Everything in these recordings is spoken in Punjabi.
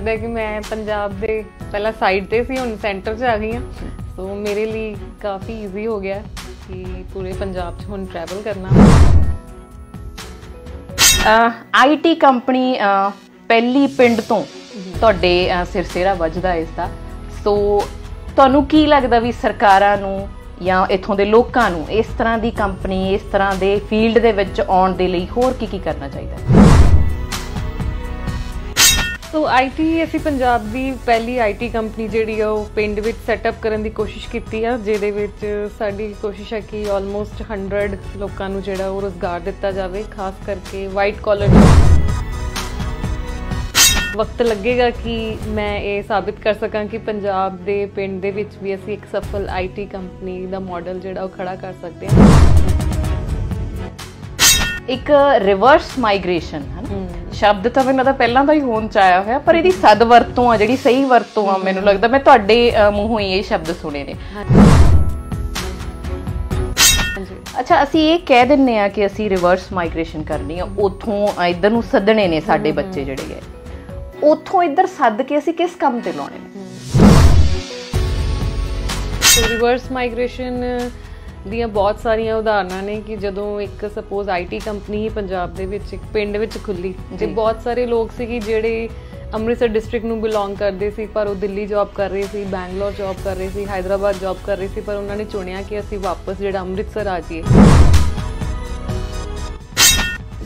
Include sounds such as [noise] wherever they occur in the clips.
ਲੱਗਦਾ ਕਿ ਮੈਂ ਪੰਜਾਬ ਦੇ ਪਹਿਲਾਂ ਸਾਈਡ ਤੇ ਸੀ ਹੁਣ ਸੈਂਟਰ 'ਚ ਆ ਗਈ ਹਾਂ ਸੋ ਮੇਰੇ ਲਈ ਕਾਫੀ ਈਜ਼ੀ ਹੋ ਗਿਆ ਕਿ ਪੂਰੇ ਪੰਜਾਬ 'ਚ ਹੁਣ ਟਰੈਵਲ ਕਰਨਾ ਆਈਟੀ ਕੰਪਨੀ ਪਹਿਲੀ ਪਿੰਡ ਤੋਂ ਤੁਹਾਡੇ ਸਿਰਸੇਰਾ ਵੱਜਦਾ ਇਸ ਦਾ ਸੋ ਤੁਹਾਨੂੰ ਕੀ ਲੱਗਦਾ ਵੀ ਸਰਕਾਰਾਂ ਨੂੰ ਜਾਂ ਇੱਥੋਂ ਦੇ ਲੋਕਾਂ ਨੂੰ ਇਸ ਤਰ੍ਹਾਂ ਦੀ ਕੰਪਨੀ ਇਸ ਤਰ੍ਹਾਂ ਦੇ ਫੀਲਡ ਦੇ ਵਿੱਚ ਆਉਣ ਦੇ ਲਈ ਹੋਰ ਕੀ ਕੀ ਕਰਨਾ ਚਾਹੀਦਾ ਹੈ ਸੋ ਆਈਟੀ ਅਸੀਂ ਪੰਜਾਬ ਦੀ ਪਹਿਲੀ ਆਈਟੀ ਕੰਪਨੀ ਜਿਹੜੀ ਆ ਉਹ ਪਿੰਡ ਵਿੱਚ ਸੈਟਅਪ ਕਰਨ ਦੀ ਕੋਸ਼ਿਸ਼ ਕੀਤੀ ਆ ਜਿਹਦੇ ਵਿੱਚ ਸਾਡੀ ਕੋਸ਼ਿਸ਼ ਹੈ ਕਿ ਆਲਮੋਸਟ 100 ਲੋਕਾਂ ਨੂੰ ਜਿਹੜਾ ਉਹ ਰੋਜ਼ਗਾਰ ਦਿੱਤਾ ਜਾਵੇ ਖਾਸ ਕਰਕੇ ਵਾਈਟ ਕਾਲਰ ਵਕਤ ਲੱਗੇਗਾ ਕਿ ਮੈਂ ਇਹ ਸਾਬਿਤ ਕਰ ਸਕਾਂ ਕਿ ਪੰਜਾਬ ਦੇ ਪਿੰਡ ਦੇ ਵਿੱਚ ਵੀ ਅਸੀਂ ਇੱਕ ਸਫਲ ਆਈਟੀ ਕੰਪਨੀ ਦਾ ਮਾਡਲ ਜਿਹੜਾ ਉਹ ਖੜਾ ਕਰ ਸਕਦੇ ਹਾਂ ਇੱਕ ਰਿਵਰਸ ਮਾਈਗ੍ਰੇਸ਼ਨ ਨਾ ਸ਼ਬਦ ਤਾਂ ਮੈਨੂੰ ਲੱਗਦਾ ਪਹਿਲਾਂ ਦਾ ਹੀ ਹੋਣ ਚ ਆਇਆ ਹੋਇਆ ਪਰ ਇਹਦੀ ਸਦ ਵਰਤੋਂ ਆ ਜਿਹੜੀ ਸਹੀ ਵਰਤੋਂ ਆ ਮੈਨੂੰ ਲੱਗਦਾ ਮੈਂ ਤੁਹਾਡੇ ਮੂੰਹੋਂ ਹੀ ਇਹ ਸ਼ਬਦ ਸੁਣੇ ਨੇ ਅੱਛਾ ਅਸੀਂ ਇਹ ਕਹਿ ਦਿੰਨੇ ਆ ਕਿ ਅਸੀਂ ਰਿਵਰਸ ਮਾਈਗ੍ਰੇਸ਼ਨ ਕਰਨੀ ਆ ਉਥੋਂ ਇਧਰ ਨੂੰ ਸੱਦਣੇ ਨੇ ਸਾਡੇ ਬੱਚੇ ਜਿਹੜੇ ਹੈ ਉਥੋਂ ਇਧਰ ਸੱਦ ਕੇ ਅਸੀਂ ਕਿਸ ਕੰਮ ਤੇ ਲਾਉਣੇ ਨੇ ਰਿਵਰਸ ਮਾਈਗ੍ਰੇਸ਼ਨ ਦੀਆਂ ਬਹੁਤ ਸਾਰੀਆਂ ਉਦਾਹਰਨਾਂ ਨੇ ਕਿ ਜਦੋਂ ਇੱਕ ਸਪੋਜ਼ ਆਈਟੀ ਕੰਪਨੀ ਹੀ ਪੰਜਾਬ ਦੇ ਵਿੱਚ ਇੱਕ ਪਿੰਡ ਵਿੱਚ ਖੁੱਲੀ ਤੇ ਬਹੁਤ ਸਾਰੇ ਲੋਕ ਸੀਗੇ ਜਿਹੜੇ ਅੰਮ੍ਰਿਤਸਰ ਡਿਸਟ੍ਰਿਕਟ ਨੂੰ ਬਿਲੋਂਗ ਕਰਦੇ ਸੀ ਪਰ ਉਹ ਦਿੱਲੀ ਜੌਬ ਕਰ ਰਹੇ ਸੀ ਬੈਂਗਲੌਰ ਜੌਬ ਕਰ ਰਹੇ ਸੀ ਹਾਈਦਰਾਬਾਦ ਜੌਬ ਕਰ ਰਹੇ ਸੀ ਪਰ ਉਹਨਾਂ ਨੇ ਚੁਣਿਆ ਕਿ ਅਸੀਂ ਵਾਪਸ ਜਿਹੜਾ ਅੰਮ੍ਰਿਤਸਰ ਆ ਜਾਈਏ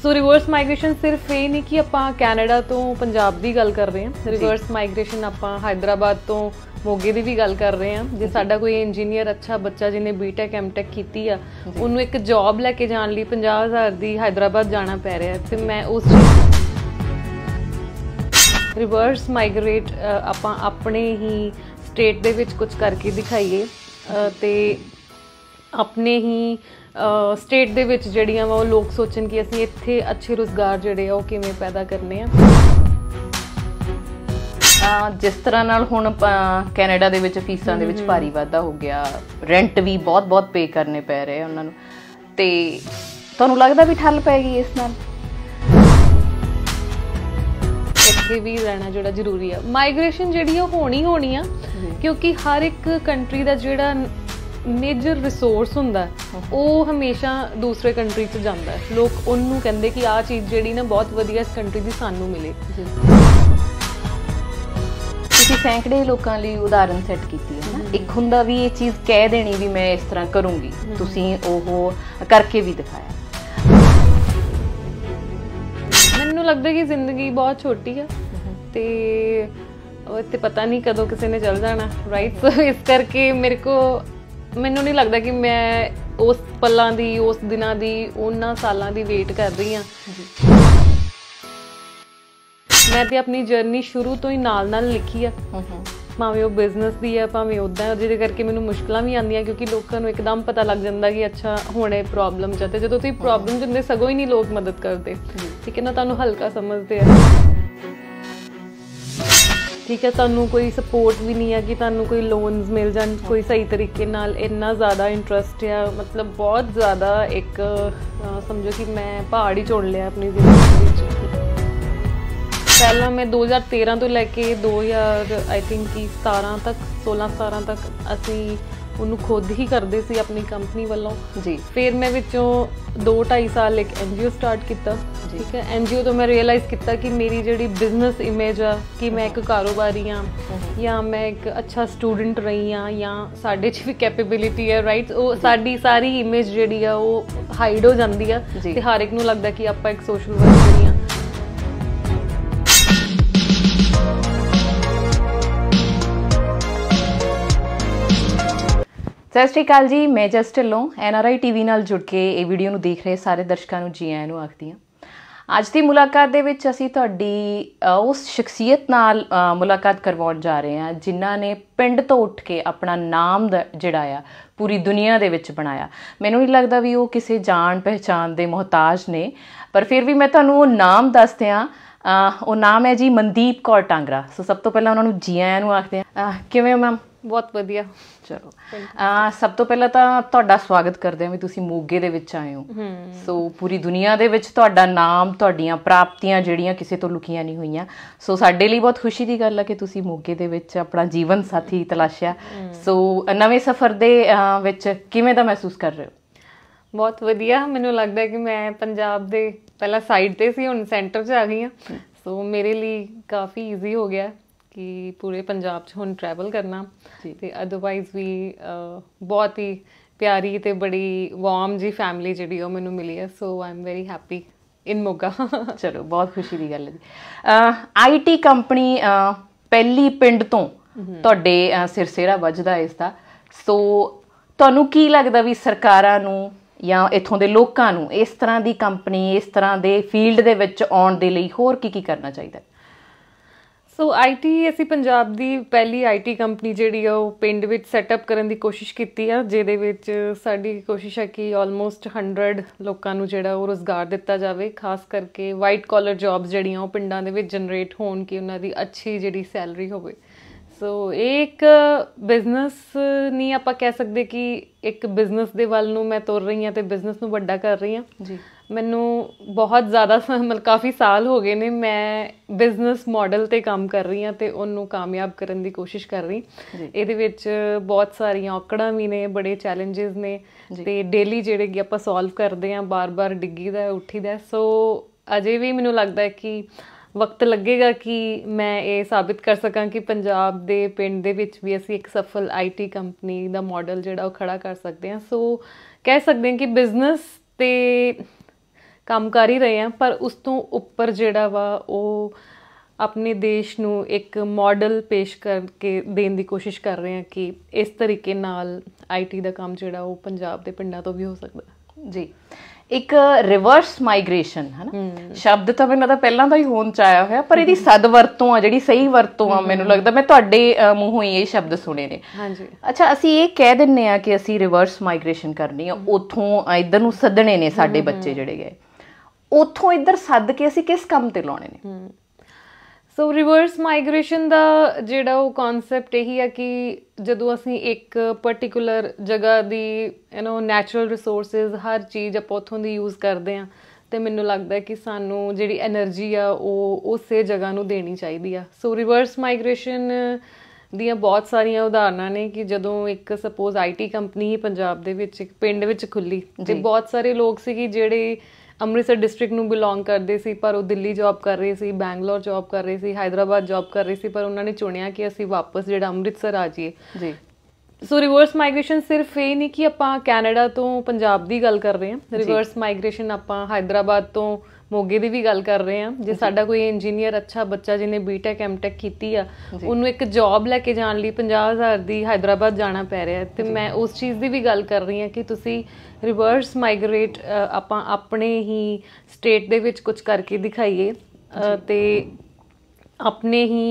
ਸੋ ਰਿਵਰਸ ਮਾਈਗ੍ਰੇਸ਼ਨ ਸਿਰਫ ਇਹ ਨਹੀਂ ਕਿ ਆਪਾਂ ਕੈਨੇਡਾ ਤੋਂ ਪੰਜਾਬ ਦੀ ਗੱਲ ਕਰ ਰਹੇ ਹਾਂ ਰਿਵਰਸ ਮਾਈਗ੍ਰੇਸ਼ਨ ਆਪਾਂ ਹਾਈਦਰਾਬਾਦ ਤੋਂ ਮੋਗੇ ਦੀ ਵੀ ਗੱਲ ਕਰ ਰਹੇ ਹਾਂ ਜੇ ਸਾਡਾ ਕੋਈ ਇੰਜੀਨੀਅਰ ਅੱਛਾ ਬੱਚਾ ਜਿਹਨੇ ਬੀਟੈਕ ਐਮਟੈਕ ਕੀਤੀ ਆ ਉਹਨੂੰ ਇੱਕ ਜੌਬ ਲੈ ਕੇ ਜਾਣ ਲਈ 50000 ਦੀ ਹైదరాబాద్ ਜਾਣਾ ਪੈ ਰਿਹਾ ਤੇ ਮੈਂ ਉਸ ਰਿਵਰਸ ਮਾਈਗ੍ਰੇਟ ਆਪਾਂ ਆਪਣੇ ਹੀ ਸਟੇਟ ਦੇ ਵਿੱਚ ਕੁਝ ਕਰਕੇ ਦਿਖਾਈਏ ਤੇ ਆਪਣੇ ਹੀ ਸਟੇਟ ਦੇ ਵਿੱਚ ਜਿਹੜੀਆਂ ਵਾ ਉਹ ਲੋਕ ਸੋਚਣ ਕਿ ਅਸੀਂ ਇੱਥੇ ਅੱਛੇ ਰੋਜ਼ਗਾਰ ਜਿਹੜੇ ਆ ਉਹ ਕਿਵੇਂ ਪੈਦਾ ਕਰਨੇ ਆ ਜਿਸ ਤਰ੍ਹਾਂ ਨਾਲ ਹੁਣ ਕੈਨੇਡਾ ਦੇ ਵਿੱਚ ਫੀਸਾਂ ਦੇ ਵਿੱਚ ਭਾਰੀ ਵਾਧਾ ਹੋ ਗਿਆ ਰੈਂਟ ਵੀ ਬਹੁਤ-ਬਹੁਤ ਪੇ ਕਰਨੇ ਪੈ ਰਹੇ ਉਹਨਾਂ ਨੂੰ ਤੇ ਤੁਹਾਨੂੰ ਲੱਗਦਾ ਵੀ ਠੱਲ ਪੈ ਗਈ ਇਸ ਨਾਲ ਇੱਥੇ ਵੀ ਰਹਿਣਾ ਜਿਹੜਾ ਜ਼ਰੂਰੀ ਆ ਮਾਈਗ੍ਰੇਸ਼ਨ ਜਿਹੜੀ ਉਹ ਹੋਣੀ ਹੋਣੀ ਆ ਕਿਉਂਕਿ ਹਰ ਇੱਕ ਕੰਟਰੀ ਦਾ ਜਿਹੜਾ ਮੇਜਰ ਰਿਸੋਰਸ ਹੁੰਦਾ ਉਹ ਹਮੇਸ਼ਾ ਦੂਸਰੇ ਕੰਟਰੀ 'ਚ ਜਾਂਦਾ ਲੋਕ ਉਹਨੂੰ ਕਹਿੰਦੇ ਕਿ ਆਹ ਚੀਜ਼ ਜਿਹੜੀ ਨਾ ਬਹੁਤ ਵਧੀਆ ਇਸ ਕੰਟਰੀ ਦੀ ਸਾਨੂੰ ਮਿਲੇ ਤੁਸੀਂ ਸੈਂਕੜੇ ਲੋਕਾਂ ਲਈ ਉਦਾਹਰਨ ਸੈੱਟ ਕੀਤੀ ਹੈ ਨਾ ਇੱਕ ਹੁੰਦਾ ਵੀ ਇਹ ਚੀਜ਼ ਕਹਿ ਦੇਣੀ ਵੀ ਮੈਂ ਇਸ ਤਰ੍ਹਾਂ ਕਰੂੰਗੀ ਤੁਸੀਂ ਉਹ ਕਰਕੇ ਵੀ ਦਿਖਾਇਆ ਮੈਨੂੰ ਲੱਗਦਾ ਕਿ ਜ਼ਿੰਦਗੀ ਬਹੁਤ ਛੋਟੀ ਆ ਤੇ ਉਹ ਤੇ ਪਤਾ ਨਹੀਂ ਕਦੋਂ ਕਿਸੇ ਨੇ ਚਲ ਜਾਣਾ ਰਾਈਟ ਸੋ [laughs] ਇਸ ਕਰਕੇ ਮੇਰੇ ਕੋ ਮੈਨੂੰ ਨਹੀਂ ਲੱਗਦਾ ਕਿ ਮੈਂ ਉਸ ਪੱਲਾਂ ਦੀ ਉਸ ਦਿਨਾਂ ਦੀ ਉਹਨਾਂ ਸਾਲਾਂ ਦੀ ਵੇਟ ਕਰ ਰਹੀ ਆ ਮੈਂ ਤੇ ਆਪਣੀ ਜਰਨੀ ਸ਼ੁਰੂ ਤੋਂ ਹੀ ਨਾਲ-ਨਾਲ ਲਿਖੀ ਆ ਭਾਵੇਂ ਉਹ ਬਿਜ਼ਨਸ ਦੀ ਆ ਭਾਵੇਂ ਉਦਾਂ ਜਿਹਦੇ ਕਰਕੇ ਮੈਨੂੰ ਮੁਸ਼ਕਲਾਂ ਵੀ ਆਉਂਦੀਆਂ ਕਿਉਂਕਿ ਲੋਕਾਂ ਨੂੰ ਇੱਕਦਮ ਪਤਾ ਲੱਗ ਜਾਂਦਾ ਕਿ ਅੱਛਾ ਹੁਣ ਇਹ ਪ੍ਰੋਬਲਮ ਤੇ ਜਦੋਂ ਤੁਸੀਂ ਪ੍ਰੋਬਲਮ ਜਿੰਦੇ ਸਗੋਂ ਹੀ ਨਹੀਂ ਲੋਕ ਮਦਦ ਕਰਦੇ ਠੀਕ ਹੈ ਨਾ ਤੁਹਾਨੂੰ ਹਲਕਾ ਸਮਝਦੇ ਆ ਠੀਕ ਹੈ ਤੁਹਾਨੂੰ ਕੋਈ ਸਪੋਰਟ ਵੀ ਨਹੀਂ ਆ ਕਿ ਤੁਹਾਨੂੰ ਕੋਈ ਲੋਨਸ ਮਿਲ ਜਾਣ ਕੋਈ ਸਹੀ ਤਰੀਕੇ ਨਾਲ ਇੰਨਾ ਜ਼ਿਆਦਾ ਇੰਟਰਸਟ ਆ ਮਤਲਬ ਬਹੁਤ ਜ਼ਿਆਦਾ ਇੱਕ ਸਮਝੋ ਕਿ ਮੈਂ ਪਹਾੜੀ ਚੁਣ ਲਿਆ ਆਪਣੀ ਜ਼ਿੰਦਗੀ ਵਿੱਚ ਪਹਿਲਾਂ ਮੈਂ 2013 ਤੋਂ ਲੈ ਕੇ 2000 ਆਈ ਥਿੰਕ ਕਿ 17 ਤੱਕ 16 17 ਤੱਕ ਅਸੀਂ ਉਹਨੂੰ ਖੁਦ ਹੀ ਕਰਦੇ ਸੀ ਆਪਣੀ ਕੰਪਨੀ ਵੱਲੋਂ ਜੀ ਫਿਰ ਮੈਂ ਵਿੱਚੋਂ 2 2.5 ਸਾਲ ਇੱਕ ਐਨਜੀਓ ਸਟਾਰਟ ਕੀਤਾ ਠੀਕ ਹੈ ਐਨਜੀਓ ਤੋਂ ਮੈਂ ਰਿਅਲਾਈਜ਼ ਕੀਤਾ ਕਿ ਮੇਰੀ ਜਿਹੜੀ ਬਿਜ਼ਨਸ ਇਮੇਜ ਆ ਕਿ ਮੈਂ ਇੱਕ ਕਾਰੋਬਾਰੀ ਆ ਜਾਂ ਮੈਂ ਇੱਕ ਅੱਛਾ ਸਟੂਡੈਂਟ ਰਹੀ ਆ ਜਾਂ ਸਾਡੇ 'ਚ ਵੀ ਕੈਪੇਬਿਲਿਟੀ ਹੈ ਰਾਈਟ ਉਹ ਸਾਡੀ ਸਾਰੀ ਇਮੇਜ ਜਿਹੜੀ ਆ ਉਹ ਹਾਈਡ ਹੋ ਜਾਂਦੀ ਆ ਤੇ ਹਰ ਇੱਕ ਨੂੰ ਲੱਗਦਾ ਕਿ ਆਪਾਂ ਇੱਕ ਸੋਸ਼ਲ ਵਰਕਰ ਹੀ ਆ ਸਤਿ ਸ਼੍ਰੀ ਅਕਾਲ ਜੀ ਮੈਂ ਜਸਟਿਲੋਂ ਐਨਆਰਆਈ ਟੀਵੀ ਨਾਲ ਜੁੜ ਕੇ ਇਹ ਵੀਡੀਓ ਨੂੰ ਦੇਖ ਰਹੇ ਸਾਰੇ ਦਰਸ਼ਕਾਂ ਨੂੰ ਜੀ ਆਇਆਂ ਨੂੰ ਆਖਦੀ ਹਾਂ ਅੱਜ ਦੀ ਮੁਲਾਕਾਤ ਦੇ ਵਿੱਚ ਅਸੀਂ ਤੁਹਾਡੀ ਉਸ ਸ਼ਖਸੀਅਤ ਨਾਲ ਮੁਲਾਕਾਤ ਕਰਵਾਉਣ ਜਾ ਰਹੇ ਹਾਂ ਜਿਨ੍ਹਾਂ ਨੇ ਪਿੰਡ ਤੋਂ ਉੱਠ ਕੇ ਆਪਣਾ ਨਾਮ ਜਿਹੜਾ ਆ ਪੂਰੀ ਦੁਨੀਆ ਦੇ ਵਿੱਚ ਬਣਾਇਆ ਮੈਨੂੰ ਨਹੀਂ ਲੱਗਦਾ ਵੀ ਉਹ ਕਿਸੇ ਜਾਣ ਪਹਿਚਾਨ ਦੇ ਮੁਹਤਾਜ ਨੇ ਪਰ ਫਿਰ ਵੀ ਮੈਂ ਤੁਹਾਨੂੰ ਉਹ ਨਾਮ ਦੱਸਦੇ ਹਾਂ ਉਹ ਨਾਮ ਹੈ ਜੀ ਮਨਦੀਪ ਕੌਰ ਟਾਂਗਰਾ ਸੋ ਸਭ ਤੋਂ ਪਹਿਲਾਂ ਉਹਨਾਂ ਨੂੰ ਜੀ ਆਇਆਂ ਨੂੰ ਆਖਦੇ ਹਾਂ ਕਿਵੇਂ ਮੈਮ ਬਹੁਤ ਵਧੀਆ ਚਲੋ ਆ ਸਭ ਤੋਂ ਪਹਿਲਾਂ ਤਾਂ ਤੁਹਾਡਾ ਸਵਾਗਤ ਕਰਦੇ ਹਾਂ ਵੀ ਤੁਸੀਂ ਮੋਗੇ ਦੇ ਵਿੱਚ ਆਏ ਹੋ ਸੋ ਪੂਰੀ ਦੁਨੀਆ ਦੇ ਵਿੱਚ ਤੁਹਾਡਾ ਨਾਮ ਤੁਹਾਡੀਆਂ ਪ੍ਰਾਪਤੀਆਂ ਜਿਹੜੀਆਂ ਕਿਸੇ ਤੋਂ ਲੁਕੀਆਂ ਨਹੀਂ ਹੋਈਆਂ ਸੋ ਸਾਡੇ ਲਈ ਬਹੁਤ ਖੁਸ਼ੀ ਦੀ ਗੱਲ ਹੈ ਕਿ ਤੁਸੀਂ ਮੋਗੇ ਦੇ ਵਿੱਚ ਆਪਣਾ ਜੀਵਨ ਸਾਥੀ ਤਲਾਸ਼ਿਆ ਸੋ ਨਵੇਂ ਸਫ਼ਰ ਦੇ ਵਿੱਚ ਕਿਵੇਂ ਦਾ ਮਹਿਸੂਸ ਕਰ ਰਹੇ ਹੋ ਬਹੁਤ ਵਧੀਆ ਮੈਨੂੰ ਲੱਗਦਾ ਕਿ ਮੈਂ ਪੰਜਾਬ ਦੇ ਪਹਿਲਾਂ ਸਾਈਡ ਤੇ ਸੀ ਹੁਣ ਸੈਂਟਰ 'ਚ ਆ ਗਈ ਹਾਂ ਸੋ ਮੇਰੇ ਲਈ ਕਾਫੀ ਈਜ਼ੀ ਹੋ ਗਿਆ ਕਿ ਪੂਰੇ ਪੰਜਾਬ 'ਚ ਹੁਣ ਟਰੈਵਲ ਕਰਨਾ ਤੇ ਅਦਰਵਾਈਜ਼ ਵੀ ਬਹੁਤ ਹੀ ਪਿਆਰੀ ਤੇ ਬੜੀ ਵਾਰਮ ਜੀ ਫੈਮਿਲੀ ਜਿਹੜੀ ਉਹ ਮੈਨੂੰ ਮਿਲੀ ਹੈ so am very happy in Moga ਚਲੋ ਬਹੁਤ ਖੁਸ਼ੀ ਦੀ ਗੱਲ ਹੈ ਆਈਟੀ ਕੰਪਨੀ ਪਹਿਲੀ ਪਿੰਡ ਤੋਂ ਤੁਹਾਡੇ ਸਿਰਸੇੜਾ ਵੱਜਦਾ ਇਸ ਦਾ ਸੋ ਤੁਹਾਨੂੰ ਕੀ ਲੱਗਦਾ ਵੀ ਸਰਕਾਰਾਂ ਨੂੰ ਜਾਂ ਇੱਥੋਂ ਦੇ ਲੋਕਾਂ ਨੂੰ ਇਸ ਤਰ੍ਹਾਂ ਦੀ ਕੰਪਨੀ ਇਸ ਤਰ੍ਹਾਂ ਦੇ ਫੀਲਡ ਦੇ ਵਿੱਚ ਆਉਣ ਦੇ ਲਈ ਹੋਰ ਕੀ ਕੀ ਕਰਨਾ ਚਾਹੀਦਾ ਹੈ ਸੋ ਆਈਟੀ ਅਸੀਂ ਪੰਜਾਬ ਦੀ ਪਹਿਲੀ ਆਈਟੀ ਕੰਪਨੀ ਜਿਹੜੀ ਆ ਉਹ ਪਿੰਡ ਵਿੱਚ ਸੈਟਅਪ ਕਰਨ ਦੀ ਕੋਸ਼ਿਸ਼ ਕੀਤੀ ਆ ਜਿਹਦੇ ਵਿੱਚ ਸਾਡੀ ਕੋਸ਼ਿਸ਼ ਹੈ ਕਿ ਆਲਮੋਸਟ 100 ਲੋਕਾਂ ਨੂੰ ਜਿਹੜਾ ਉਹ ਰੋਜ਼ਗਾਰ ਦਿੱਤਾ ਜਾਵੇ ਖਾਸ ਕਰਕੇ ਵਾਈਟ ਕਾਲਰ ਜੌਬਸ ਜਿਹੜੀਆਂ ਉਹ ਪਿੰਡਾਂ ਦੇ ਵਿੱਚ ਜਨਰੇਟ ਹੋਣ ਕਿ ਉਹਨਾਂ ਦੀ ਅੱਛੀ ਜਿਹੜੀ ਸੈਲਰੀ ਹੋਵੇ ਸੋ ਇਹ ਇੱਕ ਬਿਜ਼ਨਸ ਨਹੀਂ ਆਪਾਂ ਕਹਿ ਸਕਦੇ ਕਿ ਇੱਕ ਬਿਜ਼ਨਸ ਦੇ ਵੱਲ ਨੂੰ ਮੈਂ ਤੁਰ ਰਹੀ ਹਾਂ ਤੇ ਬਿਜ਼ਨਸ ਨੂੰ ਵੱਡਾ ਕਰ ਰਹੀ ਹਾਂ ਜੀ ਮੈਨੂੰ ਬਹੁਤ ਜ਼ਿਆਦਾ [laughs] ਮਤਲਬ ਕਾਫੀ ਸਾਲ ਹੋ ਗਏ ਨੇ ਮੈਂ ਬਿਜ਼ਨਸ ਮਾਡਲ ਤੇ ਕੰਮ ਕਰ ਰਹੀ ਹਾਂ ਤੇ ਉਹਨੂੰ ਕਾਮਯਾਬ ਕਰਨ ਦੀ ਕੋਸ਼ਿਸ਼ ਕਰ ਰਹੀ ਇਹਦੇ ਵਿੱਚ ਬਹੁਤ ਸਾਰੀਆਂ ਔਕੜਾਂ ਵੀ ਨੇ ਬੜੇ ਚੈਲੰਜਸ ਨੇ ਤੇ ਡੇਲੀ ਜਿਹੜੇ ਕਿ ਆਪਾਂ ਸੋਲਵ ਕਰਦੇ ਆਂ ਬਾਰ-ਬਾਰ ਡਿੱਗੀਦਾ ਉੱਠੀਦਾ ਸੋ ਅਜੇ ਵੀ ਮੈਨੂੰ ਲੱਗਦਾ ਹੈ ਕਿ ਵਕਤ ਲੱਗੇਗਾ ਕਿ ਮੈਂ ਇਹ ਸਾਬਿਤ ਕਰ ਸਕਾਂ ਕਿ ਪੰਜਾਬ ਦੇ ਪਿੰਡ ਦੇ ਵਿੱਚ ਵੀ ਅਸੀਂ ਇੱਕ ਸਫਲ ਆਈਟੀ ਕੰਪਨੀ ਦਾ ਮਾਡਲ ਜਿਹੜਾ ਉਹ ਖੜਾ ਕਰ ਸਕਦੇ ਹਾਂ ਸੋ ਕਹਿ ਸਕਦੇ ਹਾਂ ਕਿ ਬਿਜ਼ਨਸ ਤੇ ਕੰਮ ਕਰ ਹੀ ਰਹੇ ਆ ਪਰ ਉਸ ਤੋਂ ਉੱਪਰ ਜਿਹੜਾ ਵਾ ਉਹ ਆਪਣੇ ਦੇਸ਼ ਨੂੰ ਇੱਕ ਮਾਡਲ ਪੇਸ਼ ਕਰਕੇ ਦੇਣ ਦੀ ਕੋਸ਼ਿਸ਼ ਕਰ ਰਹੇ ਆ ਕਿ ਇਸ ਤਰੀਕੇ ਨਾਲ ਆਈਟੀ ਦਾ ਕੰਮ ਜਿਹੜਾ ਉਹ ਪੰਜਾਬ ਦੇ ਪਿੰਡਾਂ ਤੋਂ ਵੀ ਹੋ ਸਕਦਾ ਜੀ ਇੱਕ ਰਿਵਰਸ ਮਾਈਗ੍ਰੇਸ਼ਨ ਨਾ ਸ਼ਬਦ ਤਾਂ ਮੈਨੂੰ ਤਾਂ ਪਹਿਲਾਂ ਦਾ ਹੀ ਹੋਣ ਚ ਆਇਆ ਹੋਇਆ ਪਰ ਇਹਦੀ ਸਦ ਵਰਤੋਂ ਆ ਜਿਹੜੀ ਸਹੀ ਵਰਤੋਂ ਆ ਮੈਨੂੰ ਲੱਗਦਾ ਮੈਂ ਤੁਹਾਡੇ ਮੂੰਹੋਂ ਹੀ ਇਹ ਸ਼ਬਦ ਸੁਣੇ ਨੇ ਹਾਂਜੀ ਅੱਛਾ ਅਸੀਂ ਇਹ ਕਹਿ ਦਿੰਨੇ ਆ ਕਿ ਅਸੀਂ ਰਿਵਰਸ ਮਾਈਗ੍ਰੇਸ਼ਨ ਕਰਨੀ ਆ ਉਥੋਂ ਇਧਰ ਨੂੰ ਸੱਦਣੇ ਨੇ ਸਾਡੇ ਬੱਚੇ ਜਿਹੜੇ ਗਏ ਉੱਥੋਂ ਇੱਧਰ ਸੱਦ ਕੇ ਅਸੀਂ ਕਿਸ ਕੰਮ ਤੇ ਲਾਉਣੇ ਨੇ ਸੋ ਰਿਵਰਸ ਮਾਈਗ੍ਰੇਸ਼ਨ ਦਾ ਜਿਹੜਾ ਉਹ ਕਨਸੈਪਟ ਇਹੀ ਆ ਕਿ ਜਦੋਂ ਅਸੀਂ ਇੱਕ ਪਾਰਟਿਕੂਲਰ ਜਗ੍ਹਾ ਦੀ ਯੂ نو ਨੈਚੁਰਲ ਰਿਸੋਰਸਸ ਹਰ ਚੀਜ਼ ਆਪਾਂ ਉਥੋਂ ਦੀ ਯੂਜ਼ ਕਰਦੇ ਆ ਤੇ ਮੈਨੂੰ ਲੱਗਦਾ ਕਿ ਸਾਨੂੰ ਜਿਹੜੀ એનર્ਜੀ ਆ ਉਹ ਉਸੇ ਜਗ੍ਹਾ ਨੂੰ ਦੇਣੀ ਚਾਹੀਦੀ ਆ ਸੋ ਰਿਵਰਸ ਮਾਈਗ੍ਰੇਸ਼ਨ ਦੀਆਂ ਬਹੁਤ ਸਾਰੀਆਂ ਉਦਾਹਰਨਾਂ ਨੇ ਕਿ ਜਦੋਂ ਇੱਕ ਸਪੋਜ਼ ਆਈਟੀ ਕੰਪਨੀ ਪੰਜਾਬ ਦੇ ਵਿੱਚ ਇੱਕ ਪਿੰਡ ਵਿੱਚ ਖੁੱਲੀ ਤੇ ਬਹੁਤ ਸਾਰੇ ਲੋਕ ਸੀਗੇ ਜਿਹੜੇ ਅੰਮ੍ਰਿਤਸਰ ਡਿਸਟ੍ਰਿਕਟ ਨੂੰ ਬਿਲੋਂਗ ਕਰਦੇ ਸੀ ਪਰ ਉਹ ਦਿੱਲੀ ਜੌਬ ਕਰ ਰਹੇ ਸੀ ਬੈਂਗਲੌਰ ਜੌਬ ਕਰ ਰਹੇ ਸੀ ਹైదరాబాద్ ਜੌਬ ਕਰ ਰਹੇ ਸੀ ਪਰ ਉਹਨਾਂ ਨੇ ਚੁਣਿਆ ਕਿ ਅਸੀਂ ਵਾਪਸ ਜਿਹੜਾ ਅੰਮ੍ਰਿਤਸਰ ਆ ਜਾਈਏ ਜੀ ਸੋ ਰਿਵਰਸ ਮਾਈਗ੍ਰੇਸ਼ਨ ਸਿਰਫ ਇਹ ਨਹੀਂ ਕਿ ਆਪਾਂ ਕੈਨੇਡਾ ਤੋਂ ਪੰਜਾਬ ਦੀ ਗੱਲ ਕਰ ਰਹੇ ਹਾਂ ਰਿਵਰਸ ਮਾਈਗ੍ਰੇਸ਼ਨ ਆਪਾਂ ਹైదరాబాద్ ਤੋਂ ਮੋਗੇ ਦੀ ਵੀ ਗੱਲ ਕਰ ਰਹੇ ਆ ਜੇ ਸਾਡਾ ਕੋਈ ਇੰਜੀਨੀਅਰ ਅੱਛਾ ਬੱਚਾ ਜਿਹਨੇ ਬੀਟੈਕ ਐਮਟੈਕ ਕੀਤੀ ਆ ਉਹਨੂੰ ਇੱਕ ਜੌਬ ਲੈ ਕੇ ਜਾਣ ਲਈ 50000 ਦੀ ਹైదరాబాద్ ਜਾਣਾ ਪੈ ਰਿਹਾ ਤੇ ਮੈਂ ਉਸ ਚੀਜ਼ ਦੀ ਵੀ ਗੱਲ ਕਰ ਰਹੀ ਆ ਕਿ ਤੁਸੀਂ ਰਿਵਰਸ ਮਾਈਗ੍ਰੇਟ ਆਪਾਂ ਆਪਣੇ ਹੀ ਸਟੇਟ ਦੇ ਵਿੱਚ ਕੁਝ ਕਰਕੇ ਦਿਖਾਈਏ ਤੇ ਆਪਣੇ ਹੀ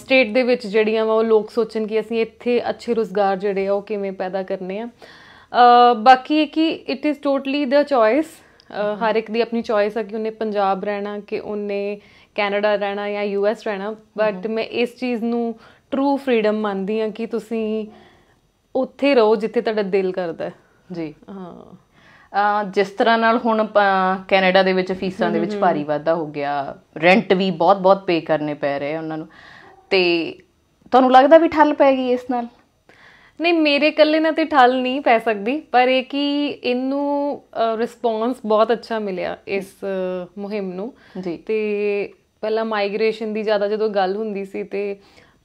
ਸਟੇਟ ਦੇ ਵਿੱਚ ਜਿਹੜੀਆਂ ਵਾ ਉਹ ਲੋਕ ਸੋਚਣ ਕਿ ਅਸੀਂ ਇੱਥੇ ਅੱਛੇ ਰੋਜ਼ਗਾਰ ਜਿਹੜੇ ਆ ਉਹ ਕਿਵੇਂ ਪੈਦਾ ਕਰਨੇ ਆ ਬਾਕੀ ਇਹ ਕਿ ਇਟ ਇਜ਼ ਟੋਟਲੀ ਦਾ ਚੋਇਸ ਹਰ ਇੱਕ ਦੀ ਆਪਣੀ ਚੋਇਸ ਆ ਕਿ ਉਹਨੇ ਪੰਜਾਬ ਰਹਿਣਾ ਕਿ ਉਹਨੇ ਕੈਨੇਡਾ ਰਹਿਣਾ ਜਾਂ ਯੂਐਸ ਰਹਿਣਾ ਬਟ ਮੈਂ ਇਸ ਚੀਜ਼ ਨੂੰ ਟਰੂ ਫਰੀडम ਮੰਨਦੀ ਆ ਕਿ ਤੁਸੀਂ ਉੱਥੇ ਰਹੋ ਜਿੱਥੇ ਤੁਹਾਡਾ ਦਿਲ ਕਰਦਾ ਜੀ ਹਾਂ ਜਿਸ ਤਰ੍ਹਾਂ ਨਾਲ ਹੁਣ ਕੈਨੇਡਾ ਦੇ ਵਿੱਚ ਫੀਸਾਂ ਦੇ ਵਿੱਚ ਭਾਰੀ ਵਾਧਾ ਹੋ ਗਿਆ ਰੈਂਟ ਵੀ ਬਹੁਤ ਬਹੁਤ ਪੇ ਕਰਨੇ ਪੈ ਰਹੇ ਉਹਨਾਂ ਨੂੰ ਤੇ ਤੁਹਾਨੂੰ ਲੱਗਦਾ ਵੀ ਠੱਲ ਪੈ ਗਈ ਇਸ ਨਾਲ ਨਹੀਂ ਮੇਰੇ ਇਕੱਲੇ ਨਾਲ ਤੇ ਠੱਲ ਨਹੀਂ ਪੈ ਸਕਦੀ ਪਰ ਇਹ ਕਿ ਇਹਨੂੰ ਰਿਸਪੌਂਸ ਬਹੁਤ ਅੱਛਾ ਮਿਲਿਆ ਇਸ ਮੁਹਿੰਮ ਨੂੰ ਤੇ ਪਹਿਲਾਂ ਮਾਈਗ੍ਰੇਸ਼ਨ ਦੀ ਜ਼ਿਆਦਾ ਜਦੋਂ ਗੱਲ ਹੁੰਦੀ ਸੀ ਤੇ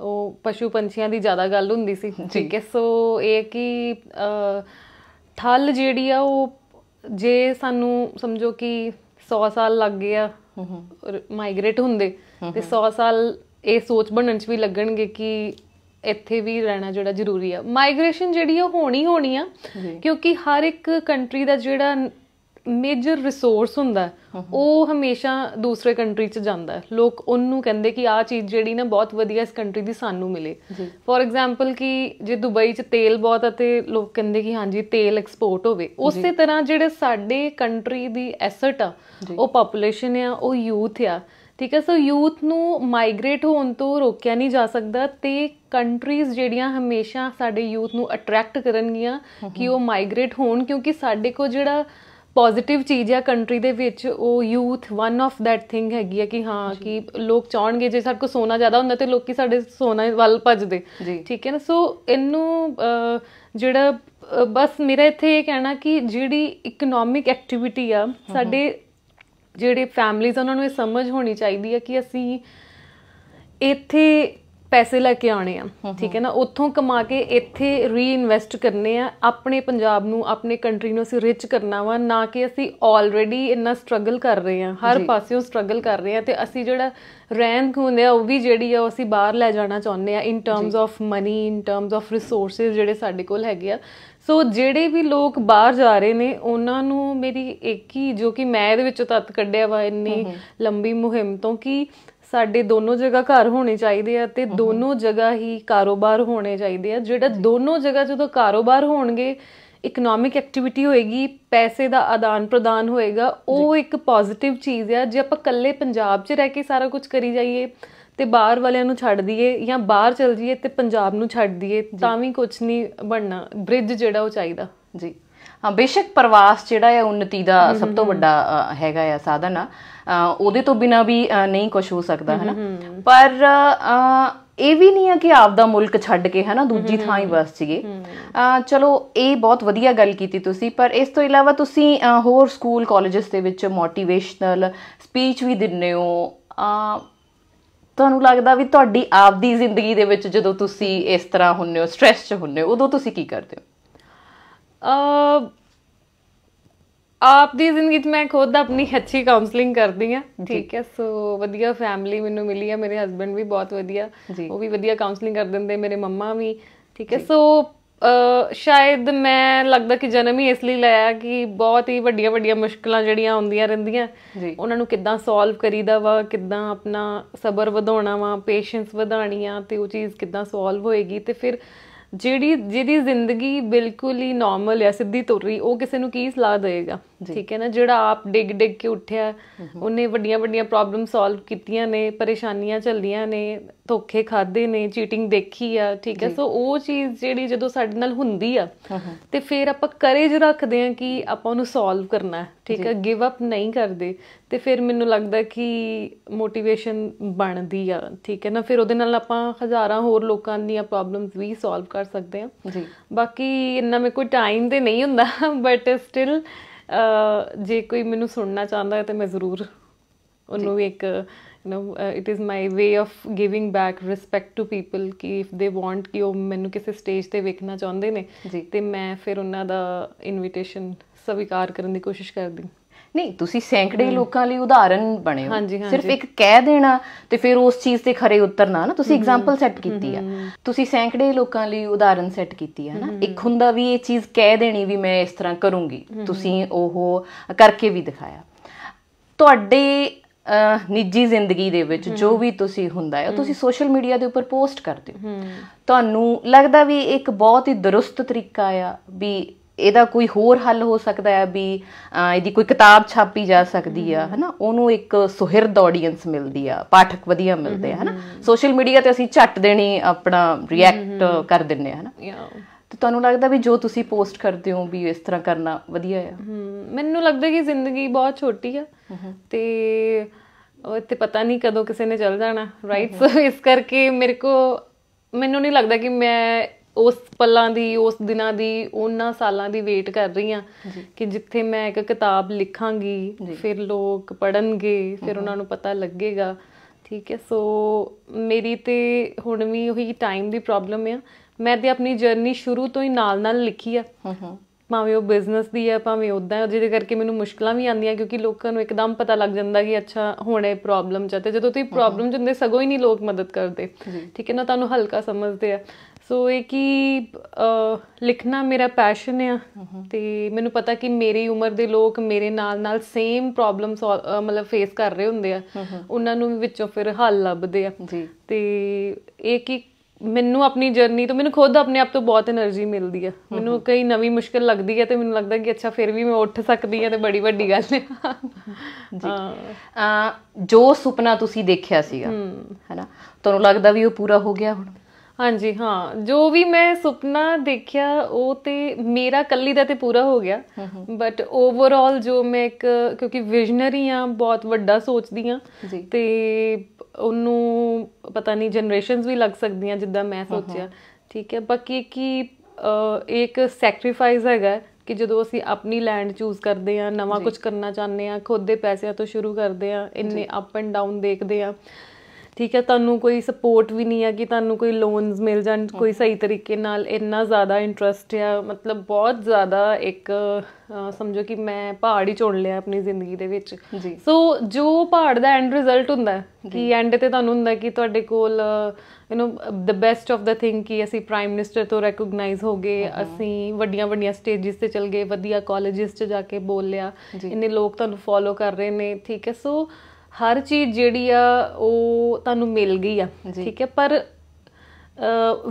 ਉਹ ਪਸ਼ੂ ਪੰਛੀਆਂ ਦੀ ਜ਼ਿਆਦਾ ਗੱਲ ਹੁੰਦੀ ਸੀ ਠੀਕ ਹੈ ਸੋ ਇਹ ਕਿ ਠੱਲ ਜਿਹੜੀ ਆ ਉਹ ਜੇ ਸਾਨੂੰ ਸਮਝੋ ਕਿ 100 ਸਾਲ ਲੱਗ ਗਿਆ ਮਾਈਗ੍ਰੇਟ ਹੁੰਦੇ ਤੇ 100 ਸਾਲ ਇਹ ਸੋਚ ਬਣਨ ਚ ਵੀ ਲੱਗਣਗੇ ਕਿ ਇੱਥੇ ਵੀ ਰਹਿਣਾ ਜਿਹੜਾ ਜ਼ਰੂਰੀ ਆ ਮਾਈਗ੍ਰੇਸ਼ਨ ਜਿਹੜੀ ਉਹ ਹੋਣੀ ਹੋਣੀ ਆ ਕਿਉਂਕਿ ਹਰ ਇੱਕ ਕੰਟਰੀ ਦਾ ਜਿਹੜਾ ਮੇਜਰ ਰਿਸੋਰਸ ਹੁੰਦਾ ਉਹ ਹਮੇਸ਼ਾ ਦੂਸਰੇ ਕੰਟਰੀ ਚ ਜਾਂਦਾ ਲੋਕ ਉਹਨੂੰ ਕਹਿੰਦੇ ਕਿ ਆਹ ਚੀਜ਼ ਜਿਹੜੀ ਨਾ ਬਹੁਤ ਵਧੀਆ ਇਸ ਕੰਟਰੀ ਦੀ ਸਾਨੂੰ ਮਿਲੇ ਫੋਰ ਐਗਜ਼ਾਮਪਲ ਕਿ ਜੇ ਦੁਬਈ ਚ ਤੇਲ ਬਹੁਤ ਤੇ ਲੋਕ ਕਹਿੰਦੇ ਕਿ ਹਾਂਜੀ ਤੇਲ ਐਕਸਪੋਰਟ ਹੋਵੇ ਉਸੇ ਤਰ੍ਹਾਂ ਜਿਹੜੇ ਸਾਡੇ ਕੰਟਰੀ ਦੀ ਐਸਟ ਆ ਉਹ ਪੋਪੂਲੇਸ਼ਨ ਆ ਉਹ ਯੂਥ ਆ ਠੀਕ ਹੈ ਸੋ ਯੂਥ ਨੂੰ ਮਾਈਗ੍ਰੇਟ ਹੋਣ ਤੋਂ ਰੋਕਿਆ ਨਹੀਂ ਜਾ ਸਕਦਾ ਤੇ ਕੰਟਰੀਜ਼ ਜਿਹੜੀਆਂ ਹਮੇਸ਼ਾ ਸਾਡੇ ਯੂਥ ਨੂੰ ਅਟਰੈਕਟ ਕਰਨਗੀਆਂ ਕਿ ਉਹ ਮਾਈਗ੍ਰੇਟ ਹੋਣ ਕਿਉਂਕਿ ਸਾਡੇ ਕੋ ਜਿਹੜਾ ਪੋਜ਼ਿਟਿਵ ਚੀਜ਼ ਹੈ ਕੰਟਰੀ ਦੇ ਵਿੱਚ ਉਹ youth one of that thing ਹੈਗੀ ਆ ਕਿ ਹਾਂ ਕਿ ਲੋਕ ਚਾਹਣਗੇ ਜੇ ਸਾਡੇ ਕੋ ਸੋਨਾ ਜ਼ਿਆਦਾ ਹੁੰਦਾ ਤੇ ਲੋਕੀ ਸਾਡੇ ਸੋਨਾ ਵੱਲ ਭੱਜਦੇ ਠੀਕ ਹੈ ਨਾ ਸੋ ਇਹਨੂੰ ਜਿਹੜਾ ਬਸ ਮੇਰਾ ਇੱਥੇ ਇਹ ਕਹਿਣਾ ਕਿ ਜਿਹੜੀ ਇਕਨੋਮਿਕ ਐਕਟੀਵਿਟੀ ਆ ਸਾਡੇ ਜਿਹੜੇ ਫੈਮਲੀਆਂ ਉਹਨਾਂ ਨੂੰ ਇਹ ਸਮਝ ਹੋਣੀ ਚਾਹੀਦੀ ਹੈ ਕਿ ਅਸੀਂ ਇੱਥੇ ਪੈਸੇ ਲੈ ਕੇ ਆਉਣੇ ਆ ਠੀਕ ਹੈ ਨਾ ਉੱਥੋਂ ਕਮਾ ਕੇ ਇੱਥੇ ਰੀਇਨਵੈਸਟ ਕਰਨੇ ਆ ਆਪਣੇ ਪੰਜਾਬ ਨੂੰ ਆਪਣੇ ਕੰਟਰੀ ਨੂੰ ਅਸੀਂ ਰਿਚ ਕਰਨਾ ਵਾ ਨਾ ਕਿ ਅਸੀਂ ਆਲਰੇਡੀ ਇੰਨਾ ਸਟਰਗਲ ਕਰ ਰਹੇ ਆ ਹਰ ਪਾਸਿਓਂ ਸਟਰਗਲ ਕਰ ਰਹੇ ਆ ਤੇ ਅਸੀਂ ਜਿਹੜਾ ਰਹਿਣ ਹੁੰਦੇ ਆ ਉਹ ਵੀ ਜਿਹੜੀ ਆ ਅਸੀਂ ਬਾਹਰ ਲੈ ਜਾਣਾ ਚਾਹੁੰਦੇ ਆ in terms of money in terms of resources ਜਿਹੜੇ ਸਾਡੇ ਕੋਲ ਹੈਗੇ ਆ ਸੋ ਜਿਹੜੇ ਵੀ ਲੋਕ ਬਾਹਰ ਜਾ ਰਹੇ ਨੇ ਉਹਨਾਂ ਨੂੰ ਮੇਰੀ ਇੱਕ ਹੀ ਜੋ ਕਿ ਮੈਂ ਇਹਦੇ ਵਿੱਚੋਂ ਤੱਤ ਕੱਢਿਆ ਵਾ ਇੰਨੀ ਲੰਬੀ ਮੁਹਿੰਮ ਤੋਂ ਕਿ ਸਾਡੇ ਦੋਨੋਂ ਜਗ੍ਹਾ ਘਰ ਹੋਣੇ ਚਾਹੀਦੇ ਆ ਤੇ ਦੋਨੋਂ ਜਗ੍ਹਾ ਹੀ ਕਾਰੋਬਾਰ ਹੋਣੇ ਚਾਹੀਦੇ ਆ ਜਿਹੜਾ ਦੋਨੋਂ ਜਗ੍ਹਾ ਜਦੋਂ ਕਾਰੋਬਾਰ ਹੋਣਗੇ ਇਕਨੋਮਿਕ ਐਕਟੀਵਿਟੀ ਹੋਏਗੀ ਪੈਸੇ ਦਾ ਆਦਾਨ ਪ੍ਰਦਾਨ ਹੋਏਗਾ ਉਹ ਇੱਕ ਪੋਜ਼ਿਟਿਵ ਚੀਜ਼ ਆ ਜੇ ਆਪਾਂ ਇਕੱਲੇ ਪੰਜਾਬ 'ਚ ਰਹਿ ਕੇ ਸਾਰਾ ਕੁਝ ਕਰੀ ਜਾਈਏ ਤੇ ਬਾਹਰ ਵਾਲਿਆਂ ਨੂੰ ਛੱਡ ਦਈਏ ਜਾਂ ਬਾਹਰ ਚਲ ਜਾਈਏ ਤੇ ਪੰਜਾਬ ਨੂੰ ਛੱਡ ਦਈਏ ਤਾਂ ਵੀ ਕੁਝ ਨਹੀਂ ਬਣਨਾ ਬ੍ਰਿਜ ਜਿਹੜਾ ਉਹ ਚਾਹੀਦਾ ਜੀ ਹਾਂ ਬੇਸ਼ੱਕ ਪ੍ਰਵਾਸ ਜਿਹੜਾ ਹੈ ਉન્નਤੀ ਦਾ ਸਭ ਤੋਂ ਵੱਡਾ ਹੈਗਾ ਆ ਸਾਧਨ ਆ ਉਹਦੇ ਤੋਂ ਬਿਨਾ ਵੀ ਨਹੀਂ ਕੁਝ ਹੋ ਸਕਦਾ ਹੈ ਨਾ ਪਰ ਇਹ ਵੀ ਨਹੀਂ ਆ ਕਿ ਆਪ ਦਾ ਮੁਲਕ ਛੱਡ ਕੇ ਹੈ ਨਾ ਦੂਜੀ ਥਾਂ ਹੀ ਵਸ ਜੀਏ ਚਲੋ ਇਹ ਬਹੁਤ ਵਧੀਆ ਗੱਲ ਕੀਤੀ ਤੁਸੀਂ ਪਰ ਇਸ ਤੋਂ ਇਲਾਵਾ ਤੁਸੀਂ ਹੋਰ ਸਕੂਲ ਕਾਲਜਸ ਦੇ ਵਿੱਚ ਮੋਟੀਵੇਸ਼ਨਲ ਸਪੀਚ ਵੀ ਦਿੰਦੇ ਹੋ ਤੁਹਾਨੂੰ ਲੱਗਦਾ ਵੀ ਤੁਹਾਡੀ ਆਪਦੀ ਜ਼ਿੰਦਗੀ ਦੇ ਵਿੱਚ ਜਦੋਂ ਤੁਸੀਂ ਇਸ ਤਰ੍ਹਾਂ ਹੁੰਨੇ ਹੋ ਸਟ्रेस 'ਚ ਹੁੰਨੇ ਹੋ ਉਦੋਂ ਤੁਸੀਂ ਕੀ ਕਰਦੇ ਹੋ ਆਪ ਦੀ ਜ਼ਿੰਦਗੀ 'ਚ ਮੈਂ ਖੁਦ ਆਪਣੀ ਅੱਛੀ ਕਾਉਂਸਲਿੰਗ ਕਰਦੀ ਆ ਠੀਕ ਹੈ ਸੋ ਵਧੀਆ ਫੈਮਿਲੀ ਮੈਨੂੰ ਮਿਲੀ ਆ ਮੇਰੇ ਹਸਬੰਡ ਵੀ ਬਹੁਤ ਵਧੀਆ ਉਹ ਵੀ ਵਧੀਆ ਕਾਉਂਸਲਿੰਗ ਕਰ ਦਿੰਦੇ ਮੇਰੇ ਮੰਮਾ ਵੀ ਠੀਕ ਹੈ ਸੋ ਸ਼ਾਇਦ ਮੈਂ ਲੱਗਦਾ ਕਿ ਜਨਮ ਹੀ ਇਸ ਲਈ ਲਿਆ ਕਿ ਬਹੁਤ ਹੀ ਵੱਡੀਆਂ ਵੱਡੀਆਂ ਮੁਸ਼ਕਲਾਂ ਜਿਹੜੀਆਂ ਆਉਂਦੀਆਂ ਰਹਿੰਦੀਆਂ ਉਹਨਾਂ ਨੂੰ ਕਿੱਦਾਂ ਸੋਲਵ ਕਰੀਦਾ ਵਾ ਕਿੱਦਾਂ ਆਪਣਾ ਸਬਰ ਵਧਾਉਣਾ ਵਾ ਪੇਸ਼ੈਂਸ ਵਧਾਣੀ ਆ ਤੇ ਉਹ ਚੀਜ਼ ਕਿੱਦਾਂ ਸੋਲਵ ਹੋਏਗੀ ਤੇ ਫਿਰ ਜਿਹੜੀ ਜਿਹਦੀ ਜ਼ਿੰਦਗੀ ਬਿਲਕੁਲ ਹੀ ਨਾਰਮਲ ਹੈ ਸਿੱਧੀ ਤੁਰ ਰਹੀ ਉਹ ਕਿਸੇ ਨੂੰ ਕੀ ਸਲਾਹ ਦੇਵੇਗਾ ਠੀਕ ਹੈ ਨਾ ਜਿਹੜਾ ਆਪ ਡਿੱਗ ਡਿੱਗ ਕੇ ਉੱਠਿਆ ਉਹਨੇ ਵੱਡੀਆਂ ਵੱਡੀਆਂ ਪ੍ਰੋਬਲਮ ਸੋਲਵ ਕੀਤੀਆਂ ਨੇ ਪਰੇਸ਼ਾਨੀਆਂ ਚੱਲੀਆਂ ਨੇ ਧੋਖੇ ਖਾਦੇ ਨੇ ਚੀਟਿੰਗ ਦੇਖੀ ਆ ਠੀਕ ਹੈ ਸੋ ਉਹ ਚੀਜ਼ ਜਿਹੜੀ ਜਦੋਂ ਸਾਡੇ ਨਾਲ ਹੁੰਦੀ ਆ ਤੇ ਫਿਰ ਆਪਾਂ ਕਰੇਜ ਰੱਖਦੇ ਆ ਕਿ ਆਪਾਂ ਉਹਨੂੰ ਸੋਲਵ ਕਰਨਾ ਠੀਕ ਹੈ ਗਿਵ ਅਪ ਨਹੀਂ ਕਰਦੇ ਤੇ ਫਿਰ ਮੈਨੂੰ ਲੱਗਦਾ ਕਿ ਮੋਟੀਵੇਸ਼ਨ ਬਣਦੀ ਆ ਠੀਕ ਹੈ ਨਾ ਫਿਰ ਉਹਦੇ ਨਾਲ ਆਪਾਂ ਹਜ਼ਾਰਾਂ ਹੋਰ ਲੋਕਾਂ ਦੀਆਂ ਪ੍ਰੋਬਲਮਸ ਵੀ ਸੋਲਵ ਕਰ ਸਕਦੇ ਆ ਜੀ ਬਾਕੀ ਇੰਨਾ ਮੇ ਕੋਈ ਟਾਈਮ ਤੇ ਨਹੀਂ ਹੁੰਦਾ ਬਟ [laughs] ਸਟਿਲ ਜੇ ਕੋਈ ਮੈਨੂੰ ਸੁਣਨਾ ਚਾਹੁੰਦਾ ਹੈ ਤੇ ਮੈਂ ਜ਼ਰੂਰ ਉਹਨੂੰ ਵੀ ਇੱਕ you know it is my way of giving back respect to people ਕਿ ਇਫ ਦੇ ਵਾਂਟ ਕਿ ਉਹ ਮੈਨੂੰ ਕਿਸੇ ਸਟੇਜ ਤੇ ਵੇਖਣਾ ਚਾਹੁੰਦੇ ਨੇ ਤੇ ਮੈਂ ਫਿਰ ਉਹਨਾਂ ਦਾ ਇਨਵੀਟੇਸ਼ਨ ਸਵੀਕਾਰ ਕਰਨ ਦੀ ਕੋਸ਼ਿਸ਼ ਕਰਦੀ ਨਹੀਂ ਤੁਸੀਂ ਸੈਂਕੜੇ ਲੋਕਾਂ ਲਈ ਉਦਾਹਰਨ ਬਣੇ ਹੋ ਸਿਰਫ ਇੱਕ ਕਹਿ ਦੇਣਾ ਤੇ ਫਿਰ ਉਸ ਚੀਜ਼ ਤੇ ਖਰੇ ਉਤਰਨਾ ਨਾ ਤੁਸੀਂ ਐਗਜ਼ਾਮਪਲ ਸੈੱਟ ਕੀਤੀ ਆ ਤੁਸੀਂ ਸੈਂਕੜੇ ਲੋਕਾਂ ਲਈ ਉਦਾਹਰਨ ਸੈੱਟ ਕੀਤੀ ਆ ਨਾ ਇੱਕ ਹੁੰਦਾ ਵੀ ਇਹ ਚੀਜ਼ ਕਹਿ ਦੇਣੀ ਵੀ ਮੈਂ ਇਸ ਤਰ੍ਹਾਂ ਕਰੂੰਗੀ ਤੁਸੀਂ ਉਹ ਕਰਕੇ ਵੀ ਦਿਖਾਇਆ ਤੁਹਾਡੇ ਨਿੱਜੀ ਜ਼ਿੰਦਗੀ ਦੇ ਵਿੱਚ ਜੋ ਵੀ ਤੁਸੀਂ ਹੁੰਦਾ ਹੈ ਤੁਸੀਂ ਸੋਸ਼ਲ ਮੀਡੀਆ ਦੇ ਉੱਪਰ ਪੋਸਟ ਕਰਦੇ ਹੋ ਤੁਹਾਨੂੰ ਲੱਗਦਾ ਵੀ ਇੱਕ ਬਹੁਤ ਹੀ ਦਰੁਸਤ ਤਰੀਕਾ ਆ ਵੀ ਇਹਦਾ ਕੋਈ ਹੋਰ ਹੱਲ ਹੋ ਸਕਦਾ ਹੈ ਵੀ ਇਹਦੀ ਕੋਈ ਕਿਤਾਬ ਛਾਪੀ ਜਾ ਸਕਦੀ ਆ ਹਨਾ ਉਹਨੂੰ ਇੱਕ ਸੁਹਿਰਦ ਆਡੀਅנס ਮਿਲਦੀ ਆ ਪਾਠਕ ਵਧੀਆ ਮਿਲਦੇ ਆ ਹਨਾ ਸੋਸ਼ਲ ਮੀਡੀਆ ਤੇ ਅਸੀਂ ਛੱਟ ਦੇਣੀ ਆਪਣਾ ਰਿਐਕਟ ਕਰ ਦਿੰਨੇ ਆ ਹਨਾ ਤੇ ਤੁਹਾਨੂੰ ਲੱਗਦਾ ਵੀ ਜੋ ਤੁਸੀਂ ਪੋਸਟ ਕਰਦੇ ਹੋ ਵੀ ਇਸ ਤਰ੍ਹਾਂ ਕਰਨਾ ਵਧੀਆ ਆ ਮੈਨੂੰ ਲੱਗਦਾ ਕਿ ਜ਼ਿੰਦਗੀ ਬਹੁਤ ਛੋਟੀ ਆ ਤੇ ਉਹ ਤੇ ਪਤਾ ਨਹੀਂ ਕਦੋਂ ਕਿਸੇ ਨੇ ਚਲ ਜਾਣਾ ਰਾਈਟ ਸੋ [laughs] ਇਸ ਕਰਕੇ ਮੇਰੇ ਕੋ ਮੈਨੂੰ ਨਹੀਂ ਲੱਗਦਾ ਕਿ ਮੈਂ ਉਸ ਪੱਲਾਂ ਦੀ ਉਸ ਦਿਨਾਂ ਦੀ ਉਹਨਾਂ ਸਾਲਾਂ ਦੀ ਵੇਟ ਕਰ ਰਹੀ ਆ ਕਿ ਜਿੱਥੇ ਮੈਂ ਇੱਕ ਕਿਤਾਬ ਲਿਖਾਂਗੀ ਫਿਰ ਲੋਕ ਪੜਨਗੇ ਫਿਰ ਉਹਨਾਂ ਨੂੰ ਪਤਾ ਲੱਗੇਗਾ ਠੀਕ ਹੈ ਸੋ ਮੇਰੀ ਤੇ ਹੁਣ ਵੀ ਉਹੀ ਟਾਈਮ ਦੀ ਪ੍ਰੋਬਲਮ ਆ ਮੈਂ ਤੇ ਆਪਣੀ ਜਰਨੀ ਸ਼ੁਰੂ ਤੋਂ ਹੀ ਨਾਲ-ਨਾਲ ਲਿਖੀ ਆ ਭਾਵੇਂ ਉਹ ਬਿਜ਼ਨਸ ਦੀ ਆ ਭਾਵੇਂ ਉਦਾਂ ਜਿਹਦੇ ਕਰਕੇ ਮੈਨੂੰ ਮੁਸ਼ਕਲਾਂ ਵੀ ਆਉਂਦੀਆਂ ਕਿਉਂਕਿ ਲੋਕਾਂ ਨੂੰ ਇੱਕਦਮ ਪਤਾ ਲੱਗ ਜਾਂਦਾ ਕਿ ਅੱਛਾ ਹੁਣ ਇਹ ਪ੍ਰੋਬਲਮ ਤੇ ਜਦੋਂ ਤੁਸੀਂ ਪ੍ਰੋਬਲਮ ਜੁੰਦੇ ਸਗੋਂ ਹੀ ਨਹੀਂ ਲੋਕ ਮਦਦ ਕਰਦੇ ਠੀਕ ਹੈ ਨਾ ਤੁਹਾਨੂੰ ਹਲਕਾ ਸਮਝਦੇ ਆ ਸੋ ਇਹ ਕਿ ਲਿਖਣਾ ਮੇਰਾ ਪੈਸ਼ਨ ਆ ਤੇ ਮੈਨੂੰ ਪਤਾ ਕਿ ਮੇਰੀ ਉਮਰ ਦੇ ਲੋਕ ਮੇਰੇ ਨਾਲ ਨਾਲ ਸੇਮ ਪ੍ਰੋਬਲਮਸ ਮਤਲਬ ਫੇਸ ਕਰ ਰਹੇ ਹੁੰਦੇ ਆ ਉਹਨਾਂ ਨੂੰ ਵੀ ਵਿੱਚੋਂ ਫਿਰ ਹੱਲ ਲੱਭਦੇ ਆ ਤੇ ਇਹ ਕਿ ਮੈਨੂੰ ਆਪਣੀ ਜਰਨੀ ਤੋਂ ਮੈਨੂੰ ਖੁਦ ਆਪਣੇ ਆਪ ਤੋਂ ਬਹੁਤ એનર્ਜੀ ਮਿਲਦੀ ਆ ਮੈਨੂੰ ਕਈ ਨਵੀਂ ਮੁਸ਼ਕਲ ਲੱਗਦੀ ਆ ਤੇ ਮੈਨੂੰ ਲੱਗਦਾ ਕਿ ਅੱਛਾ ਫਿਰ ਵੀ ਮੈਂ ਉੱਠ ਸਕਦੀ ਆ ਤੇ ਬੜੀ ਵੱਡੀ ਗੱਲ ਹੈ ਜੀ ਆ ਜੋ ਸੁਪਨਾ ਤੁਸੀਂ ਦੇਖਿਆ ਸੀਗਾ ਹੈਨਾ ਤੁਹਾਨੂੰ ਲੱਗਦਾ ਵੀ ਉਹ ਪੂਰਾ ਹੋ ਗਿਆ ਹੁਣ ਹਾਂਜੀ ਹਾਂ ਜੋ ਵੀ ਮੈਂ ਸੁਪਨਾ ਦੇਖਿਆ ਉਹ ਤੇ ਮੇਰਾ ਕੱਲੀ ਦਾ ਤੇ ਪੂਰਾ ਹੋ ਗਿਆ ਬਟ ਓਵਰਆਲ ਜੋ ਮੈਂ ਇੱਕ ਕਿਉਂਕਿ ਵਿਜ਼ਨਰੀ ਆ ਬਹੁਤ ਵੱਡਾ ਸੋਚਦੀ ਆ ਤੇ ਉਹਨੂੰ ਪਤਾ ਨਹੀਂ ਜਨਰੇਸ਼ਨਸ ਵੀ ਲੱਗ ਸਕਦੀਆਂ ਜਿੱਦਾਂ ਮੈਂ ਸੋਚਿਆ ਠੀਕ ਹੈ ਬਾਕੀ ਕਿ ਇੱਕ ਸੈਕਰੀਫਾਈਸ ਹੈਗਾ ਕਿ ਜਦੋਂ ਅਸੀਂ ਆਪਣੀ ਲੈਂਡ ਚੂਜ਼ ਕਰਦੇ ਆ ਨਵਾਂ ਕੁਝ ਕਰਨਾ ਚਾਹੁੰਦੇ ਆ ਖੁਦ ਦੇ ਪੈਸਿਆਂ ਤੋਂ ਸ਼ੁਰੂ ਕਰਦੇ ਆ ਇੰਨੇ ਅਪ ਐਂਡ ਡਾਊਨ ਦੇਖਦੇ ਆ ਠੀਕ ਹੈ ਤੁਹਾਨੂੰ ਕੋਈ ਸਪੋਰਟ ਵੀ ਨਹੀਂ ਹੈ ਕਿ ਤੁਹਾਨੂੰ ਕੋਈ ਲੋਨਸ ਮਿਲ ਜਾਣ ਕੋਈ ਸਹੀ ਤਰੀਕੇ ਨਾਲ ਇੰਨਾ ਜ਼ਿਆਦਾ ਇੰਟਰਸਟ ਆ ਮਤਲਬ ਬਹੁਤ ਜ਼ਿਆਦਾ ਇੱਕ ਸਮਝੋ ਕਿ ਮੈਂ ਪਹਾੜ ਹੀ ਚੁਣ ਲਿਆ ਆਪਣੀ ਜ਼ਿੰਦਗੀ ਦੇ ਵਿੱਚ ਸੋ ਜੋ ਪਹਾੜ ਦਾ ਐਂਡ ਰਿਜ਼ਲਟ ਹੁੰਦਾ ਕਿ ਐਂਡ ਤੇ ਤੁਹਾਨੂੰ ਹੁੰਦਾ ਕਿ ਤੁਹਾਡੇ ਕੋਲ you know the best of the thing ਕਿ ਅਸੀਂ ਪ੍ਰਾਈਮ ਮਿਨਿਸਟਰ ਤੋਂ ਰੈਕਗਨਾਈਜ਼ ਹੋ ਗਏ ਅਸੀਂ ਵੱਡੀਆਂ ਵੱਡੀਆਂ ਸਟੇਜਸ ਤੇ ਚਲ ਗਏ ਵਧੀਆ ਕਾਲਜਸ 'ਚ ਜਾ ਕੇ ਬੋਲ ਲਿਆ ਇੰਨੇ ਲੋਕ ਤੁਹਾਨੂੰ ਫੋਲੋ ਕਰ ਰਹੇ ਨੇ ਠੀਕ ਹੈ ਸੋ ਹਰ ਚੀਜ਼ ਜਿਹੜੀ ਆ ਉਹ ਤੁਹਾਨੂੰ ਮਿਲ ਗਈ ਆ ਠੀਕ ਹੈ ਪਰ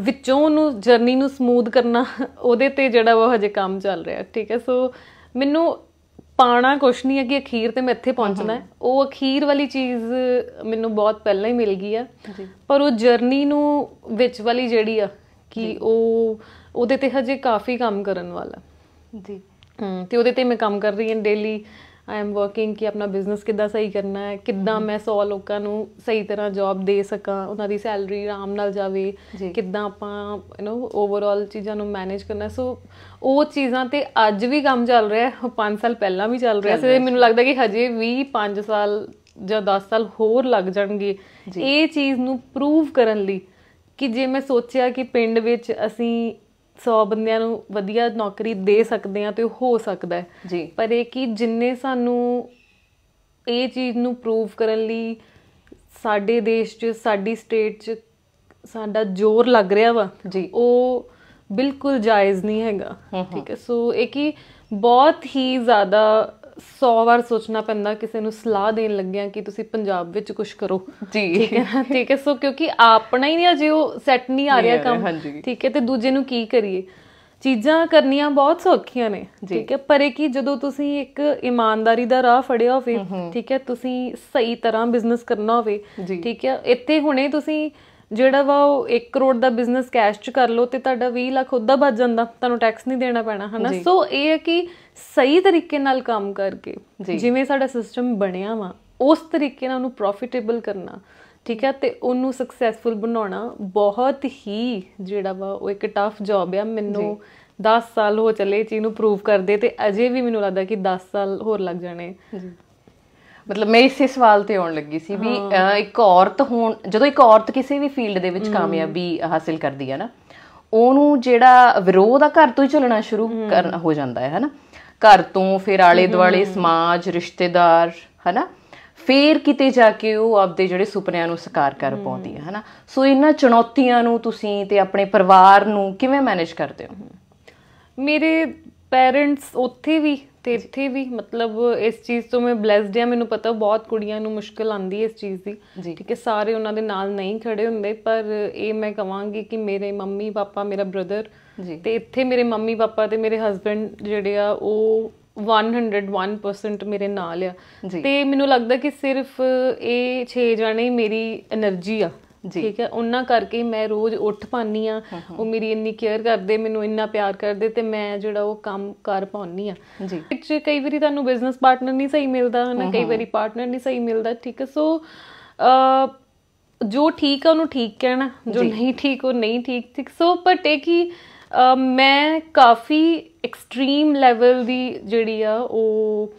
ਵਿੱਚੋਂ ਨੂੰ ਜਰਨੀ ਨੂੰ ਸਮੂਥ ਕਰਨਾ ਉਹਦੇ ਤੇ ਜਿਹੜਾ ਉਹ ਹਜੇ ਕੰਮ ਚੱਲ ਰਿਹਾ ਠੀਕ ਹੈ ਸੋ ਮੈਨੂੰ ਪਾਣਾ ਕੁਛ ਨਹੀਂ ਹੈ ਕਿ ਅਖੀਰ ਤੇ ਮੈਂ ਇੱਥੇ ਪਹੁੰਚਣਾ ਹੈ ਉਹ ਅਖੀਰ ਵਾਲੀ ਚੀਜ਼ ਮੈਨੂੰ ਬਹੁਤ ਪਹਿਲਾਂ ਹੀ ਮਿਲ ਗਈ ਆ ਪਰ ਉਹ ਜਰਨੀ ਨੂੰ ਵਿੱਚ ਵਾਲੀ ਜਿਹੜੀ ਆ ਕਿ ਉਹ ਉਹਦੇ ਤੇ ਹਜੇ ਕਾਫੀ ਕੰਮ ਕਰਨ ਵਾਲਾ ਜੀ ਤੇ ਉਹਦੇ ਤੇ ਮੈਂ ਕੰਮ ਕਰ ਰਹੀ ਹਾਂ ਡੇਲੀ ਆਈ ਐਮ ਵਰਕਿੰਗ ਕਿ ਆਪਣਾ ਬਿਜ਼ਨਸ ਕਿੱਦਾਂ ਸਹੀ ਕਰਨਾ ਹੈ ਕਿੱਦਾਂ ਮੈਂ 100 ਲੋਕਾਂ ਨੂੰ ਸਹੀ ਤਰ੍ਹਾਂ ਜੌਬ ਦੇ ਸਕਾਂ ਉਹਨਾਂ ਦੀ ਸੈਲਰੀ ਆਰਾਮ ਨਾਲ ਜਾਵੇ ਕਿੱਦਾਂ ਆਪਾਂ ਯੂ نو ਓਵਰਆਲ ਚੀਜ਼ਾਂ ਨੂੰ ਮੈਨੇਜ ਕਰਨਾ ਸੋ ਉਹ ਚੀਜ਼ਾਂ ਤੇ ਅੱਜ ਵੀ ਕੰਮ ਚੱਲ ਰਿਹਾ ਹੈ 5 ਸਾਲ ਪਹਿਲਾਂ ਵੀ ਚੱਲ ਰਿਹਾ ਸੀ ਮੈਨੂੰ ਲੱਗਦਾ ਕਿ ਹਜੇ ਵੀ 5 ਸਾਲ ਜਾਂ 10 ਸਾਲ ਹੋਰ ਲੱਗ ਜਾਣਗੇ ਇਹ ਚੀਜ਼ ਨੂੰ ਪ੍ਰੂਵ ਕਰਨ ਲਈ ਕਿ ਜੇ ਮੈਂ ਸੋਚਿਆ ਕਿ ਪਿੰਡ ਵਿੱਚ ਅਸੀਂ 100 ਬੰਦਿਆਂ ਨੂੰ ਵਧੀਆ ਨੌਕਰੀ ਦੇ ਸਕਦੇ ਆ ਤੇ ਹੋ ਸਕਦਾ ਹੈ ਜੀ ਪਰ ਇਹ ਕਿ ਜਿੰਨੇ ਸਾਨੂੰ ਇਹ ਚੀਜ਼ ਨੂੰ ਪ੍ਰੂਵ ਕਰਨ ਲਈ ਸਾਡੇ ਦੇਸ਼ 'ਚ ਸਾਡੀ ਸਟੇਟ 'ਚ ਸਾਡਾ ਜ਼ੋਰ ਲੱਗ ਰਿਹਾ ਵਾ ਜੀ ਉਹ ਬਿਲਕੁਲ ਜਾਇਜ਼ ਨਹੀਂ ਹੈਗਾ ਠੀਕ ਹੈ ਸੋ ਇਹ ਕਿ ਬਹੁਤ ਹੀ ਜ਼ਿਆਦਾ 100 ਵਾਰ ਸੋਚਣਾ ਪੈਂਦਾ ਕਿਸੇ ਨੂੰ ਸਲਾਹ ਦੇਣ ਲੱਗਿਆਂ ਕਿ ਤੁਸੀਂ ਪੰਜਾਬ ਵਿੱਚ ਕੁਝ ਕਰੋ ਠੀਕ ਹੈ ਠੀਕ ਹੈ ਸੋ ਕਿਉਂਕਿ ਆਪਣਾ ਹੀ ਨਹੀਂ ਜਿਉ ਉਹ ਸੈੱਟ ਨਹੀਂ ਆ ਰਿਹਾ ਕੰਮ ਠੀਕ ਹੈ ਤੇ ਦੂਜੇ ਨੂੰ ਕੀ ਕਰੀਏ ਚੀਜ਼ਾਂ ਕਰਨੀਆਂ ਬਹੁਤ ਸੌਖੀਆਂ ਨੇ ਠੀਕ ਹੈ ਪਰ ਇਹ ਕਿ ਜਦੋਂ ਤੁਸੀਂ ਇੱਕ ਇਮਾਨਦਾਰੀ ਦਾ ਰਾਹ ਫੜਿਆ ਹੋਵੇ ਠੀਕ ਹੈ ਤੁਸੀਂ ਸਹੀ ਤਰ੍ਹਾਂ ਬਿਜ਼ਨਸ ਕਰਨਾ ਹੋਵੇ ਠੀਕ ਹੈ ਇੱਥੇ ਹੁਣੇ ਤੁਸੀਂ ਜਿਹੜਾ ਵਾ ਉਹ 1 ਕਰੋੜ ਦਾ ਬਿਜ਼ਨਸ ਕੈਸ਼ ਚ ਕਰ ਲਓ ਤੇ ਤੁਹਾਡਾ 20 ਲੱਖ ਉਹਦਾ ਬਚ ਜਾਂਦਾ ਤੁਹਾਨੂੰ ਟੈਕਸ ਨਹੀਂ ਦੇਣਾ ਪੈਣਾ ਹਨਾ ਸੋ ਇਹ ਹੈ ਕਿ ਸਹੀ ਤਰੀਕੇ ਨਾਲ ਕੰਮ ਕਰਕੇ ਜਿਵੇਂ ਸਾਡਾ ਸਿਸਟਮ ਬਣਿਆ ਵਾ ਉਸ ਤਰੀਕੇ ਨਾਲ ਉਹਨੂੰ ਪ੍ਰੋਫਿਟੇਬਲ ਕਰਨਾ ਠੀਕ ਹੈ ਤੇ ਉਹਨੂੰ ਸਕਸੈਸਫੁਲ ਬਣਾਉਣਾ ਬਹੁਤ ਹੀ ਜਿਹੜਾ ਵਾ ਉਹ ਇੱਕ ਟਫ ਜੌਬ ਆ ਮੈਨੂੰ 10 ਸਾਲ ਹੋ ਚਲੇ ਚੀ ਨੂੰ ਪ੍ਰੂਵ ਕਰਦੇ ਤੇ ਅਜੇ ਵੀ ਮੈਨੂੰ ਲੱਗਦਾ ਕਿ 10 ਸਾਲ ਹੋਰ ਲੱਗ ਜਾਣੇ ਜੀ ਮਤਲਬ ਮੈਂ ਇਸੇ ਸਵਾਲ ਤੇ ਆਉਣ ਲੱਗੀ ਸੀ ਵੀ ਇੱਕ ਔਰਤ ਹੋਣ ਜਦੋਂ ਇੱਕ ਔਰਤ ਕਿਸੇ ਵੀ ਫੀਲਡ ਦੇ ਵਿੱਚ ਕਾਮਯਾਬੀ ਹਾਸਲ ਕਰਦੀ ਹੈ ਨਾ ਉਹਨੂੰ ਜਿਹੜਾ ਵਿਰੋਧ ਆ ਘਰ ਤੋਂ ਹੀ ਚੱਲਣਾ ਸ਼ੁਰੂ ਕਰਨਾ ਹੋ ਜਾਂਦਾ ਹੈ ਹਨਾ ਘਰ ਤੋਂ ਫਿਰ ਆਲੇ ਦੁਆਲੇ ਸਮਾਜ ਰਿਸ਼ਤੇਦਾਰ ਹਨਾ ਫੇਰ ਕਿਤੇ ਜਾ ਕੇ ਉਹ ਆਪਦੇ ਜਿਹੜੇ ਸੁਪਨਿਆਂ ਨੂੰ ਸਾਕਾਰ ਕਰ ਪਾਉਂਦੀ ਹੈ ਹਨਾ ਸੋ ਇਹਨਾਂ ਚੁਣੌਤੀਆਂ ਨੂੰ ਤੁਸੀਂ ਤੇ ਆਪਣੇ ਪਰਿਵਾਰ ਨੂੰ ਕਿਵੇਂ ਮੈਨੇਜ ਕਰਦੇ ਹੋ ਮੇਰੇ ਪੇਰੈਂਟਸ ਉੱਥੇ ਵੀ ਤੇ ਇੱਥੇ ਵੀ ਮਤਲਬ ਇਸ ਚੀਜ਼ ਤੋਂ ਮੈਂ ਬlesed ਹਾਂ ਮੈਨੂੰ ਪਤਾ ਬਹੁਤ ਕੁੜੀਆਂ ਨੂੰ ਮੁਸ਼ਕਲ ਆਂਦੀ ਹੈ ਇਸ ਚੀਜ਼ ਦੀ ਠੀਕ ਹੈ ਸਾਰੇ ਉਹਨਾਂ ਦੇ ਨਾਲ ਨਹੀਂ ਖੜੇ ਹੁੰਦੇ ਪਰ ਇਹ ਮੈਂ ਕਹਾਂਗੀ ਕਿ ਮੇਰੇ ਮੰਮੀ ਪਾਪਾ ਮੇਰਾ ਬ੍ਰਦਰ ਜੀ ਤੇ ਇੱਥੇ ਮੇਰੇ ਮੰਮੀ ਪਾਪਾ ਤੇ ਮੇਰੇ ਹਸਬੰਡ ਜਿਹੜੇ ਆ ਉਹ 101% ਮੇਰੇ ਨਾਲ ਆ ਤੇ ਮੈਨੂੰ ਲੱਗਦਾ ਕਿ ਸਿਰਫ ਇਹ 6 ਜਣੇ ਮੇਰੀ એનર્ਜੀ ਆ ਠੀਕ ਹੈ ਉਹਨਾਂ ਕਰਕੇ ਮੈਂ ਰੋਜ਼ ਉੱਠ ਪਾਨੀ ਆ ਉਹ ਮੇਰੀ ਇੰਨੀ ਕੇਅਰ ਕਰਦੇ ਮੈਨੂੰ ਇੰਨਾ ਪਿਆਰ ਕਰਦੇ ਤੇ ਮੈਂ ਜਿਹੜਾ ਉਹ ਕੰਮ ਕਰ ਪਾਉਣੀ ਆ ਜੀ ਵਿੱਚ ਕਈ ਵਾਰੀ ਤੁਹਾਨੂੰ ਬਿਜ਼ਨਸ ਪਾਰਟਨਰ ਨਹੀਂ ਸਹੀ ਮਿਲਦਾ ਹਨਾ ਕਈ ਵਾਰੀ ਪਾਰਟਨਰ ਨਹੀਂ ਸਹੀ ਮਿਲਦਾ ਠੀਕ ਹੈ ਸੋ ਅ ਜੋ ਠੀਕ ਆ ਉਹਨੂੰ ਠੀਕ ਕਹਿਣਾ ਜੋ ਨਹੀਂ ਠੀਕ ਉਹ ਨਹੀਂ ਠੀਕ ਠੀਕ ਸੋ ਪਰ ਟੇਕੀ ਮੈਂ ਕਾਫੀ ਐਕਸਟ੍ਰੀਮ ਲੈਵਲ ਦੀ ਜਿਹੜੀ ਆ ਉਹ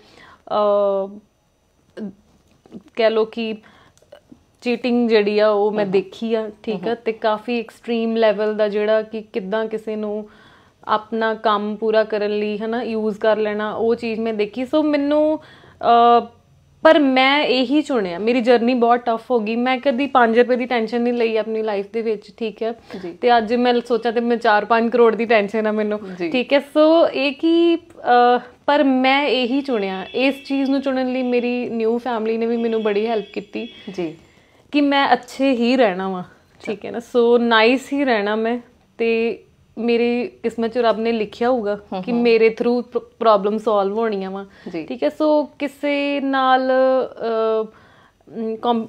ਕਹਿ ਲੋ ਕਿ ਚੀਟਿੰਗ ਜਿਹੜੀ ਆ ਉਹ ਮੈਂ ਦੇਖੀ ਆ ਠੀਕ ਆ ਤੇ ਕਾਫੀ ਐਕਸਟ੍ਰੀਮ ਲੈਵਲ ਦਾ ਜਿਹੜਾ ਕਿ ਕਿਦਾਂ ਕਿਸੇ ਨੂੰ ਆਪਣਾ ਕੰਮ ਪੂਰਾ ਕਰਨ ਲਈ ਹਨਾ ਯੂਜ਼ ਕਰ ਲੈਣਾ ਉਹ ਚੀਜ਼ ਮੈਂ ਦੇਖੀ ਸੋ ਮੈਨੂੰ ਪਰ ਮੈਂ ਇਹੀ ਚੁਣਿਆ ਮੇਰੀ ਜਰਨੀ ਬਹੁਤ ਟਫ ਹੋ ਗਈ ਮੈਂ ਕਦੀ 5 ਰੁਪਏ ਦੀ ਟੈਨਸ਼ਨ ਨਹੀਂ ਲਈ ਆਪਣੀ ਲਾਈਫ ਦੇ ਵਿੱਚ ਠੀਕ ਹੈ ਤੇ ਅੱਜ ਮੈਂ ਸੋਚਾਂ ਤੇ ਮੈਂ 4-5 ਕਰੋੜ ਦੀ ਟੈਨਸ਼ਨ ਆ ਮੈਨੂੰ ਠੀਕ ਹੈ ਸੋ ਇਹ ਕੀ ਪਰ ਮੈਂ ਇਹੀ ਚੁਣਿਆ ਇਸ ਚੀਜ਼ ਨੂੰ ਚੁਣਨ ਲਈ ਮੇਰੀ ਨਿਊ ਫੈਮਿਲੀ ਨੇ ਵੀ ਮੈਨੂੰ ਬੜੀ ਹੈਲਪ ਕੀਤੀ ਜੀ ਕਿ ਮੈਂ ਅੱਛੇ ਹੀ ਰਹਿਣਾ ਵਾ ਠੀਕ ਹੈ ਨਾ ਸੋ ਨਾਈਸ ਹੀ ਰਹਿਣਾ ਮੈਂ ਤੇ ਮੇਰੀ ਕਿਸਮਤ ਚ ਰੱਬ ਨੇ ਲਿਖਿਆ ਹੋਊਗਾ ਕਿ ਮੇਰੇ ਥਰੂ ਪ੍ਰੋਬਲਮ ਸੋਲਵ ਹੋਣੀਆਂ ਵਾ ਠੀਕ ਹੈ ਸੋ ਕਿਸੇ ਨਾਲ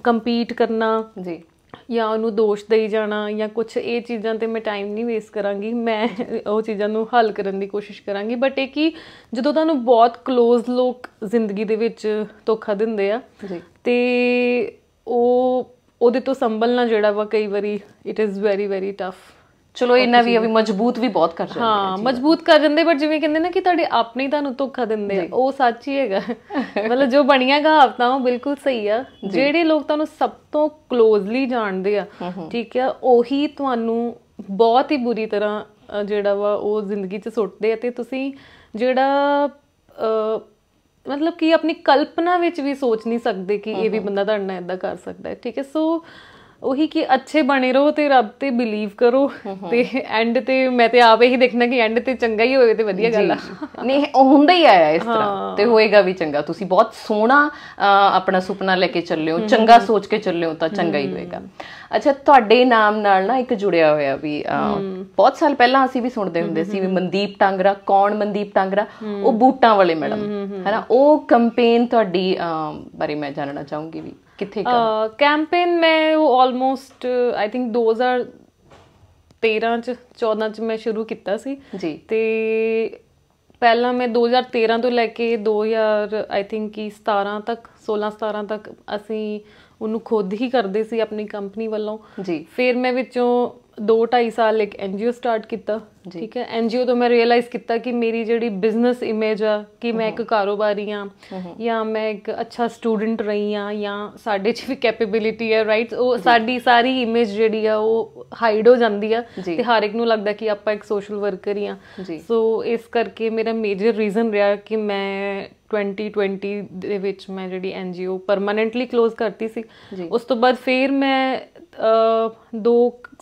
ਕੰਪੀਟ ਕਰਨਾ ਜੀ ਜਾਂ ਉਹਨੂੰ ਦੋਸ਼ ਦੇਈ ਜਾਣਾ ਜਾਂ ਕੁਝ ਇਹ ਚੀਜ਼ਾਂ ਤੇ ਮੈਂ ਟਾਈਮ ਨਹੀਂ ਵੇਸਟ ਕਰਾਂਗੀ ਮੈਂ [laughs] ਉਹ ਚੀਜ਼ਾਂ ਨੂੰ ਹੱਲ ਕਰਨ ਦੀ ਕੋਸ਼ਿਸ਼ ਕਰਾਂਗੀ ਬਟ ਇਹ ਕਿ ਜਦੋਂ ਤੁਹਾਨੂੰ ਬਹੁਤ ক্লোਜ਼ ਲੋਕ ਜ਼ਿੰਦਗੀ ਦੇ ਵਿੱਚ ਧੋਖਾ ਦਿੰਦੇ ਆ ਤੇ ਉਹ ਉਹਦੇ ਤੋਂ ਸੰਭਲਣਾ ਜਿਹੜਾ ਵਾ ਕਈ ਵਾਰੀ it is very very tough ਚਲੋ ਇਹਨਾਂ ਵੀ ਅਭੀ ਮਜ਼ਬੂਤ ਵੀ ਬਹੁਤ ਕਰ ਜਾਂਦੇ ਹਾਂ ਮਜ਼ਬੂਤ ਕਰ ਜਾਂਦੇ ਪਰ ਜਿਵੇਂ ਕਹਿੰਦੇ ਨਾ ਕਿ ਤੁਹਾਡੇ ਆਪਣੇ ਤੁਹਾਨੂੰ ਧੋਖਾ ਦਿੰਦੇ ਆ ਉਹ ਸੱਚ ਹੀ ਹੈਗਾ ਮਤਲਬ ਜੋ ਬਣੀਆਂ ਕਹਾਵਤਾਂ ਉਹ ਬਿਲਕੁਲ ਸਹੀ ਆ ਜਿਹੜੇ ਲੋਕ ਤੁਹਾਨੂੰ ਸਭ ਤੋਂ ਕਲੋਜ਼ਲੀ ਜਾਣਦੇ ਆ ਠੀਕ ਆ ਉਹੀ ਤੁਹਾਨੂੰ ਬਹੁਤ ਹੀ ਬੁਰੀ ਤਰ੍ਹਾਂ ਜਿਹੜਾ ਵਾ ਉਹ ਜ਼ਿੰਦਗੀ 'ਚ ਸੁੱਟਦੇ ਆ ਤੇ ਤੁਸੀਂ ਜਿਹੜਾ ਮਤਲਬ ਕਿ ਆਪਣੀ ਕਲਪਨਾ ਵਿੱਚ ਵੀ ਸੋਚ ਨਹੀਂ ਸਕਦੇ ਕਿ ਇਹ ਵੀ ਬੰਦਾ ਤੁਹਾਡੇ ਨਾਲ ਇਦਾਂ ਕਰ ਸਕਦਾ ਹੈ ਠੀਕ ਹੈ ਸੋ ਉਹੀ ਕਿ ਅੱਛੇ ਬਣੇ ਰਹੋ ਤੇ ਰੱਬ ਤੇ ਬਿਲੀਵ ਕਰੋ ਤੇ ਐਂਡ ਤੇ ਮੈਂ ਤੇ ਆਪ ਇਹੀ ਦੇਖਣਾ ਕਿ ਐਂਡ ਤੇ ਚੰਗਾ ਹੀ ਹੋਵੇ ਤੇ ਵਧੀਆ ਗੱਲ ਆ ਨਹੀਂ ਹੁੰਦਾ ਹੀ ਆਇਆ ਇਸ ਤਰ੍ਹਾਂ ਤੇ ਹੋਏਗਾ ਵੀ ਚੰਗਾ ਤੁਸੀਂ ਬਹੁਤ ਸੋਹਣਾ ਆਪਣਾ ਸੁਪਨਾ ਲੈ ਕੇ ਚੱਲਿਓ ਚੰਗਾ ਸੋਚ ਕੇ ਚੱਲਿਓ ਤਾਂ ਚੰਗਾ ਹੀ ਹੋਏਗਾ ਅੱਛਾ ਤੁਹਾਡੇ ਨਾਮ ਨਾਲ ਨਾ ਇੱਕ ਜੁੜਿਆ ਹੋਇਆ ਵੀ ਬਹੁਤ ਸਾਲ ਪਹਿਲਾਂ ਅਸੀਂ ਵੀ ਸੁਣਦੇ ਹੁੰਦੇ ਸੀ ਵੀ ਮਨਦੀਪ ਟਾਂਗਰਾ ਕੌਣ ਮਨਦੀਪ ਟਾਂਗਰਾ ਉਹ ਬੂਟਾਂ ਵਾਲੇ ਮੈਡਮ ਹੈਨਾ ਉਹ ਕੈਂਪੇਨ ਤੁਹਾਡੀ ਬਾਰੇ ਮੈਂ ਜਾਣਨਾ ਚਾਹੂੰਗੀ ਵੀ ਕਿੱਥੇ का ਕੈਂਪੇਨ ਮੈਂ ਉਹ ਆਲਮੋਸਟ ਆਈ ਥਿੰਕ 2013 ਚ 14 ਚ ਮੈਂ ਸ਼ੁਰੂ ਕੀਤਾ ਸੀ ਜੀ ਤੇ ਪਹਿਲਾਂ ਮੈਂ 2013 ਤੋਂ ਲੈ ਕੇ 2000 ਆਈ ਥਿੰਕ ਕੀ 17 ਤੱਕ 16 17 ਤੱਕ ਅਸੀਂ ਉਹਨੂੰ ਖੁਦ ਹੀ ਕਰਦੇ ਸੀ ਆਪਣੀ ਕੰਪਨੀ ਵੱਲੋਂ ਜੀ ਫਿਰ ਮੈਂ ਵਿੱਚੋਂ 2 2.5 ਸਾਲ ਇੱਕ ਐਨਜੀਓ ਸਟਾਰਟ ਕੀਤਾ ਠੀਕ ਹੈ ਐਨਜੀਓ ਤੋਂ ਮੈਂ ਰਿਅਲਾਈਜ਼ ਕੀਤਾ ਕਿ ਮੇਰੀ ਜਿਹੜੀ ਬਿਜ਼ਨਸ ਇਮੇਜ ਆ ਕਿ ਮੈਂ ਇੱਕ ਕਾਰੋਬਾਰੀ ਆ ਜਾਂ ਮੈਂ ਇੱਕ ਅੱਛਾ ਸਟੂਡੈਂਟ ਰਹੀ ਆ ਜਾਂ ਸਾਡੇ 'ਚ ਵੀ ਕੈਪੇਬਿਲਿਟੀ ਹੈ ਰਾਈਟ ਉਹ ਸਾਡੀ ਸਾਰੀ ਇਮੇਜ ਜਿਹੜੀ ਆ ਉਹ ਹਾਈਡ ਹੋ ਜਾਂਦੀ ਆ ਤੇ ਹਰ ਇੱਕ ਨੂੰ ਲੱਗਦਾ ਕਿ ਆਪਾਂ ਇੱਕ ਸੋਸ਼ਲ ਵਰਕਰ ਹੀ ਆ ਸੋ ਇਸ ਕਰਕੇ ਮੇਰਾ ਮੇਜਰ ਰੀਜ਼ਨ ਰਿਹਾ ਕਿ ਮੈਂ 2020 ਦੇ ਵਿੱਚ ਮੈਂ ਜਿਹੜੀ ਐਨਜੀਓ ਪਰਮਨੈਂਟਲੀ ক্লোਜ਼ ਕਰਤੀ ਸੀ ਉਸ ਤੋਂ ਬਾਅਦ ਫੇਰ ਮੈਂ ਦੋ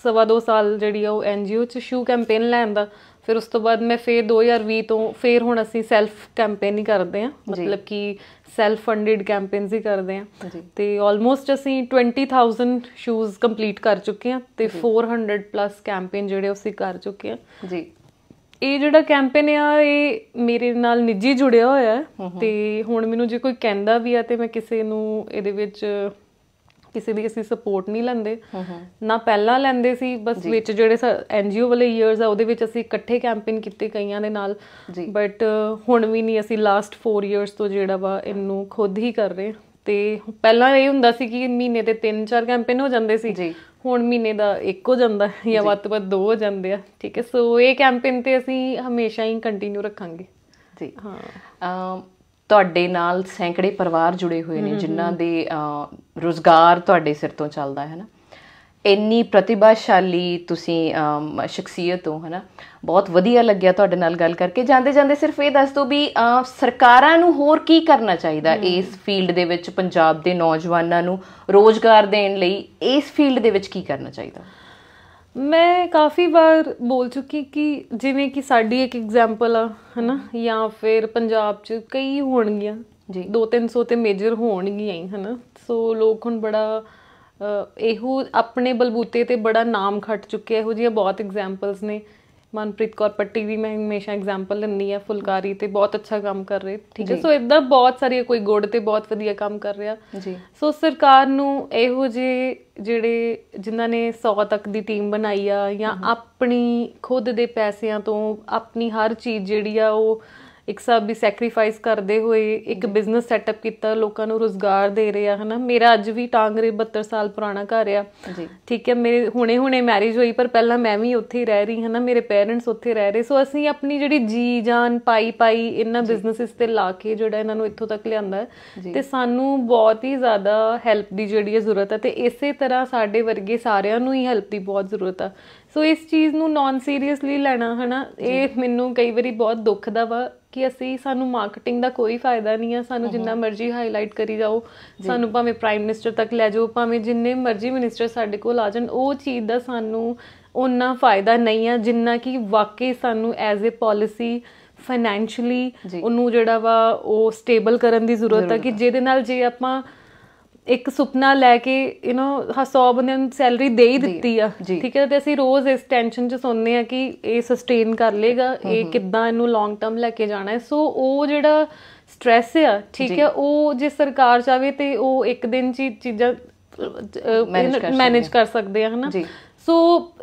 ਸਵਾ ਦੋ ਸਾਲ ਜਿਹੜੀ ਆ ਉਹ ਐਨਜੀਓ ਚ ਸ਼ੂ ਕੈਂਪੇਨ ਲੈਣ ਦਾ ਫਿਰ ਉਸ ਤੋਂ ਬਾਅਦ ਮੈਂ ਫੇਰ 2020 ਤੋਂ ਫੇਰ ਹੁਣ ਅਸੀਂ ਸੈਲਫ ਕੈਂਪੇਨ ਹੀ ਕਰਦੇ ਆ ਮਤਲਬ ਕਿ ਸੈਲਫ ਫੰਡਡ ਕੈਂਪੇਨਸ ਹੀ ਕਰਦੇ ਆ ਤੇ ਆਲਮੋਸਟ ਅਸੀਂ 20000 ਸ਼ੂਜ਼ ਕੰਪਲੀਟ ਕਰ ਚੁੱਕੇ ਆ ਤੇ 400 ਪਲੱਸ ਕੈਂਪੇਨ ਜਿਹੜੇ ਅਸੀਂ ਕਰ ਚੁੱਕੇ ਆ ਜੀ ਇਹ ਜਿਹੜਾ ਕੈਂਪੇਨ ਆ ਇਹ ਮੇਰੇ ਨਾਲ ਨਿੱਜੀ ਜੁੜਿਆ ਹੋਇਆ ਤੇ ਹੁਣ ਮੈਨੂੰ ਜੇ ਕੋਈ ਕਹਿੰਦਾ ਵੀ ਆ ਤੇ ਮੈਂ ਕਿਸੇ ਨੂੰ ਇਹਦੇ ਵਿੱਚ ਕਿਸੇ ਦੀ ਅਸੀਂ ਸਪੋਰਟ ਨਹੀਂ ਲੈਂਦੇ ਨਾ ਪਹਿਲਾਂ ਲੈਂਦੇ ਸੀ ਬਸ ਵਿੱਚ ਜਿਹੜੇ ਐਨਜੀਓ ਵਾਲੇ ਇਅਰਸ ਆ ਉਹਦੇ ਵਿੱਚ ਅਸੀਂ ਇਕੱਠੇ ਕੈਂਪੇਨ ਕੀਤੇ ਕਈਆਂ ਦੇ ਨਾਲ ਬਟ ਹੁਣ ਵੀ ਨਹੀਂ ਅਸੀਂ ਲਾਸਟ 4 ਇਅਰਸ ਤੋਂ ਜਿਹੜਾ ਵਾ ਇਹਨੂੰ ਖੁਦ ਹੀ ਕਰ ਰਹੇ ਤੇ ਪਹਿਲਾਂ ਇਹ ਹੁੰਦਾ ਸੀ ਕਿ ਮਹੀਨੇ ਤੇ 3-4 ਕੈਂਪੇਨ ਹੋ ਜਾਂਦੇ ਸੀ ਹੁਣ ਮਹੀਨੇ ਦਾ ਇੱਕ ਹੋ ਜਾਂਦਾ ਜਾਂ ਵੱਧ ਤੋਂ ਵੱਧ ਦੋ ਹੋ ਜਾਂਦੇ ਆ ਠੀਕ ਹੈ ਸੋ ਇਹ ਕੈਂਪੇਨ ਤੇ ਅਸੀਂ ਹਮੇਸ਼ਾ ਹੀ ਕੰਟੀਨਿਊ ਰੱਖਾਂਗੇ ਜੀ ਹਾਂ ਤੁਹਾਡੇ ਨਾਲ ਸੈਂਕੜੇ ਪਰਿਵਾਰ ਜੁੜੇ ਹੋਏ ਨੇ ਜਿਨ੍ਹਾਂ ਦੇ ਰੋਜ਼ਗਾਰ ਤੁਹਾਡੇ ਸਿਰ ਤੋਂ ਚੱਲਦਾ ਹੈ ਨਾ ਇੰਨੀ ਪ੍ਰਤਿਭਾਸ਼ਾਲੀ ਤੁਸੀਂ ਸ਼ਖਸੀਅਤ ਹੋ ਹਨਾ ਬਹੁਤ ਵਧੀਆ ਲੱਗਿਆ ਤੁਹਾਡੇ ਨਾਲ ਗੱਲ ਕਰਕੇ ਜਾਂਦੇ ਜਾਂਦੇ ਸਿਰਫ ਇਹ ਦੱਸ ਦੋ ਵੀ ਸਰਕਾਰਾਂ ਨੂੰ ਹੋਰ ਕੀ ਕਰਨਾ ਚਾਹੀਦਾ ਇਸ ਫੀਲਡ ਦੇ ਵਿੱਚ ਪੰਜਾਬ ਦੇ ਨੌਜਵਾਨਾਂ ਨੂੰ ਰੋਜ਼ਗਾਰ ਦੇਣ ਲਈ ਇਸ ਫੀਲਡ ਦੇ ਵਿੱਚ ਕੀ ਕਰਨਾ ਚਾਹੀਦਾ ਮੈਂ ਕਾਫੀ ਵਾਰ ਬੋਲ ਚੁੱਕੀ ਕਿ ਜਿਵੇਂ ਕਿ ਸਾਡੀ ਇੱਕ ਐਗਜ਼ਾਮਪਲ ਆ ਹਨਾ ਜਾਂ ਫਿਰ ਪੰਜਾਬ 'ਚ ਕਈ ਹੋਣਗੀਆਂ ਜੀ 2-300 ਤੇ ਮੇਜਰ ਹੋਣਗੀਆਂ ਹੀ ਹਨਾ ਸੋ ਲੋਕ ਹੁਣ ਬੜਾ ਇਹੋ ਆਪਣੇ ਬਲਬੂਤੇ ਤੇ ਬੜਾ ਨਾਮ ਖੱਟ ਚੁੱਕੇ ਇਹੋ ਜਿਹੀਆਂ ਬਹੁਤ ਐਗਜ਼ਾਮਪਲਸ ਨੇ ਮਨਪ੍ਰੀਤ ਕੌਰ ਪੱਟੀ ਵੀ ਮੈਂ ਹਮੇਸ਼ਾ ਐਗਜ਼ਾਮਪਲ ਲੈਂਦੀ ਆ ਫੁਲਕਾਰੀ ਤੇ ਬਹੁਤ ਅੱਛਾ ਕੰਮ ਕਰ ਰਹੇ ਠੀਕ ਹੈ ਸੋ ਇਦਾਂ ਬਹੁਤ ਸਾਰੀਆਂ ਕੋਈ ਗੁੜ ਤੇ ਬਹੁਤ ਵਧੀਆ ਕੰਮ ਕਰ ਰਿਹਾ ਜੀ ਸੋ ਸਰਕਾਰ ਨੂੰ ਇਹੋ ਜੀ ਜਿਹੜੇ ਜਿਨ੍ਹਾਂ ਨੇ 100 ਤੱਕ ਦੀ ਟੀਮ ਬਣਾਈ ਆ ਜਾਂ ਆਪਣੀ ਖੁਦ ਦੇ ਪੈਸਿਆਂ ਤੋਂ ਆਪਣੀ ਹਰ ਚੀਜ਼ ਜਿਹੜੀ ਆ ਉਹ ਇੱਕ ਸਭ ਵੀ ਸੈਕਰੀਫਾਈਸ ਕਰਦੇ ਹੋਏ ਇੱਕ ਬਿਜ਼ਨਸ ਸੈਟਅਪ ਕੀਤਾ ਲੋਕਾਂ ਨੂੰ ਰੋਜ਼ਗਾਰ ਦੇ ਰਿਹਾ ਹਨਾ ਮੇਰਾ ਅੱਜ ਵੀ ਟਾਂਗਰੇ 72 ਸਾਲ ਪੁਰਾਣਾ ਘਰ ਆ ਜੀ ਠੀਕ ਹੈ ਮੇਰੇ ਹੁਣੇ ਹੁਣੇ ਮੈਰਿਜ ਹੋਈ ਪਰ ਪਹਿਲਾਂ ਮੈਂ ਵੀ ਉੱਥੇ ਹੀ ਰਹਿ ਰਹੀ ਹਨਾ ਮੇਰੇ ਪੇਰੈਂਟਸ ਉੱਥੇ ਰਹਿ ਰਹੇ ਸੋ ਅਸੀਂ ਆਪਣੀ ਜਿਹੜੀ ਜੀ ਜਾਨ ਪਾਈ ਪਾਈ ਇਹਨਾਂ ਬਿਜ਼ਨੈਸਿਸ ਤੇ ਲਾ ਕੇ ਜਿਹੜਾ ਇਹਨਾਂ ਨੂੰ ਇੱਥੋਂ ਤੱਕ ਲਿਆਂਦਾ ਤੇ ਸਾਨੂੰ ਬਹੁਤ ਹੀ ਜ਼ਿਆਦਾ ਹੈਲਪ ਦੀ ਜਿਹੜੀ ਹੈ ਜ਼ਰੂਰਤ ਹੈ ਤੇ ਇਸੇ ਤਰ੍ਹਾਂ ਸਾਡੇ ਵਰਗੇ ਸਾਰਿਆਂ ਨੂੰ ਹੀ ਹੈਲਪ ਦੀ ਬਹੁਤ ਜ਼ਰੂਰਤ ਆ ਸੋ ਇਸ ਚੀਜ਼ ਨੂੰ ਨਾਨ ਸੀਰੀਅਸਲੀ ਲੈਣਾ ਹਨਾ ਇਹ ਮੈਨੂੰ ਕਈ ਵਾਰੀ ਬਹੁਤ ਦੁੱਖ ਦਾ ਵਾ ਕਿ ਅਸੀਂ ਸਾਨੂੰ ਮਾਰਕੀਟਿੰਗ ਦਾ ਕੋਈ ਫਾਇਦਾ ਨਹੀਂ ਆ ਸਾਨੂੰ ਜਿੰਨਾ ਮਰਜ਼ੀ ਹਾਈਲਾਈਟ ਕਰੀ ਜਾਓ ਸਾਨੂੰ ਭਾਵੇਂ ਪ੍ਰਾਈਮ ਮਿਨਿਸਟਰ ਤੱਕ ਲੈ ਜਾਓ ਭਾਵੇਂ ਜਿੰਨੇ ਮਰਜ਼ੀ ਮਿਨਿਸਟਰ ਸਾਡੇ ਕੋਲ ਆ ਜਾਣ ਉਹ ਚੀਜ਼ ਦਾ ਸਾਨੂੰ ਉਨਾ ਫਾਇਦਾ ਨਹੀਂ ਆ ਜਿੰਨਾ ਕਿ ਵਾਕਈ ਸਾਨੂੰ ਐਜ਼ ਅ ਪਾਲਿਸੀ ਫਾਈਨੈਂਸ਼ੀਅਲੀ ਉਹਨੂੰ ਜਿਹੜਾ ਵਾ ਉਹ ਸਟੇਬਲ ਕਰਨ ਦੀ ਜ਼ਰੂਰਤ ਆ ਕਿ ਜਿਹਦੇ ਨਾਲ ਜੇ ਆਪਾਂ ਇੱਕ ਸੁਪਨਾ ਲੈ ਕੇ ਯੂ نو 100 ਬੰਦੇ ਨੂੰ ਸੈਲਰੀ ਦੇ ਹੀ ਦਿੱਤੀ ਆ ਠੀਕ ਹੈ ਤੇ ਅਸੀਂ ਰੋਜ਼ ਇਸ ਟੈਨਸ਼ਨ 'ਚ ਸੁਣਨੇ ਆ ਕਿ ਇਹ ਸਸਟੇਨ ਕਰ ਲੇਗਾ ਇਹ ਕਿੱਦਾਂ ਇਹਨੂੰ ਲੌਂਗ ਟਰਮ ਲੈ ਕੇ ਜਾਣਾ ਹੈ ਸੋ ਉਹ ਜਿਹੜਾ ਸਟ्रेस ਆ ਠੀਕ ਹੈ ਉਹ ਜੇ ਸਰਕਾਰ ਚਾਵੇ ਤੇ ਉਹ ਇੱਕ ਦਿਨ 'ਚ ਚੀਜ਼ਾਂ ਮੈਨੇਜ ਕਰ ਸਕਦੇ ਆ ਹਨਾ ਸੋ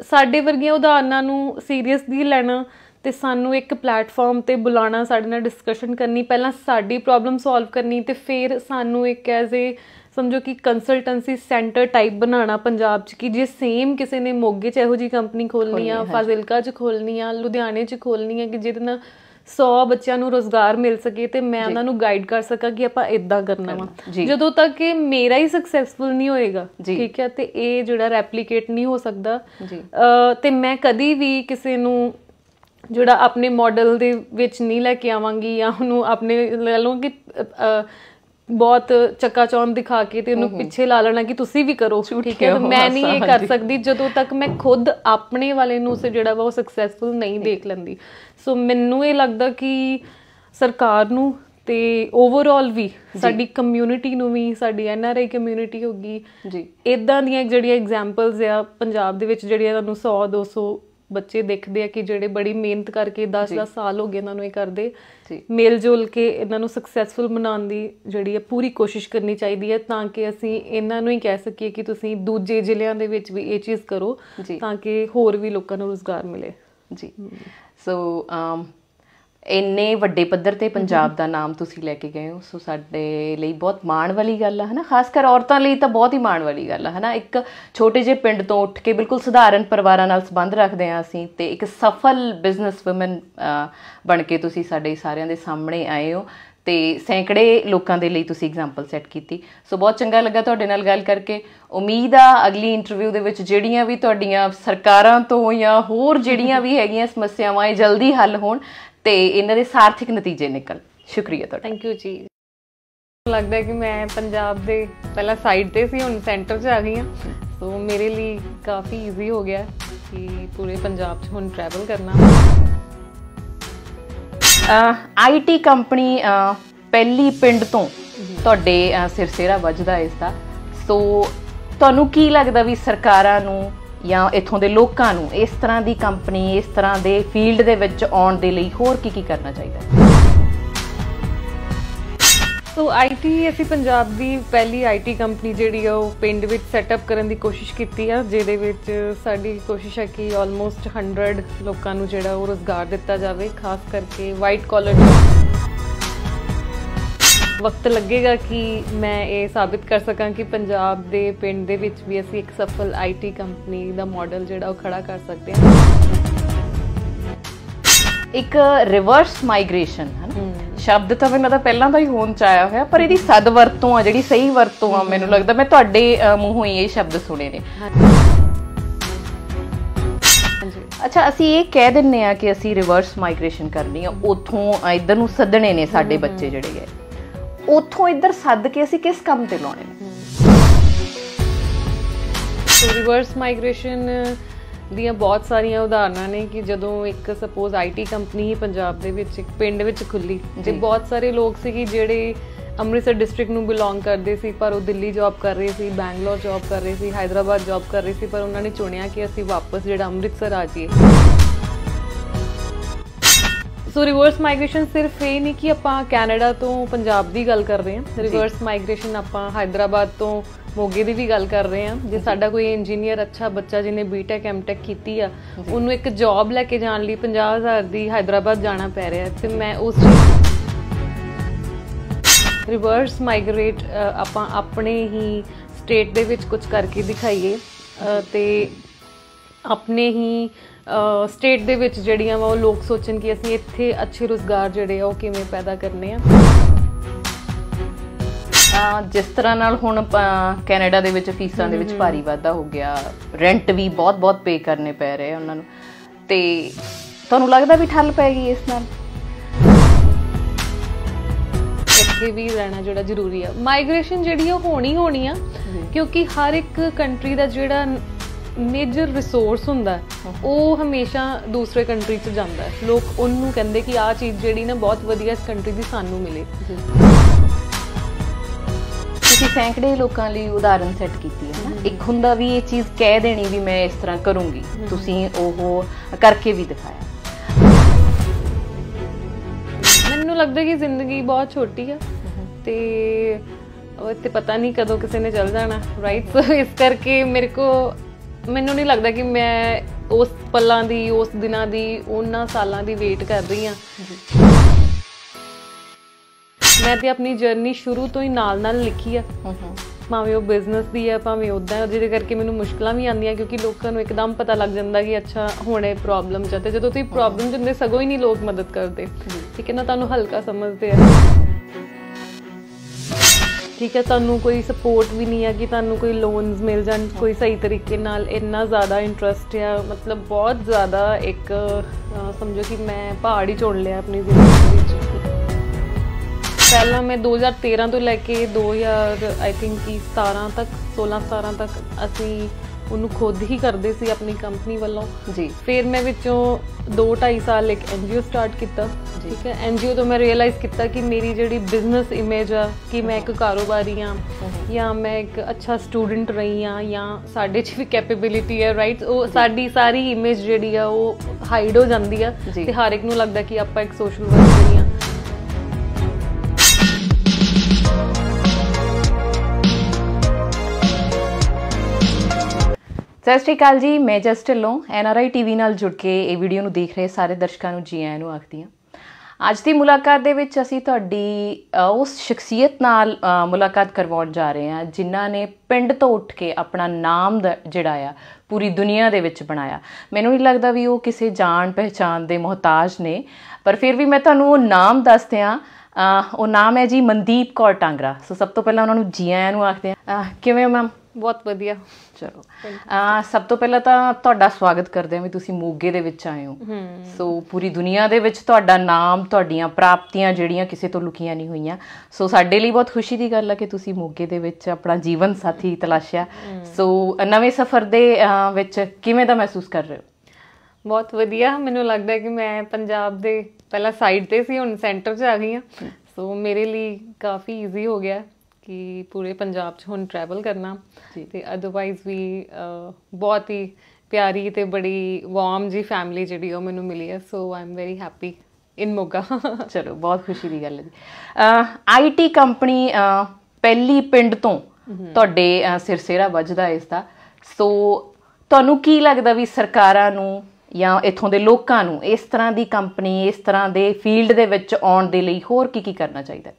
ਸਾਡੇ ਵਰਗੀਆਂ ਉਦਾਹਰਨਾਂ ਨੂੰ ਸੀਰੀਅਸਲੀ ਲੈਣਾ ਤੇ ਸਾਨੂੰ ਇੱਕ ਪਲੇਟਫਾਰਮ ਤੇ ਬੁਲਾਣਾ ਸਾਡੇ ਨਾਲ ਡਿਸਕਸ਼ਨ ਕਰਨੀ ਪਹਿਲਾਂ ਸਾਡੀ ਪ੍ਰੋਬਲਮ ਸੋਲਵ ਕਰਨੀ ਤੇ ਫਿਰ ਸਾਨੂੰ ਇੱਕ ਐਜ਼ ਅ ਸਮਝੋ ਕਿ ਕੰਸਲਟੈਂਸੀ ਸੈਂਟਰ ਟਾਈਪ ਬਣਾਉਣਾ ਪੰਜਾਬ 'ਚ ਕਿ ਜੇ ਸੇਮ ਕਿਸੇ ਨੇ ਮੋਗੇ 'ਚ ਇਹੋ ਜੀ ਕੰਪਨੀ ਖੋਲਣੀ ਆ ਫਾਜ਼ਿਲਕਾ 'ਚ ਖੋਲਣੀ ਆ ਲੁਧਿਆਣੇ 'ਚ ਖੋਲਣੀ ਆ ਕਿ ਜਿਹਦੇ ਨਾਲ 100 ਬੱਚਿਆਂ ਨੂੰ ਰੋਜ਼ਗਾਰ ਮਿਲ ਸਕੇ ਤੇ ਮੈਂ ਉਹਨਾਂ ਨੂੰ ਗਾਈਡ ਕਰ ਸਕਾਂ ਕਿ ਆਪਾਂ ਇਦਾਂ ਕਰਨਾ ਵਾ ਜਦੋਂ ਤੱਕ ਕਿ ਮੇਰਾ ਹੀ ਸਕਸੈਸਫੁਲ ਨਹੀਂ ਹੋਏਗਾ ਠੀਕ ਹੈ ਤੇ ਇਹ ਜਿਹੜਾ ਰੈਪਲੀਕੇਟ ਨਹੀਂ ਹੋ ਸਕਦਾ ਤੇ ਮੈਂ ਕਦੀ ਵੀ ਕਿਸੇ ਨੂੰ ਜਿਹੜਾ ਆਪਣੇ ਮਾਡਲ ਦੇ ਵਿੱਚ ਨਹੀਂ ਲੈ ਕੇ ਆਵਾਂਗੀ ਜਾਂ ਉਹਨੂੰ ਆਪਣੇ ਲੈ ਲਵਾਂ ਕਿ ਬਹੁਤ ਚੱਕਾ ਚੌਂਦ ਦਿਖਾ ਕੇ ਤੇ ਉਹਨੂੰ ਪਿੱਛੇ ਲਾ ਲੈਣਾ ਕਿ ਤੁਸੀਂ ਵੀ ਕਰੋ ਠੀਕ ਹੈ ਮੈਂ ਨਹੀਂ ਇਹ ਕਰ ਸਕਦੀ ਜਦੋਂ ਤੱਕ ਮੈਂ ਖੁਦ ਆਪਣੇ ਵਾਲੇ ਨੂੰ ਸੇ ਜਿਹੜਾ ਵਾ ਉਹ ਸਕਸੈਸਫੁਲ ਨਹੀਂ ਦੇਖ ਲੈਂਦੀ ਸੋ ਮੈਨੂੰ ਇਹ ਲੱਗਦਾ ਕਿ ਸਰਕਾਰ ਨੂੰ ਤੇ ਓਵਰਆਲ ਵੀ ਸਾਡੀ ਕਮਿਊਨਿਟੀ ਨੂੰ ਵੀ ਸਾਡੀ ਐਨਆਰਆਈ ਕਮਿਊਨਿਟੀ ਹੋਗੀ ਜੀ ਇਦਾਂ ਦੀਆਂ ਜਿਹੜੀਆਂ ਐਗਜ਼ਾਮਪਲਸ ਆ ਪੰਜਾਬ ਦੇ ਵਿੱਚ ਜਿਹੜੀਆਂ ਤੁਹਾਨੂੰ 100 200 ਬੱਚੇ ਦੇਖਦੇ ਆ ਕਿ ਜਿਹੜੇ ਬੜੀ ਮਿਹਨਤ ਕਰਕੇ 10-10 ਸਾਲ ਹੋ ਗਏ ਇਹਨਾਂ ਨੂੰ ਇਹ ਕਰਦੇ ਮੇਲ ਜੋਲ ਕੇ ਇਹਨਾਂ ਨੂੰ ਸਕਸੈਸਫੁਲ ਬਣਾਉਣ ਦੀ ਜਿਹੜੀ ਹੈ ਪੂਰੀ ਕੋਸ਼ਿਸ਼ ਕਰਨੀ ਚਾਹੀਦੀ ਹੈ ਤਾਂ ਕਿ ਅਸੀਂ ਇਹਨਾਂ ਨੂੰ ਹੀ ਕਹਿ ਸਕੀਏ ਕਿ ਤੁਸੀਂ ਦੂਜੇ ਜ਼ਿਲ੍ਹਿਆਂ ਦੇ ਵਿੱਚ ਵੀ ਇਹ ਚੀਜ਼ ਕਰੋ ਤਾਂ ਕਿ ਹੋਰ ਵੀ ਲੋਕਾਂ ਨੂੰ ਰੋਜ਼ਗਾਰ ਮਿਲੇ ਜੀ ਸੋ um, ਇੰਨੇ ਵੱਡੇ ਪੱਧਰ ਤੇ ਪੰਜਾਬ ਦਾ ਨਾਮ ਤੁਸੀਂ ਲੈ ਕੇ ਗਏ ਹੋ ਸੋ ਸਾਡੇ ਲਈ ਬਹੁਤ ਮਾਣ ਵਾਲੀ ਗੱਲ ਆ ਹਨਾ ਖਾਸ ਕਰ ਔਰਤਾਂ ਲਈ ਤਾਂ ਬਹੁਤ ਹੀ ਮਾਣ ਵਾਲੀ ਗੱਲ ਆ ਹਨਾ ਇੱਕ ਛੋਟੇ ਜਿਹੇ ਪਿੰਡ ਤੋਂ ਉੱਠ ਕੇ ਬਿਲਕੁਲ ਸਧਾਰਨ ਪਰਿਵਾਰਾਂ ਨਾਲ ਸੰਬੰਧ ਰੱਖਦੇ ਆ ਅਸੀਂ ਤੇ ਇੱਕ ਸਫਲ ਬਿਜ਼ਨਸ ਔਮਨ ਬਣ ਕੇ ਤੁਸੀਂ ਸਾਡੇ ਸਾਰਿਆਂ ਦੇ ਸਾਹਮਣੇ ਆਏ ਹੋ ਤੇ ਸੈਂਕੜੇ ਲੋਕਾਂ ਦੇ ਲਈ ਤੁਸੀਂ ਐਗਜ਼ਾਮਪਲ ਸੈੱਟ ਕੀਤੀ ਸੋ ਬਹੁਤ ਚੰਗਾ ਲੱਗਾ ਤੁਹਾਡੇ ਨਾਲ ਗੱਲ ਕਰਕੇ ਉਮੀਦ ਆ ਅਗਲੀ ਇੰਟਰਵਿਊ ਦੇ ਵਿੱਚ ਜਿਹੜੀਆਂ ਵੀ ਤੁਹਾਡੀਆਂ ਸਰਕਾਰਾਂ ਤੋਂ ਜਾਂ ਹੋਰ ਜਿਹੜੀਆਂ ਵੀ ਹੈਗੀਆਂ ਸਮੱਸਿਆਵਾਂ ਇਹ ਜਲਦੀ ਹੱਲ ਹੋਣ ਤੇ ਇਹਨਾਂ ਦੇ ਸਾਰਥਿਕ ਨਤੀਜੇ ਨਿਕਲ ਸ਼ੁਕਰੀਆ ਤੁਹਾਡਾ ਥੈਂਕ ਯੂ ਜੀ ਲੱਗਦਾ ਕਿ ਮੈਂ ਪੰਜਾਬ ਦੇ ਪਹਿਲਾਂ ਸਾਈਡ ਤੇ ਸੀ ਹੁਣ ਸੈਂਟਰ 'ਚ ਆ ਗਈ ਹਾਂ ਸੋ ਮੇਰੇ ਲਈ ਕਾਫੀ ਈਜ਼ੀ ਹੋ ਗਿਆ ਕਿ ਪੂਰੇ ਪੰਜਾਬ 'ਚ ਹੁਣ ਟਰੈਵਲ ਕਰਨਾ ਆਈਟੀ ਕੰਪਨੀ ਪਹਿਲੀ ਪਿੰਡ ਤੋਂ ਤੁਹਾਡੇ ਸਿਰਸੇਰਾ ਵੱਜਦਾ ਇਸ ਦਾ ਸੋ ਤੁਹਾਨੂੰ ਕੀ ਲੱਗਦਾ ਵੀ ਸਰਕਾਰਾਂ ਨੂੰ ਜਾਂ ਇੱਥੋਂ ਦੇ ਲੋਕਾਂ ਨੂੰ ਇਸ ਤਰ੍ਹਾਂ ਦੀ ਕੰਪਨੀ ਇਸ ਤਰ੍ਹਾਂ ਦੇ ਫੀਲਡ ਦੇ ਵਿੱਚ ਆਉਣ ਦੇ ਲਈ ਹੋਰ ਕੀ ਕੀ ਕਰਨਾ ਚਾਹੀਦਾ ਹੈ ਸੋ ਆਈਟੀ ਅਸੀਂ ਪੰਜਾਬ ਦੀ ਪਹਿਲੀ ਆਈਟੀ ਕੰਪਨੀ ਜਿਹੜੀ ਆ ਉਹ ਪਿੰਡ ਵਿੱਚ ਸੈਟਅਪ ਕਰਨ ਦੀ ਕੋਸ਼ਿਸ਼ ਕੀਤੀ ਆ ਜਿਹਦੇ ਵਿੱਚ ਸਾਡੀ ਕੋਸ਼ਿਸ਼ ਹੈ ਕਿ ਆਲਮੋਸਟ 100 ਲੋਕਾਂ ਨੂੰ ਜਿਹੜਾ ਉਹ ਰੋਜ਼ਗਾਰ ਦਿੱਤਾ ਜਾਵੇ ਖਾਸ ਕਰਕੇ ਵਾਈਟ ਕਾਲਰ ਵਕਤ ਲੱਗੇਗਾ ਕਿ ਮੈਂ ਇਹ ਸਾਬਿਤ ਕਰ ਸਕਾਂ ਕਿ ਪੰਜਾਬ ਦੇ ਪਿੰਡ ਦੇ ਵਿੱਚ ਵੀ ਅਸੀਂ ਇੱਕ ਸਫਲ ਆਈਟੀ ਕੰਪਨੀ ਦਾ ਮਾਡਲ ਜਿਹੜਾ ਉਹ ਖੜਾ ਕਰ ਸਕਦੇ ਹਾਂ ਇੱਕ ਰਿਵਰਸ ਮਾਈਗ੍ਰੇਸ਼ਨ ਹਨ ਸ਼ਬਦ ਤਾਂ ਮੈਨੂੰ ਤਾਂ ਪਹਿਲਾਂ ਤਾਂ ਹੀ ਹੋਣ ਚ ਆਇਆ ਹੋਇਆ ਪਰ ਇਹਦੀ ਸਦ ਵਰਤੋਂ ਆ ਜਿਹੜੀ ਸਹੀ ਵਰਤੋਂ ਆ ਮੈਨੂੰ ਲੱਗਦਾ ਮੈਂ ਤੁਹਾਡੇ ਮੂੰਹੋਂ ਹੀ ਇਹ ਸ਼ਬਦ ਸੁਣੇ ਨੇ ਅੱਛਾ ਅਸੀਂ ਇਹ ਕਹਿ ਦਿੰਨੇ ਆ ਕਿ ਅਸੀਂ ਰਿਵਰਸ ਮਾਈਗ੍ਰੇਸ਼ਨ ਕਰਨੀ ਆ ਉਥੋਂ ਇਧਰ ਨੂੰ ਸੱਦਣੇ ਨੇ ਸਾਡੇ ਬੱਚੇ ਜਿਹੜੇ ਹੈ ਉੱਥੋਂ ਇੱਧਰ ਸੱਦ ਕੇ ਅਸੀਂ ਕਿਸ ਕੰਮ ਤੇ ਲਾਉਣੇ ਨੇ ਸੋ ਰਿਵਰਸ ਮਾਈਗ੍ਰੇਸ਼ਨ ਦੀਆਂ ਬਹੁਤ ਸਾਰੀਆਂ ਉਦਾਹਰਨਾਂ ਨੇ ਕਿ ਜਦੋਂ ਇੱਕ ਸਪੋਜ਼ ਆਈਟੀ ਕੰਪਨੀ ਹੀ ਪੰਜਾਬ ਦੇ ਵਿੱਚ ਇੱਕ ਪਿੰਡ ਵਿੱਚ ਖੁੱਲੀ ਤੇ ਬਹੁਤ ਸਾਰੇ ਲੋਕ ਸੀਗੇ ਜਿਹੜੇ ਅੰਮ੍ਰਿਤਸਰ ਡਿਸਟ੍ਰਿਕਟ ਨੂੰ ਬਿਲੋਂਗ ਕਰਦੇ ਸੀ ਪਰ ਉਹ ਦਿੱਲੀ ਜੌਬ ਕਰ ਰਹੇ ਸੀ ਬੈਂਗਲੌਰ ਜੌਬ ਕਰ ਰਹੇ ਸੀ ਹైదరాబాద్ ਜੌਬ ਕਰ ਰਹੇ ਸੀ ਪਰ ਉਹਨਾਂ ਨੇ ਚੁਣਿਆ ਕਿ ਅਸੀਂ ਵਾਪਸ ਜਿਹੜਾ ਅੰਮ੍ਰਿਤਸਰ ਆ ਜਾਈਏ ਸੋ ਰਿਵਰਸ ਮਾਈਗ੍ਰੇਸ਼ਨ ਸਿਰਫ ਇਹ ਨਹੀਂ ਕਿ ਆਪਾਂ ਕੈਨੇਡਾ ਤੋਂ ਪੰਜਾਬ ਦੀ ਗੱਲ ਕਰ ਰਹੇ ਹਾਂ ਰਿਵਰਸ ਮਾਈਗ੍ਰੇਸ਼ਨ ਆਪਾਂ ਹਾਈਦਰਾਬਾਦ ਤੋਂ ਮੋਗੇ ਦੀ ਵੀ ਗੱਲ ਕਰ ਰਹੇ ਹਾਂ ਜੇ ਸਾਡਾ ਕੋਈ ਇੰਜੀਨੀਅਰ ਅੱਛਾ ਬੱਚਾ ਜਿਹਨੇ ਬੀਟੈਕ ਐਮਟੈਕ ਕੀਤੀ ਆ ਉਹਨੂੰ ਇੱਕ ਜੌਬ ਲੈ ਕੇ ਜਾਣ ਲਈ 50000 ਦੀ ਹਾਈਦਰਾਬਾਦ ਜਾਣਾ ਪੈ ਰਿਹਾ ਤੇ ਮੈਂ ਉਸ ਰਿਵਰਸ ਮਾਈਗ੍ਰੇਟ ਆਪਾਂ ਆਪਣੇ ਹੀ ਸਟੇਟ ਦੇ ਵਿੱਚ ਕੁਝ ਕਰਕੇ ਦਿਖਾਈਏ ਤੇ ਆਪਣੇ ਹੀ ਸਟੇਟ ਦੇ ਵਿੱਚ ਜਿਹੜੀਆਂ ਵਾ ਉਹ ਲੋਕ ਸੋਚਣ ਕਿ ਅਸੀਂ ਇੱਥੇ ਅੱਛੇ ਰੋਜ਼ਗਾਰ ਜਿਹੜੇ ਆ ਉਹ ਕਿਵੇਂ ਪੈਦਾ ਕਰਨੇ ਆ ਜਿਸ ਤਰ੍ਹਾਂ ਨਾਲ ਹੁਣ ਕੈਨੇਡਾ ਦੇ ਵਿੱਚ ਫੀਸਾਂ ਦੇ ਵਿੱਚ ਭਾਰੀ ਵਾਧਾ ਹੋ ਗਿਆ ਰੈਂਟ ਵੀ ਬਹੁਤ-ਬਹੁਤ ਪੇ ਕਰਨੇ ਪੈ ਰਹੇ ਉਹਨਾਂ ਨੂੰ ਤੇ ਤੁਹਾਨੂੰ ਲੱਗਦਾ ਵੀ ਠੱਲ ਪੈਗੀ ਇਸ ਨਾਲ ਅੱਗੇ ਵੀ ਰਹਿਣਾ ਜਿਹੜਾ ਜ਼ਰੂਰੀ ਆ ਮਾਈਗ੍ਰੇਸ਼ਨ ਜਿਹੜੀ ਉਹ ਹੋਣੀ ਹੋਣੀ ਆ ਕਿਉਂਕਿ ਹਰ ਇੱਕ ਕੰਟਰੀ ਦਾ ਜਿਹੜਾ ਮੇਜਰ ਰਿਸੋਰਸ ਹੁੰਦਾ ਉਹ ਹਮੇਸ਼ਾ ਦੂਸਰੇ ਕੰਟਰੀ 'ਚ ਜਾਂਦਾ ਲੋਕ ਉਹਨੂੰ ਕਹਿੰਦੇ ਕਿ ਆਹ ਚੀਜ਼ ਜਿਹੜੀ ਨਾ ਬਹੁਤ ਵਧੀਆ ਇਸ ਕੰਟਰੀ ਦੀ ਸਾਨੂੰ ਮਿਲੇ ਤੁਸੀਂ ਸੈਂਕੜੇ ਲੋਕਾਂ ਲਈ ਉਦਾਹਰਨ ਸੈੱਟ ਕੀਤੀ ਹੈ ਨਾ ਇੱਕ ਹੁੰਦਾ ਵੀ ਇਹ ਚੀਜ਼ ਕਹਿ ਦੇਣੀ ਵੀ ਮੈਂ ਇਸ ਤਰ੍ਹਾਂ ਕਰੂੰਗੀ ਤੁਸੀਂ ਉਹ ਕਰਕੇ ਵੀ ਦਿਖਾਇਆ ਮੈਨੂੰ ਲੱਗਦਾ ਕਿ ਜ਼ਿੰਦਗੀ ਬਹੁਤ ਛੋਟੀ ਆ ਤੇ ਤੇ ਪਤਾ ਨਹੀਂ ਕਦੋਂ ਕਿਸੇ ਨੇ ਚਲ ਜਾਣਾ ਰਾਈਟ ਸੋ [laughs] ਇਸ ਕਰਕੇ ਮੇਰੇ ਕੋ ਮੈਨੂੰ ਨਹੀਂ ਲੱਗਦਾ ਕਿ ਮੈਂ ਉਸ ਪੱਲਾਂ ਦੀ ਉਸ ਦਿਨਾਂ ਦੀ ਉਹਨਾਂ ਸਾਲਾਂ ਦੀ ਵੇਟ ਕਰ ਰਹੀ ਹਾਂ ਮੈਂ ਤੇ ਆਪਣੀ ਜਰਨੀ ਸ਼ੁਰੂ ਤੋਂ ਹੀ ਨਾਲ-ਨਾਲ ਲਿਖੀ ਆ ਭਾਵੇਂ ਉਹ ਬਿਜ਼ਨਸ ਦੀ ਆ ਭਾਵੇਂ ਉਦਾਂ ਜਿਹਦੇ ਕਰਕੇ ਮੈਨੂੰ ਮੁਸ਼ਕਲਾਂ ਵੀ ਆਉਂਦੀਆਂ ਕਿਉਂਕਿ ਲੋਕਾਂ ਨੂੰ ਇੱਕਦਮ ਪਤਾ ਲੱਗ ਜਾਂਦਾ ਕਿ ਅੱਛਾ ਹੁਣੇ ਪ੍ਰੋਬਲਮ ਤੇ ਜਦੋਂ ਤੁਸੀਂ ਪ੍ਰੋਬਲਮ ਦਿੰਦੇ ਸਗੋਂ ਹੀ ਨਹੀਂ ਲੋਕ ਮਦਦ ਕਰਦੇ ਠੀਕ ਹੈ ਨਾ ਤੁਹਾਨੂੰ ਹਲਕਾ ਸਮਝਦੇ ਆ ਠੀਕ ਹੈ ਤੁਹਾਨੂੰ ਕੋਈ ਸਪੋਰਟ ਵੀ ਨਹੀਂ ਹੈ ਕਿ ਤੁਹਾਨੂੰ ਕੋਈ ਲੋਨਸ ਮਿਲ ਜਾਣ ਕੋਈ ਸਹੀ ਤਰੀਕੇ ਨਾਲ ਇੰਨਾ ਜ਼ਿਆਦਾ ਇੰਟਰਸਟ ਹੈ ਮਤਲਬ ਬਹੁਤ ਜ਼ਿਆਦਾ ਇੱਕ ਸਮਝੋ ਕਿ ਮੈਂ ਪਹਾੜ ਹੀ ਚੁਣ ਲਿਆ ਆਪਣੀ ਜ਼ਿੰਦਗੀ ਵਿੱਚ ਪਹਿਲਾਂ ਮੈਂ 2013 ਤੋਂ ਲੈ ਕੇ 2000 ਆਈ ਥਿੰਕ 17 ਤੱਕ 16 17 ਤੱਕ ਅਸੀਂ ਉਹਨੂੰ ਖੁਦ ਹੀ ਕਰਦੇ ਸੀ ਆਪਣੀ ਕੰਪਨੀ ਵੱਲੋਂ ਜੀ ਫਿਰ ਮੈਂ ਵਿੱਚੋਂ 2.5 ਸਾਲ ਇੱਕ ਐਨਜੀਓ ਸਟਾਰਟ ਕੀਤਾ ਠੀਕ ਹੈ ਐਨਜੀਓ ਤੋਂ ਮੈਂ ਰਿਅਲਾਈਜ਼ ਕੀਤਾ ਕਿ ਮੇਰੀ ਜਿਹੜੀ ਬਿਜ਼ਨਸ ਇਮੇਜ ਆ ਕਿ ਮੈਂ ਇੱਕ ਕਾਰੋਬਾਰੀ ਆ ਜਾਂ ਮੈਂ ਇੱਕ ਅੱਛਾ ਸਟੂਡੈਂਟ ਰਹੀ ਆ ਜਾਂ ਸਾਡੇ 'ਚ ਵੀ ਕੈਪੇਬਿਲਿਟੀ ਹੈ ਰਾਈਟ ਉਹ ਸਾਡੀ ਸਾਰੀ ਇਮੇਜ ਜਿਹੜੀ ਆ ਉਹ ਹਾਈਡ ਹੋ ਜਾਂਦੀ ਆ ਤੇ ਹਰ ਇੱਕ ਨੂੰ ਲੱਗਦਾ ਕਿ ਆਪਾਂ ਇੱਕ ਸੋਸ਼ਲ ਵਰਕਰ ਹੀ ਆ ਸਤਿ ਸ਼੍ਰੀ ਅਕਾਲ ਜੀ ਮੈਂ ਜਸਟਿਲੋਂ ਆਈ ਟੀਵੀ ਨਾਲ ਜੁੜ ਕੇ ਇਹ ਵੀਡੀਓ ਨੂੰ ਦੇਖ ਰਹੇ ਸਾਰੇ ਦਰਸ਼ਕਾਂ ਨੂੰ ਜੀ ਆਇਆਂ ਨੂੰ ਆਖਦੀ ਹਾਂ ਅੱਜ ਦੀ ਮੁਲਾਕਾਤ ਦੇ ਵਿੱਚ ਅਸੀਂ ਤੁਹਾਡੀ ਉਸ ਸ਼ਖਸੀਅਤ ਨਾਲ ਮੁਲਾਕਾਤ ਕਰਵਾਉਣ ਜਾ ਰਹੇ ਹਾਂ ਜਿਨ੍ਹਾਂ ਨੇ ਪਿੰਡ ਤੋਂ ਉੱਠ ਕੇ ਆਪਣਾ ਨਾਮ ਜਿਹੜਾ ਆ ਪੂਰੀ ਦੁਨੀਆ ਦੇ ਵਿੱਚ ਬਣਾਇਆ ਮੈਨੂੰ ਨਹੀਂ ਲੱਗਦਾ ਵੀ ਉਹ ਕਿਸੇ ਜਾਣ ਪਹਿਚਾਨ ਦੇ ਮੁਹਤਾਜ ਨੇ ਪਰ ਫਿਰ ਵੀ ਮੈਂ ਤੁਹਾਨੂੰ ਉਹ ਨਾਮ ਦੱਸਦੇ ਹਾਂ ਉਹ ਨਾਮ ਹੈ ਜੀ ਮਨਦੀਪ ਕੌਰ ਟਾਂਗਰਾ ਸੋ ਸਭ ਤੋਂ ਪਹਿਲਾਂ ਉਹਨਾਂ ਨੂੰ ਜੀ ਆਇਆਂ ਨੂੰ ਆਖਦੇ ਹਾਂ ਕਿਵੇਂ ਮੈਮ ਬਹੁਤ ਵਧੀਆ ਚਲੋ ਸਭ ਤੋਂ ਪਹਿਲਾਂ ਤਾਂ ਤੁਹਾਡਾ ਸਵਾਗਤ ਕਰਦੇ ਹਾਂ ਵੀ ਤੁਸੀਂ ਮੋਗੇ ਦੇ ਵਿੱਚ ਆਏ ਹੋ ਸੋ ਪੂਰੀ ਦੁਨੀਆ ਦੇ ਵਿੱਚ ਤੁਹਾਡਾ ਨਾਮ ਤੁਹਾਡੀਆਂ ਪ੍ਰਾਪਤੀਆਂ ਜਿਹੜੀਆਂ ਕਿਸੇ ਤੋਂ ਲੁਕੀਆਂ ਨਹੀਂ ਹੋਈਆਂ ਸੋ ਸਾਡੇ ਲਈ ਬਹੁਤ ਖੁਸ਼ੀ ਦੀ ਗੱਲ ਹੈ ਕਿ ਤੁਸੀਂ ਮੋਗੇ ਦੇ ਵਿੱਚ ਆਪਣਾ ਜੀਵਨ ਸਾਥੀ ਤਲਾਸ਼ਿਆ ਸੋ ਨਵੇਂ ਸਫ਼ਰ ਦੇ ਵਿੱਚ ਕਿਵੇਂ ਦਾ ਮਹਿਸੂਸ ਕਰ ਰਹੇ ਹੋ ਬਹੁਤ ਵਧੀਆ ਮੈਨੂੰ ਲੱਗਦਾ ਕਿ ਮੈਂ ਪੰਜਾਬ ਦੇ ਪਹਿਲਾਂ ਸਾਈਡ ਤੇ ਸੀ ਹੁਣ ਸੈਂਟਰ 'ਚ ਆ ਗਈ ਹਾਂ ਸੋ ਮੇਰੇ ਲਈ ਕਾਫੀ ਈਜ਼ੀ ਹੋ ਗਿਆ ਕਿ ਪੂਰੇ ਪੰਜਾਬ 'ਚ ਹੁਣ ਟਰੈਵਲ ਕਰਨਾ ਤੇ ਅਦਰਵਾਈਜ਼ ਵੀ ਬਹੁਤ ਹੀ ਪਿਆਰੀ ਤੇ ਬੜੀ ਵਾਰਮ ਜੀ ਫੈਮਿਲੀ ਜਿਹੜੀ ਉਹ ਮੈਨੂੰ ਮਿਲੀ ਹੈ so am very happy in Moga ਚਲੋ ਬਹੁਤ ਖੁਸ਼ੀ ਦੀ ਗੱਲ ਹੈ ਆਈਟੀ ਕੰਪਨੀ ਪਹਿਲੀ ਪਿੰਡ ਤੋਂ ਤੁਹਾਡੇ ਸਿਰਸੇਰਾ ਵੱਜਦਾ ਇਸ ਦਾ ਸੋ ਤੁਹਾਨੂੰ ਕੀ ਲੱਗਦਾ ਵੀ ਸਰਕਾਰਾਂ ਨੂੰ ਜਾਂ ਇੱਥੋਂ ਦੇ ਲੋਕਾਂ ਨੂੰ ਇਸ ਤਰ੍ਹਾਂ ਦੀ ਕੰਪਨੀ ਇਸ ਤਰ੍ਹਾਂ ਦੇ ਫੀਲਡ ਦੇ ਵਿੱਚ ਆਉਣ ਦੇ ਲਈ ਹੋਰ ਕੀ ਕੀ ਕਰਨਾ ਚਾਹੀਦਾ ਹੈ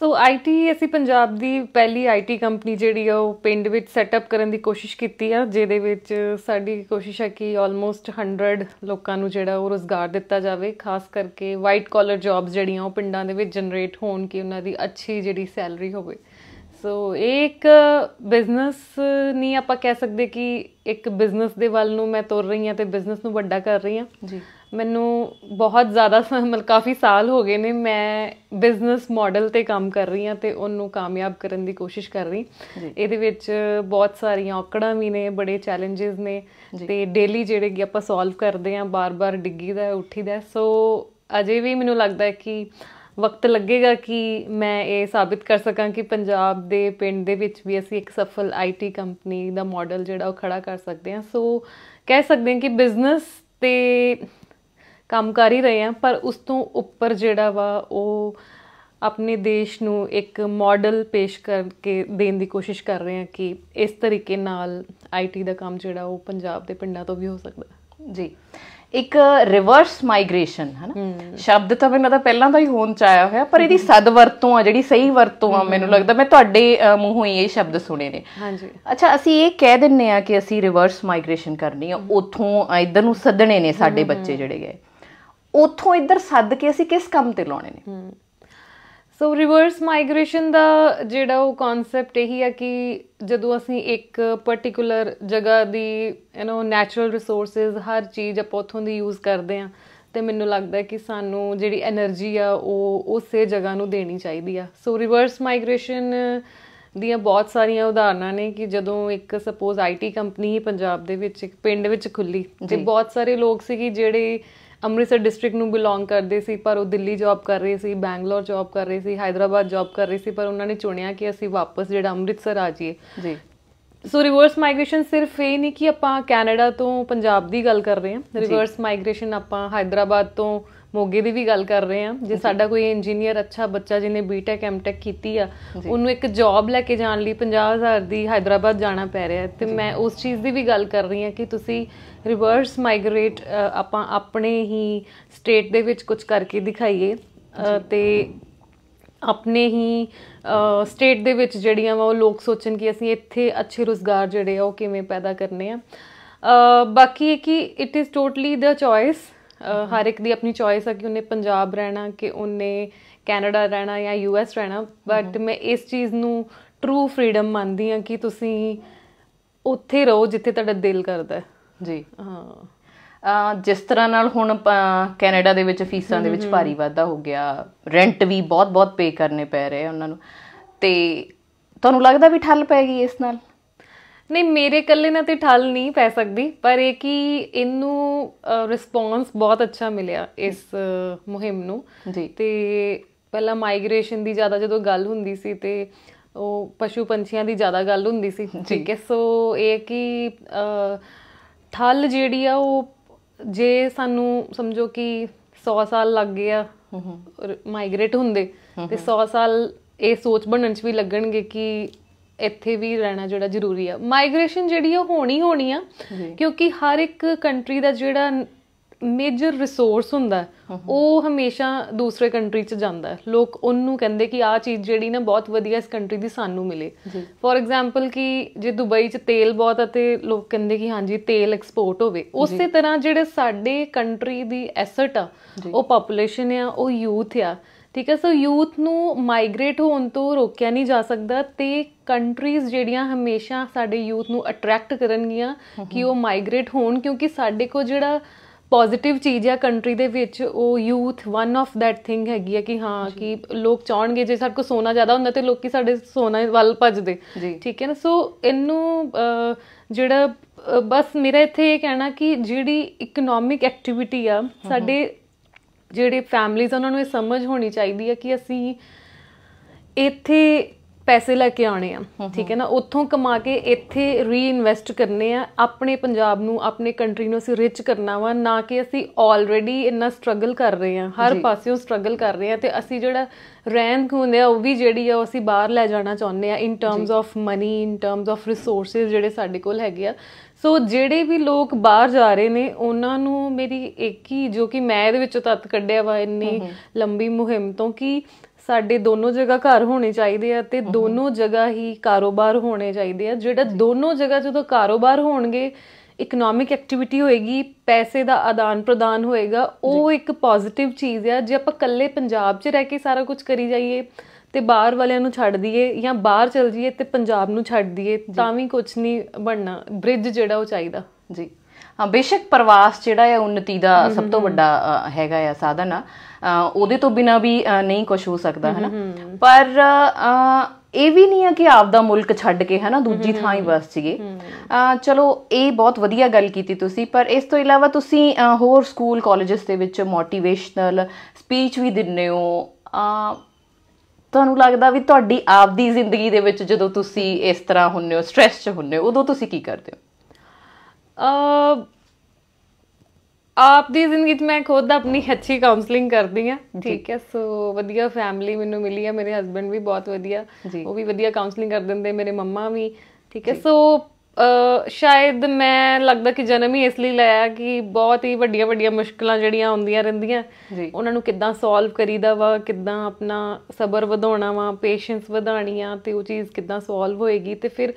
ਸੋ ਆਈਟੀ ਅਸੀਂ ਪੰਜਾਬ ਦੀ ਪਹਿਲੀ ਆਈਟੀ ਕੰਪਨੀ ਜਿਹੜੀ ਆ ਉਹ ਪਿੰਡ ਵਿੱਚ ਸੈਟਅਪ ਕਰਨ ਦੀ ਕੋਸ਼ਿਸ਼ ਕੀਤੀ ਆ ਜਿਹਦੇ ਵਿੱਚ ਸਾਡੀ ਕੋਸ਼ਿਸ਼ ਹੈ ਕਿ ਆਲਮੋਸਟ 100 ਲੋਕਾਂ ਨੂੰ ਜਿਹੜਾ ਉਹ ਰੋਜ਼ਗਾਰ ਦਿੱਤਾ ਜਾਵੇ ਖਾਸ ਕਰਕੇ ਵਾਈਟ ਕਾਲਰ ਜੌਬਸ ਜਿਹੜੀਆਂ ਉਹ ਪਿੰਡਾਂ ਦੇ ਵਿੱਚ ਜਨਰੇਟ ਹੋਣ ਕਿ ਉਹਨਾਂ ਦੀ ਅੱਛੀ ਜਿਹੜੀ ਸੈਲਰੀ ਹੋਵੇ ਸੋ ਇਹ ਇੱਕ ਬਿਜ਼ਨਸ ਨਹੀਂ ਆਪਾਂ ਕਹਿ ਸਕਦੇ ਕਿ ਇੱਕ ਬਿਜ਼ਨਸ ਦੇ ਵੱਲ ਨੂੰ ਮੈਂ ਤੁਰ ਰਹੀ ਹਾਂ ਤੇ ਬਿਜ਼ਨਸ ਨੂੰ ਵੱਡਾ ਕਰ ਰਹੀ ਹਾਂ ਜੀ ਮੈਨੂੰ ਬਹੁਤ ਜ਼ਿਆਦਾ [laughs] ਮਤਲਬ ਕਾਫੀ ਸਾਲ ਹੋ ਗਏ ਨੇ ਮੈਂ ਬਿਜ਼ਨਸ ਮਾਡਲ ਤੇ ਕੰਮ ਕਰ ਰਹੀ ਹਾਂ ਤੇ ਉਹਨੂੰ ਕਾਮਯਾਬ ਕਰਨ ਦੀ ਕੋਸ਼ਿਸ਼ ਕਰ ਰਹੀ ਇਹਦੇ ਵਿੱਚ ਬਹੁਤ ਸਾਰੀਆਂ ਔਕੜਾਂ ਵੀ ਨੇ ਬੜੇ ਚੈਲੰਜਸ ਨੇ ਤੇ ਡੇਲੀ ਜਿਹੜੇ ਕਿ ਆਪਾਂ ਸੋਲਵ ਕਰਦੇ ਆਂ ਬਾਰ-ਬਾਰ ਡਿੱਗੀਦਾ ਉੱਠੀਦਾ ਸੋ ਅਜੇ ਵੀ ਮੈਨੂੰ ਲੱਗਦਾ ਹੈ ਕਿ ਵਕਤ ਲੱਗੇਗਾ ਕਿ ਮੈਂ ਇਹ ਸਾਬਿਤ ਕਰ ਸਕਾਂ ਕਿ ਪੰਜਾਬ ਦੇ ਪਿੰਡ ਦੇ ਵਿੱਚ ਵੀ ਅਸੀਂ ਇੱਕ ਸਫਲ ਆਈਟੀ ਕੰਪਨੀ ਦਾ ਮਾਡਲ ਜਿਹੜਾ ਉਹ ਖੜਾ ਕਰ ਸਕਦੇ ਹਾਂ ਸੋ ਕਹਿ ਸਕਦੇ ਹਾਂ ਕਿ ਬਿਜ਼ਨਸ ਤੇ ਕੰਮ ਕਰ ਹੀ ਰਹੇ ਆ ਪਰ ਉਸ ਤੋਂ ਉੱਪਰ ਜਿਹੜਾ ਵਾ ਉਹ ਆਪਣੇ ਦੇਸ਼ ਨੂੰ ਇੱਕ ਮਾਡਲ ਪੇਸ਼ ਕਰਕੇ ਦੇਣ ਦੀ ਕੋਸ਼ਿਸ਼ ਕਰ ਰਹੇ ਆ ਕਿ ਇਸ ਤਰੀਕੇ ਨਾਲ ਆਈਟੀ ਦਾ ਕੰਮ ਜਿਹੜਾ ਉਹ ਪੰਜਾਬ ਦੇ ਪਿੰਡਾਂ ਤੋਂ ਵੀ ਹੋ ਸਕਦਾ ਜੀ ਇੱਕ ਰਿਵਰਸ ਮਾਈਗ੍ਰੇਸ਼ਨ ਹੈ ਨਾ ਸ਼ਬਦ ਤਾਂ ਮੈਨੂੰ ਤਾਂ ਪਹਿਲਾਂ ਤਾਂ ਹੀ ਹੋਣ ਚ ਆਇਆ ਹੋਇਆ ਪਰ ਇਹਦੀ ਸਦ ਵਰਤੋਂ ਆ ਜਿਹੜੀ ਸਹੀ ਵਰਤੋਂ ਆ ਮੈਨੂੰ ਲੱਗਦਾ ਮੈਂ ਤੁਹਾਡੇ ਮੂੰਹੋਂ ਹੀ ਇਹ ਸ਼ਬਦ ਸੁਣੇ ਨੇ ਹਾਂਜੀ ਅੱਛਾ ਅਸੀਂ ਇਹ ਕਹਿ ਦਿੰਨੇ ਆ ਕਿ ਅਸੀਂ ਰਿਵਰਸ ਮਾਈਗ੍ਰੇਸ਼ਨ ਕਰਨੀ ਆ ਉਥੋਂ ਇਧਰ ਨੂੰ ਸੱਦਣੇ ਨੇ ਸਾਡੇ ਬੱਚੇ ਜਿਹੜੇ ਗਏ ਉਥੋਂ ਇੱਧਰ ਸੱਦ ਕੇ ਅਸੀਂ ਕਿਸ ਕੰਮ ਤੇ ਲਾਉਣੇ ਨੇ ਸੋ ਰਿਵਰਸ ਮਾਈਗ੍ਰੇਸ਼ਨ ਦਾ ਜਿਹੜਾ ਉਹ ਕਨਸੈਪਟ ਇਹੀ ਆ ਕਿ ਜਦੋਂ ਅਸੀਂ ਇੱਕ ਪਾਰਟਿਕੂਲਰ ਜਗ੍ਹਾ ਦੀ ਯੂ نو ਨੈਚੁਰਲ ਰਿਸੋਰਸਸ ਹਰ ਚੀਜ਼ ਆਪਾਂ ਉਥੋਂ ਦੀ ਯੂਜ਼ ਕਰਦੇ ਆ ਤੇ ਮੈਨੂੰ ਲੱਗਦਾ ਕਿ ਸਾਨੂੰ ਜਿਹੜੀ એનર્ਜੀ ਆ ਉਹ ਉਸੇ ਜਗ੍ਹਾ ਨੂੰ ਦੇਣੀ ਚਾਹੀਦੀ ਆ ਸੋ ਰਿਵਰਸ ਮਾਈਗ੍ਰੇਸ਼ਨ ਦੀਆਂ ਬਹੁਤ ਸਾਰੀਆਂ ਉਦਾਹਰਨਾਂ ਨੇ ਕਿ ਜਦੋਂ ਇੱਕ ਸਪੋਜ਼ ਆਈਟੀ ਕੰਪਨੀ ਪੰਜਾਬ ਦੇ ਵਿੱਚ ਇੱਕ ਪਿੰਡ ਵਿੱਚ ਖੁੱਲੀ ਤੇ ਬਹੁਤ ਸਾਰੇ ਲੋਕ ਸੀ ਜਿਹੜੇ ਅੰਮ੍ਰਿਤਸਰ ਡਿਸਟ੍ਰਿਕਟ ਨੂੰ ਬਿਲੋਂਗ ਕਰਦੇ ਸੀ ਪਰ ਉਹ ਦਿੱਲੀ ਜੌਬ ਕਰ ਰਹੇ ਸੀ ਬੈਂਗਲੌਰ ਜੌਬ ਕਰ ਰਹੇ ਸੀ ਹਾਈਦਰਾਬਾਦ ਜੌਬ ਕਰ ਰਹੇ ਸੀ ਪਰ ਉਹਨਾਂ ਨੇ ਚੁਣਿਆ ਕਿ ਅਸੀਂ ਵਾਪਸ ਜਿਹੜਾ ਅੰਮ੍ਰਿਤਸਰ ਆ ਜਾਈਏ ਜੀ ਸੋ ਰਿਵਰਸ ਮਾਈਗ੍ਰੇਸ਼ਨ ਸਿਰਫ ਇਹ ਨਹੀਂ ਕਿ ਆਪਾਂ ਕੈਨੇਡਾ ਤੋਂ ਪੰਜਾਬ ਦੀ ਗੱਲ ਕਰ ਰਹੇ ਹਾਂ ਰਿਵਰਸ ਮਾਈਗ੍ਰੇਸ਼ਨ ਆਪਾਂ ਹਾਈਦਰਾਬਾਦ ਤੋਂ ਮੋਗੇ ਦੀ ਵੀ ਗੱਲ ਕਰ ਰਹੇ ਆ ਜੇ ਸਾਡਾ ਕੋਈ ਇੰਜੀਨੀਅਰ ਅੱਛਾ ਬੱਚਾ ਜਿਹਨੇ ਬੀਟੈਕ ਐਮਟੈਕ ਕੀਤੀ ਆ ਉਹਨੂੰ ਇੱਕ ਜੌਬ ਲੈ ਕੇ ਜਾਣ ਲਈ 50000 ਦੀ ਹైదరాబాద్ ਜਾਣਾ ਪੈ ਰਿਹਾ ਤੇ ਮੈਂ ਉਸ ਚੀਜ਼ ਦੀ ਵੀ ਗੱਲ ਕਰ ਰਹੀ ਆ ਕਿ ਤੁਸੀਂ ਰਿਵਰਸ ਮਾਈਗ੍ਰੇਟ ਆਪਾਂ ਆਪਣੇ ਹੀ ਸਟੇਟ ਦੇ ਵਿੱਚ ਕੁਝ ਕਰਕੇ ਦਿਖਾਈਏ ਤੇ ਆਪਣੇ ਹੀ ਸਟੇਟ ਦੇ ਵਿੱਚ ਜਿਹੜੀਆਂ ਵਾ ਉਹ ਲੋਕ ਸੋਚਣ ਕਿ ਅਸੀਂ ਇੱਥੇ ਅੱਛੇ ਰੋਜ਼ਗਾਰ ਜਿਹੜੇ ਆ ਉਹ ਕਿਵੇਂ ਪੈਦਾ ਕਰਨੇ ਆ ਬਾਕੀ ਇਹ ਕਿ ਇਟ ਇਜ਼ ਟੋਟਲੀ ਦਾ ਚੋਇਸ ਹਰ ਇੱਕ ਦੀ ਆਪਣੀ ਚੋਇਸ ਆ ਕਿ ਉਹਨੇ ਪੰਜਾਬ ਰਹਿਣਾ ਕਿ ਉਹਨੇ ਕੈਨੇਡਾ ਰਹਿਣਾ ਜਾਂ ਯੂ ਐਸ ਰਹਿਣਾ ਬਟ ਮੈਂ ਇਸ ਚੀਜ਼ ਨੂੰ ਟਰੂ ਫਰੀडम ਮੰਨਦੀ ਆ ਕਿ ਤੁਸੀਂ ਉੱਥੇ ਰਹੋ ਜਿੱਥੇ ਤੁਹਾਡਾ ਦਿਲ ਕਰਦਾ ਜੀ ਹਾਂ ਜਿਸ ਤਰ੍ਹਾਂ ਨਾਲ ਹੁਣ ਕੈਨੇਡਾ ਦੇ ਵਿੱਚ ਫੀਸਾਂ ਦੇ ਵਿੱਚ ਭਾਰੀ ਵਾਧਾ ਹੋ ਗਿਆ ਰੈਂਟ ਵੀ ਬਹੁਤ ਬਹੁਤ ਪੇ ਕਰਨੇ ਪੈ ਰਹੇ ਉਹਨਾਂ ਨੂੰ ਤੇ ਤੁਹਾਨੂੰ ਲੱਗਦਾ ਵੀ ਠੱਲ ਪੈ ਗਈ ਇਸ ਨਾਲ ਨਹੀਂ ਮੇਰੇ ਕੱਲੇ ਨਾਲ ਤੇ ਠੱਲ ਨਹੀਂ ਪੈ ਸਕਦੀ ਪਰ ਇਹ ਕਿ ਇਹਨੂੰ ਰਿਸਪੌਂਸ ਬਹੁਤ ਅੱਛਾ ਮਿਲਿਆ ਇਸ ਮੁਹਿੰਮ ਨੂੰ ਜੀ ਤੇ ਪਹਿਲਾਂ ਮਾਈਗ੍ਰੇਸ਼ਨ ਦੀ ਜ਼ਿਆਦਾ ਜਦੋਂ ਗੱਲ ਹੁੰਦੀ ਸੀ ਤੇ ਉਹ ਪਸ਼ੂ ਪੰਛੀਆਂ ਦੀ ਜ਼ਿਆਦਾ ਗੱਲ ਹੁੰਦੀ ਸੀ ਠੀਕ ਹੈ ਸੋ ਇਹ ਕਿ ਠੱਲ ਜਿਹੜੀ ਆ ਉਹ ਜੇ ਸਾਨੂੰ ਸਮਝੋ ਕਿ 100 ਸਾਲ ਲੱਗ ਗਿਆ ਮਾਈਗ੍ਰੇਟ ਹੁੰਦੇ ਤੇ 100 ਸਾਲ ਇਹ ਸੋਚ ਬਣਨ ਚ ਵੀ ਲੱਗਣਗੇ ਕਿ ਇੱਥੇ ਵੀ ਰਹਿਣਾ ਜਿਹੜਾ ਜ਼ਰੂਰੀ ਆ ਮਾਈਗ੍ਰੇਸ਼ਨ ਜਿਹੜੀ ਆ ਹੋਣੀ ਹੋਣੀ ਆ ਕਿਉਂਕਿ ਹਰ ਇੱਕ ਕੰਟਰੀ ਦਾ ਜਿਹੜਾ ਮੇਜਰ ਰਿਸੋਰਸ ਹੁੰਦਾ ਉਹ ਹਮੇਸ਼ਾ ਦੂਸਰੇ ਕੰਟਰੀ ਚ ਜਾਂਦਾ ਲੋਕ ਉਹਨੂੰ ਕਹਿੰਦੇ ਕਿ ਆਹ ਚੀਜ਼ ਜਿਹੜੀ ਨਾ ਬਹੁਤ ਵਧੀਆ ਇਸ ਕੰਟਰੀ ਦੀ ਸਾਨੂੰ ਮਿਲੇ ਫੋਰ ਐਗਜ਼ਾਮਪਲ ਕਿ ਜੇ ਦੁਬਈ ਚ ਤੇਲ ਬਹੁਤ ਆ ਤੇ ਲੋਕ ਕਹਿੰਦੇ ਕਿ ਹਾਂਜੀ ਤੇਲ ਐਕਸਪੋਰਟ ਹੋਵੇ ਉਸੇ ਤਰ੍ਹਾਂ ਜਿਹੜੇ ਸਾਡੇ ਕੰਟਰੀ ਦੀ ਐਸਟ ਆ ਉਹ ਪੋਪੂਲੇਸ਼ਨ ਆ ਉਹ ਯੂਥ ਆ ਠੀਕ ਹੈ ਸੋ ਯੂਥ ਨੂੰ ਮਾਈਗ੍ਰੇਟ ਹੋਣ ਤੋਂ ਰੋਕਿਆ ਨਹੀਂ ਜਾ ਸਕਦਾ ਤੇ ਕੰਟਰੀਜ਼ ਜਿਹੜੀਆਂ ਹਮੇਸ਼ਾ ਸਾਡੇ ਯੂਥ ਨੂੰ ਅਟਰੈਕਟ ਕਰਨਗੀਆਂ ਕਿ ਉਹ ਮਾਈਗ੍ਰੇਟ ਹੋਣ ਕਿਉਂਕਿ ਸਾਡੇ ਕੋ ਜਿਹੜਾ ਪੋਜ਼ਿਟਿਵ ਚੀਜ਼ ਹੈ ਕੰਟਰੀ ਦੇ ਵਿੱਚ ਉਹ youth one of that thing ਹੈਗੀ ਹੈ ਕਿ ਹਾਂ ਕਿ ਲੋਕ ਚਾਹਣਗੇ ਜੇ ਸਾਡੇ ਕੋ ਸੋਨਾ ਜ਼ਿਆਦਾ ਹੁੰਦਾ ਤੇ ਲੋਕੀ ਸਾਡੇ ਸੋਨਾ ਵੱਲ ਭੱਜਦੇ ਠੀਕ ਹੈ ਨਾ ਸੋ ਇਹਨੂੰ ਜਿਹੜਾ ਬਸ ਮੇਰੇ ਇੱਥੇ ਇਹ ਕਹਿਣਾ ਕਿ ਜਿਹੜੀ ਇਕਨੋਮਿਕ ਐਕਟੀਵਿਟੀ ਆ ਸਾਡੇ ਜਿਹੜੇ ਫੈਮਲੀਜ਼ ਉਹਨਾਂ ਨੂੰ ਇਹ ਸਮਝ ਹੋਣੀ ਚਾਹੀਦੀ ਹੈ ਕਿ ਅਸੀਂ ਇੱਥੇ ਪੈਸੇ ਲੈ ਕੇ ਆਉਣੇ ਆ ਠੀਕ ਹੈ ਨਾ ਉੱਥੋਂ ਕਮਾ ਕੇ ਇੱਥੇ ਰੀਇਨਵੈਸਟ ਕਰਨੇ ਆ ਆਪਣੇ ਪੰਜਾਬ ਨੂੰ ਆਪਣੇ ਕੰਟਰੀ ਨੂੰ ਅਸੀਂ ਰਿਚ ਕਰਨਾ ਵਾ ਨਾ ਕਿ ਅਸੀਂ ਆਲਰੇਡੀ ਇੰਨਾ ਸਟਰਗਲ ਕਰ ਰਹੇ ਆ ਹਰ ਪਾਸਿਓਂ ਸਟਰਗਲ ਕਰ ਰਹੇ ਆ ਤੇ ਅਸੀਂ ਜਿਹੜਾ ਰਹਿਣ ਹੁੰਦੇ ਆ ਉਹ ਵੀ ਜਿਹੜੀ ਆ ਅਸੀਂ ਬਾਹਰ ਲੈ ਜਾਣਾ ਚਾਹੁੰਦੇ ਆ in terms of money in terms of resources ਜਿਹੜੇ ਸਾਡੇ ਕੋਲ ਹੈਗੇ ਆ ਸੋ ਜਿਹੜੇ ਵੀ ਲੋਕ ਬਾਹਰ ਜਾ ਰਹੇ ਨੇ ਉਹਨਾਂ ਨੂੰ ਮੇਰੀ ਇੱਕ ਹੀ ਜੋ ਕਿ ਮੈਂ ਇਹਦੇ ਵਿੱਚੋਂ ਤੱਤ ਕੱਢਿਆ ਵਾ ਇੰਨੀ ਲੰਬੀ ਮੁਹਿੰਮ ਤੋਂ ਕਿ ਸਾਡੇ ਦੋਨੋਂ ਜਗ੍ਹਾ ਘਰ ਹੋਣੇ ਚਾਹੀਦੇ ਆ ਤੇ ਦੋਨੋਂ ਜਗ੍ਹਾ ਹੀ ਕਾਰੋਬਾਰ ਹੋਣੇ ਚਾਹੀਦੇ ਆ ਜਿਹੜਾ ਦੋਨੋਂ ਜਗ੍ਹਾ ਜਦੋਂ ਕਾਰੋਬਾਰ ਹੋਣਗੇ ਇਕਨੋਮਿਕ ਐਕਟੀਵਿਟੀ ਹੋਏਗੀ ਪੈਸੇ ਦਾ ਆਦਾਨ ਪ੍ਰਦਾਨ ਹੋਏਗਾ ਉਹ ਇੱਕ ਪੋਜ਼ਿਟਿਵ ਚੀਜ਼ ਆ ਜੇ ਆਪਾਂ ਇਕੱਲੇ ਪੰਜਾਬ 'ਚ ਰਹਿ ਕੇ ਸਾਰਾ ਕੁਝ ਕਰੀ ਜਾਈਏ ਤੇ ਬਾਹਰ ਵਾਲਿਆਂ ਨੂੰ ਛੱਡ ਦਈਏ ਜਾਂ ਬਾਹਰ ਚਲ ਜਾਈਏ ਤੇ ਪੰਜਾਬ ਨੂੰ ਛੱਡ ਦਈਏ ਤਾਂ ਵੀ ਕੁਝ ਨਹੀਂ ਬਣਨਾ ਬ੍ਰਿਜ ਜਿਹੜਾ ਉਹ ਚਾਹੀਦਾ ਜੀ ਹਾਂ ਬੇਸ਼ੱਕ ਪ੍ਰਵਾਸ ਜਿਹੜਾ ਹੈ ਉન્નਤੀ ਦਾ ਸਭ ਤੋਂ ਵੱਡਾ ਹੈਗਾ ਆ ਸਾਧਨ ਆ ਉਹਦੇ ਤੋਂ ਬਿਨਾ ਵੀ ਨਹੀਂ ਕੁਝ ਹੋ ਸਕਦਾ ਹੈ ਨਾ ਪਰ ਇਹ ਵੀ ਨਹੀਂ ਆ ਕਿ ਆਪ ਦਾ ਮੁਲਕ ਛੱਡ ਕੇ ਹਨਾ ਦੂਜੀ ਥਾਂ ਹੀ ਵਸ ਜੀਏ ਚਲੋ ਇਹ ਬਹੁਤ ਵਧੀਆ ਗੱਲ ਕੀਤੀ ਤੁਸੀਂ ਪਰ ਇਸ ਤੋਂ ਇਲਾਵਾ ਤੁਸੀਂ ਹੋਰ ਸਕੂਲ ਕਾਲਜਸ ਦੇ ਵਿੱਚ ਮੋਟੀਵੇਸ਼ਨਲ ਸਪੀਚ ਵੀ ਦਿੰਦੇ ਹੋ ਤੁਹਾਨੂੰ ਲੱਗਦਾ ਵੀ ਤੁਹਾਡੀ ਆਪਦੀ ਜ਼ਿੰਦਗੀ ਦੇ ਵਿੱਚ ਜਦੋਂ ਤੁਸੀਂ ਇਸ ਤਰ੍ਹਾਂ ਹੁੰਨੇ ਹੋ ਸਟ्रेस 'ਚ ਹੁੰਨੇ ਹੋ ਉਦੋਂ ਤੁਸੀਂ ਕੀ ਕਰਦੇ ਹੋ ਆਪ ਦੀ ਜ਼ਿੰਦਗੀ 'ਚ ਮੈਂ ਖੁਦ ਆਪਣੀ ਅੱਛੀ ਕਾਉਂਸਲਿੰਗ ਕਰਦੀ ਆ ਠੀਕ ਹੈ ਸੋ ਵਧੀਆ ਫੈਮਿਲੀ ਮੈਨੂੰ ਮਿਲੀ ਆ ਮੇਰੇ ਹਸਬੰਡ ਵੀ ਬਹੁਤ ਵਧੀਆ ਉਹ ਵੀ ਵਧੀਆ ਕਾਉਂਸਲਿੰਗ ਕਰ ਦਿੰਦੇ ਮੇਰੇ ਮੰਮਾ ਵੀ ਠੀਕ ਹੈ ਸੋ ਸ਼ਾਇਦ ਮੈਂ ਲੱਗਦਾ ਕਿ ਜਨਮ ਹੀ ਇਸ ਲਈ ਲਿਆ ਕਿ ਬਹੁਤ ਹੀ ਵੱਡੀਆਂ ਵੱਡੀਆਂ ਮੁਸ਼ਕਲਾਂ ਜਿਹੜੀਆਂ ਆਉਂਦੀਆਂ ਰਹਿੰਦੀਆਂ ਉਹਨਾਂ ਨੂੰ ਕਿੱਦਾਂ ਸੋਲਵ ਕਰੀਦਾ ਵਾ ਕਿੱਦਾਂ ਆਪਣਾ ਸਬਰ ਵਧਾਉਣਾ ਵਾ ਪੇਸ਼ੈਂਸ ਵਧਾਣੀ ਆ ਤੇ ਉਹ ਚੀਜ਼ ਕਿੱਦਾਂ ਸੋਲਵ ਹੋਏਗੀ ਤੇ ਫਿਰ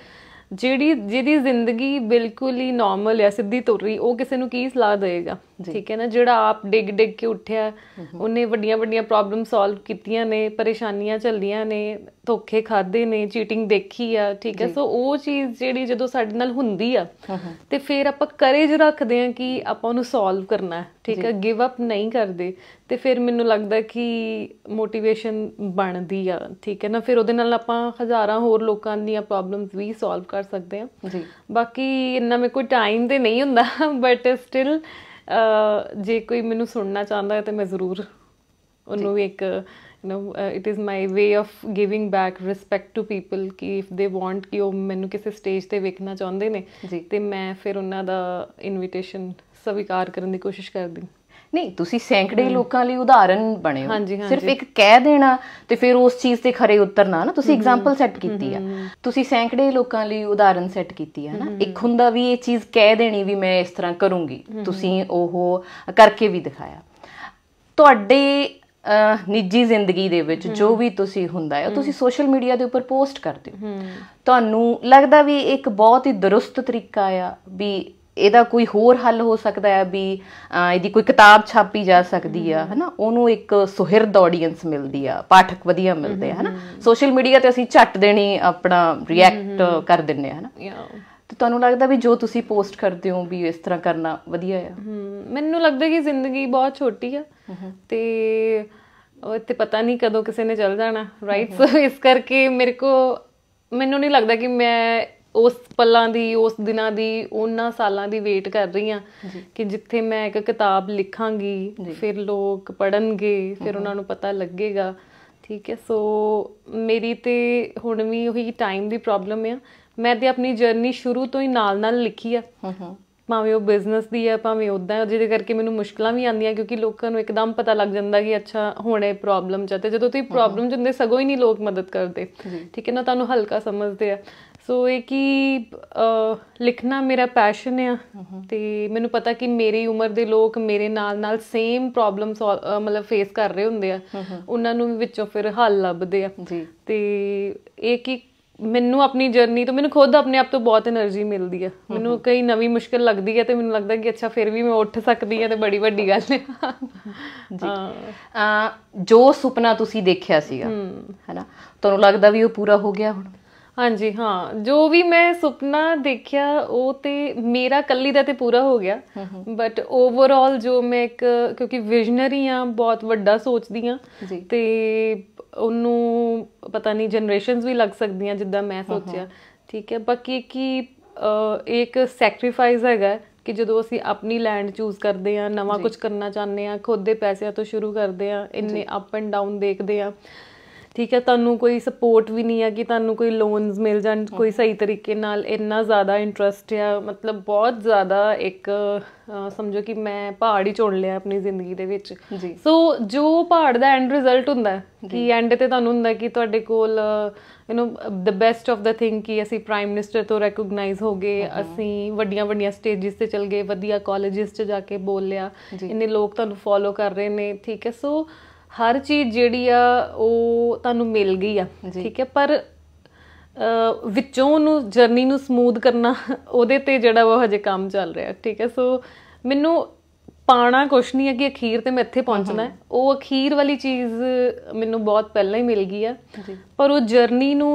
ਜਿਹੜੀ ਜਿਹਦੀ ਜ਼ਿੰਦਗੀ ਬਿਲਕੁਲ ਹੀ ਨਾਰਮਲ ਹੈ ਸਿੱਧੀ ਤੁਰ ਰਹੀ ਉਹ ਕਿਸੇ ਨੂੰ ਕੀ ਸਲਾਹ ਦੇਵੇਗਾ ਠੀਕ ਹੈ ਨਾ ਜਿਹੜਾ ਆਪ ਡਿੱਗ ਡਿੱਗ ਕੇ ਉੱਠਿਆ ਉਹਨੇ ਵੱਡੀਆਂ ਵੱਡੀਆਂ ਪ੍ਰੋਬਲਮ ਸੋਲਵ ਕੀਤੀਆਂ ਨੇ ਪਰੇਸ਼ਾਨੀਆਂ ਚੱਲੀਆਂ ਨੇ ਧੋਖੇ ਖਾਦੇ ਨੇ ਚੀਟਿੰਗ ਦੇਖੀ ਆ ਠੀਕ ਹੈ ਸੋ ਉਹ ਚੀਜ਼ ਜਿਹੜੀ ਜਦੋਂ ਸਾਡੇ ਨਾਲ ਹੁੰਦੀ ਆ ਤੇ ਫਿਰ ਆਪਾਂ ਕਰੇਜ ਰੱਖਦੇ ਆ ਕਿ ਆਪਾਂ ਉਹਨੂੰ ਸੋਲਵ ਕਰਨਾ ਹੈ ਠੀਕ ਹੈ ਗਿਵ ਅਪ ਨਹੀਂ ਕਰਦੇ ਤੇ ਫਿਰ ਮੈਨੂੰ ਲੱਗਦਾ ਕਿ ਮੋਟੀਵੇਸ਼ਨ ਬਣਦੀ ਆ ਠੀਕ ਹੈ ਨਾ ਫਿਰ ਉਹਦੇ ਨਾਲ ਆਪਾਂ ਹਜ਼ਾਰਾਂ ਹੋਰ ਲੋਕਾਂ ਦੀਆਂ ਪ੍ਰੋਬਲਮਸ ਵੀ ਸੋਲਵ ਕਰ ਸਕਦੇ ਆ ਜੀ ਬਾਕੀ ਇੰਨਾ ਮੇ ਕੋਈ ਟਾਈਮ ਤੇ ਨਹੀਂ ਹੁੰਦਾ ਬਟ [laughs] ਸਟਿਲ ਜੇ ਕੋਈ ਮੈਨੂੰ ਸੁਣਨਾ ਚਾਹੁੰਦਾ ਹੈ ਤੇ ਮੈਂ ਜ਼ਰੂਰ ਉਹਨੂੰ ਵੀ ਇੱਕ you know it is my way of giving back respect to people ਕਿ ਇਫ ਦੇ ਵਾਂਟ ਕਿ ਉਹ ਮੈਨੂੰ ਕਿਸੇ ਸਟੇਜ ਤੇ ਵੇਖਣਾ ਚਾਹੁੰਦੇ ਨੇ ਤੇ ਮੈਂ ਫਿਰ ਉਹਨਾਂ ਦਾ ਇਨਵੀਟੇਸ਼ਨ ਸਵੀਕਾਰ ਕਰਨ ਦੀ ਕੋਸ਼ਿਸ਼ ਕਰਦੀ ਨਹੀਂ ਤੁਸੀਂ ਸੈਂਕੜੇ ਲੋਕਾਂ ਲਈ ਉਦਾਹਰਨ ਬਣੇ ਹੋ ਸਿਰਫ ਇੱਕ ਕਹਿ ਦੇਣਾ ਤੇ ਫਿਰ ਉਸ ਚੀਜ਼ ਤੇ ਖਰੇ ਉਤਰਨਾ ਨਾ ਤੁਸੀਂ ਐਗਜ਼ਾਮਪਲ ਸੈੱਟ ਕੀਤੀ ਆ ਤੁਸੀਂ ਸੈਂਕੜੇ ਲੋਕਾਂ ਲਈ ਉਦਾਹਰਨ ਸੈੱਟ ਕੀਤੀ ਆ ਨਾ ਇੱਕ ਹੁੰਦਾ ਵੀ ਇਹ ਚੀਜ਼ ਕਹਿ ਦੇਣੀ ਵੀ ਮੈਂ ਇਸ ਤਰ੍ਹਾਂ ਕਰੂੰਗੀ ਤੁਸੀਂ ਉਹ ਕਰਕੇ ਵੀ ਦਿਖਾਇਆ ਤੁਹਾਡੇ ਨਿੱਜੀ ਜ਼ਿੰਦਗੀ ਦੇ ਵਿੱਚ ਜੋ ਵੀ ਤੁਸੀਂ ਹੁੰਦਾ ਹੈ ਤੁਸੀਂ ਸੋਸ਼ਲ ਮੀਡੀਆ ਦੇ ਉੱਪਰ ਪੋਸਟ ਕਰਦੇ ਹੋ ਤੁਹਾਨੂੰ ਲੱਗਦਾ ਵੀ ਇੱਕ ਬਹੁਤ ਹੀ ਦਰੁਸਤ ਤਰੀਕਾ ਆ ਵੀ ਇਹਦਾ ਕੋਈ ਹੋਰ ਹੱਲ ਹੋ ਸਕਦਾ ਹੈ ਵੀ ਇਹਦੀ ਕੋਈ ਕਿਤਾਬ ਛਾਪੀ ਜਾ ਸਕਦੀ ਆ ਹਨਾ ਉਹਨੂੰ ਇੱਕ ਸੁਹਿਰਦ ਆਡੀਅנס ਮਿਲਦੀ ਆ ਪਾਠਕ ਵਧੀਆ ਮਿਲਦੇ ਆ ਹਨਾ ਸੋਸ਼ਲ ਮੀਡੀਆ ਤੇ ਅਸੀਂ ਛੱਟ ਦੇਣੀ ਆਪਣਾ ਰਿਐਕਟ ਕਰ ਦਿੰਨੇ ਆ ਹਨਾ ਤੇ ਤੁਹਾਨੂੰ ਲੱਗਦਾ ਵੀ ਜੋ ਤੁਸੀਂ ਪੋਸਟ ਕਰਦੇ ਹੋ ਵੀ ਇਸ ਤਰ੍ਹਾਂ ਕਰਨਾ ਵਧੀਆ ਆ ਮੈਨੂੰ ਲੱਗਦਾ ਕਿ ਜ਼ਿੰਦਗੀ ਬਹੁਤ ਛੋਟੀ ਆ ਤੇ ਉਹ ਤੇ ਪਤਾ ਨਹੀਂ ਕਦੋਂ ਕਿਸੇ ਨੇ ਚਲ ਜਾਣਾ ਰਾਈਟ ਸੋ [laughs] ਇਸ ਕਰਕੇ ਮੇਰੇ ਕੋ ਮੈਨੂੰ ਨਹੀਂ ਲੱਗਦਾ ਕਿ ਮੈਂ ਉਸ ਪੱਲਾਂ ਦੀ ਉਸ ਦਿਨਾਂ ਦੀ ਉਹਨਾਂ ਸਾਲਾਂ ਦੀ ਵੇਟ ਕਰ ਰਹੀ ਆ ਕਿ ਜਿੱਥੇ ਮੈਂ ਇੱਕ ਕਿਤਾਬ ਲਿਖਾਂਗੀ ਫਿਰ ਲੋਕ ਪੜਨਗੇ ਫਿਰ ਉਹਨਾਂ ਨੂੰ ਪਤਾ ਲੱਗੇਗਾ ਠੀਕ ਹੈ ਸੋ ਮੇਰੀ ਤੇ ਹੁਣ ਵੀ ਉਹੀ ਟਾਈਮ ਦੀ ਪ੍ਰੋਬਲਮ ਆ ਮੈਂ ਤੇ ਆਪਣੀ ਜਰਨੀ ਸ਼ੁਰੂ ਤੋਂ ਹੀ ਨਾਲ-ਨਾਲ ਲਿਖੀ ਆ ਭਾਵੇਂ ਉਹ ਬਿਜ਼ਨਸ ਦੀ ਆ ਭਾਵੇਂ ਉਦਾਂ ਜਿਹਦੇ ਕਰਕੇ ਮੈਨੂੰ ਮੁਸ਼ਕਲਾਂ ਵੀ ਆਉਂਦੀਆਂ ਕਿਉਂਕਿ ਲੋਕਾਂ ਨੂੰ ਇੱਕਦਮ ਪਤਾ ਲੱਗ ਜਾਂਦਾ ਕਿ ਅੱਛਾ ਹੁਣੇ ਪ੍ਰੋਬਲਮ ਚਾਹਤੇ ਜਦੋਂ ਤੁਸੀਂ ਪ੍ਰੋਬਲਮ ਜੁੰਦੇ ਸਗੋਂ ਹੀ ਨਹੀਂ ਲੋਕ ਮਦਦ ਕਰਦੇ ਠੀਕ ਹੈ ਨਾ ਤੁਹਾਨੂੰ ਹਲਕਾ ਸਮਝਦੇ ਆ ਸੋ ਇਹ ਕਿ ਲਿਖਣਾ ਮੇਰਾ ਪੈਸ਼ਨ ਆ ਤੇ ਮੈਨੂੰ ਪਤਾ ਕਿ ਮੇਰੀ ਉਮਰ ਦੇ ਲੋਕ ਮੇਰੇ ਨਾਲ ਨਾਲ ਸੇਮ ਪ੍ਰੋਬਲਮਸ ਮਤਲਬ ਫੇਸ ਕਰ ਰਹੇ ਹੁੰਦੇ ਆ ਉਹਨਾਂ ਨੂੰ ਵਿੱਚੋਂ ਫਿਰ ਹੱਲ ਲੱਭਦੇ ਆ ਤੇ ਇਹ ਕਿ ਮੈਨੂੰ ਆਪਣੀ ਜਰਨੀ ਤੋਂ ਮੈਨੂੰ ਖੁਦ ਆਪਣੇ ਆਪ ਤੋਂ ਬਹੁਤ એનર્ਜੀ ਮਿਲਦੀ ਆ ਮੈਨੂੰ ਕਈ ਨਵੀਂ ਮੁਸ਼ਕਲ ਲੱਗਦੀ ਆ ਤੇ ਮੈਨੂੰ ਲੱਗਦਾ ਕਿ ਅੱਛਾ ਫਿਰ ਵੀ ਮੈਂ ਉੱਠ ਸਕਦੀ ਆ ਤੇ ਬੜੀ ਵੱਡੀ ਗੱਲ ਹੈ [laughs] ਜੀ ਆ ਜੋ ਸੁਪਨਾ ਤੁਸੀਂ ਦੇਖਿਆ ਸੀਗਾ ਹੈਨਾ ਤੁਹਾਨੂੰ ਲੱਗਦਾ ਵੀ ਉਹ ਪੂਰਾ ਹੋ ਗਿਆ ਹੁਣ ਹਾਂਜੀ ਹਾਂ ਜੋ ਵੀ ਮੈਂ ਸੁਪਨਾ ਦੇਖਿਆ ਉਹ ਤੇ ਮੇਰਾ ਕੱਲੀ ਦਾ ਤੇ ਪੂਰਾ ਹੋ ਗਿਆ ਬਟ ਓਵਰਆਲ ਜੋ ਮੈਂ ਇੱਕ ਕਿਉਂਕਿ ਵਿਜ਼ਨਰੀ ਆ ਬਹੁਤ ਵੱਡਾ ਸੋਚਦੀ ਆ ਤੇ ਉਹਨੂੰ ਪਤਾ ਨਹੀਂ ਜਨਰੇਸ਼ਨਸ ਵੀ ਲੱਗ ਸਕਦੀਆਂ ਜਿੱਦਾਂ ਮੈਂ ਸੋਚਿਆ ਠੀਕ ਹੈ ਬਾਕੀ ਕਿ ਇੱਕ ਸੈਕਰੀਫਾਈਸ ਹੈਗਾ ਕਿ ਜਦੋਂ ਅਸੀਂ ਆਪਣੀ ਲੈਂਡ ਚੂਜ਼ ਕਰਦੇ ਆ ਨਵਾਂ ਕੁਝ ਕਰਨਾ ਚਾਹੁੰਦੇ ਆ ਖੁਦ ਦੇ ਪੈਸਿਆਂ ਤੋਂ ਸ਼ੁਰੂ ਕਰਦੇ ਆ ਇੰਨੇ ਅਪ ਐਂਡ ਡਾਊਨ ਦੇਖਦੇ ਆ ਠੀਕ ਹੈ ਤੁਹਾਨੂੰ ਕੋਈ ਸਪੋਰਟ ਵੀ ਨਹੀਂ ਹੈ ਕਿ ਤੁਹਾਨੂੰ ਕੋਈ ਲੋਨਸ ਮਿਲ ਜਾਣ ਕੋਈ ਸਹੀ ਤਰੀਕੇ ਨਾਲ ਇੰਨਾ ਜ਼ਿਆਦਾ ਇੰਟਰਸਟ ਆ ਮਤਲਬ ਬਹੁਤ ਜ਼ਿਆਦਾ ਇੱਕ ਸਮਝੋ ਕਿ ਮੈਂ ਪਹਾੜ ਹੀ ਚੁਣ ਲਿਆ ਆਪਣੀ ਜ਼ਿੰਦਗੀ ਦੇ ਵਿੱਚ ਸੋ ਜੋ ਪਹਾੜ ਦਾ ਐਂਡ ਰਿਜ਼ਲਟ ਹੁੰਦਾ ਕਿ ਐਂਡ ਤੇ ਤੁਹਾਨੂੰ ਹੁੰਦਾ ਕਿ ਤੁਹਾਡੇ ਕੋਲ you know the best of the thing ਕਿ ਅਸੀਂ ਪ੍ਰਾਈਮ ਮਿਨਿਸਟਰ ਤੋਂ ਰੈਕਗਨਾਈਜ਼ ਹੋ ਗਏ ਅਸੀਂ ਵੱਡੀਆਂ ਵੱਡੀਆਂ ਸਟੇਜਸ ਤੇ ਚਲ ਗਏ ਵਧੀਆ ਕਾਲਜਸ ਤੇ ਜਾ ਕੇ ਬੋਲ ਲਿਆ ਇੰਨੇ ਲੋਕ ਤੁਹਾਨੂੰ ਫੋਲੋ ਕਰ ਰਹੇ ਨੇ ਠੀਕ ਹੈ ਸੋ ਹਰ ਚੀਜ਼ ਜਿਹੜੀ ਆ ਉਹ ਤੁਹਾਨੂੰ ਮਿਲ ਗਈ ਆ ਠੀਕ ਹੈ ਪਰ ਵਿੱਚੋਂ ਉਹਨੂੰ ਜਰਨੀ ਨੂੰ ਸਮੂਥ ਕਰਨਾ ਉਹਦੇ ਤੇ ਜਿਹੜਾ ਉਹ ਹਜੇ ਕੰਮ ਚੱਲ ਰਿਹਾ ਠੀਕ ਹੈ ਸੋ ਮੈਨੂੰ ਪਾਣਾ ਕੁਛ ਨਹੀਂ ਹੈ ਕਿ ਅਖੀਰ ਤੇ ਮੈਂ ਇੱਥੇ ਪਹੁੰਚਣਾ ਹੈ ਉਹ ਅਖੀਰ ਵਾਲੀ ਚੀਜ਼ ਮੈਨੂੰ ਬਹੁਤ ਪਹਿਲਾਂ ਹੀ ਮਿਲ ਗਈ ਆ ਪਰ ਉਹ ਜਰਨੀ ਨੂੰ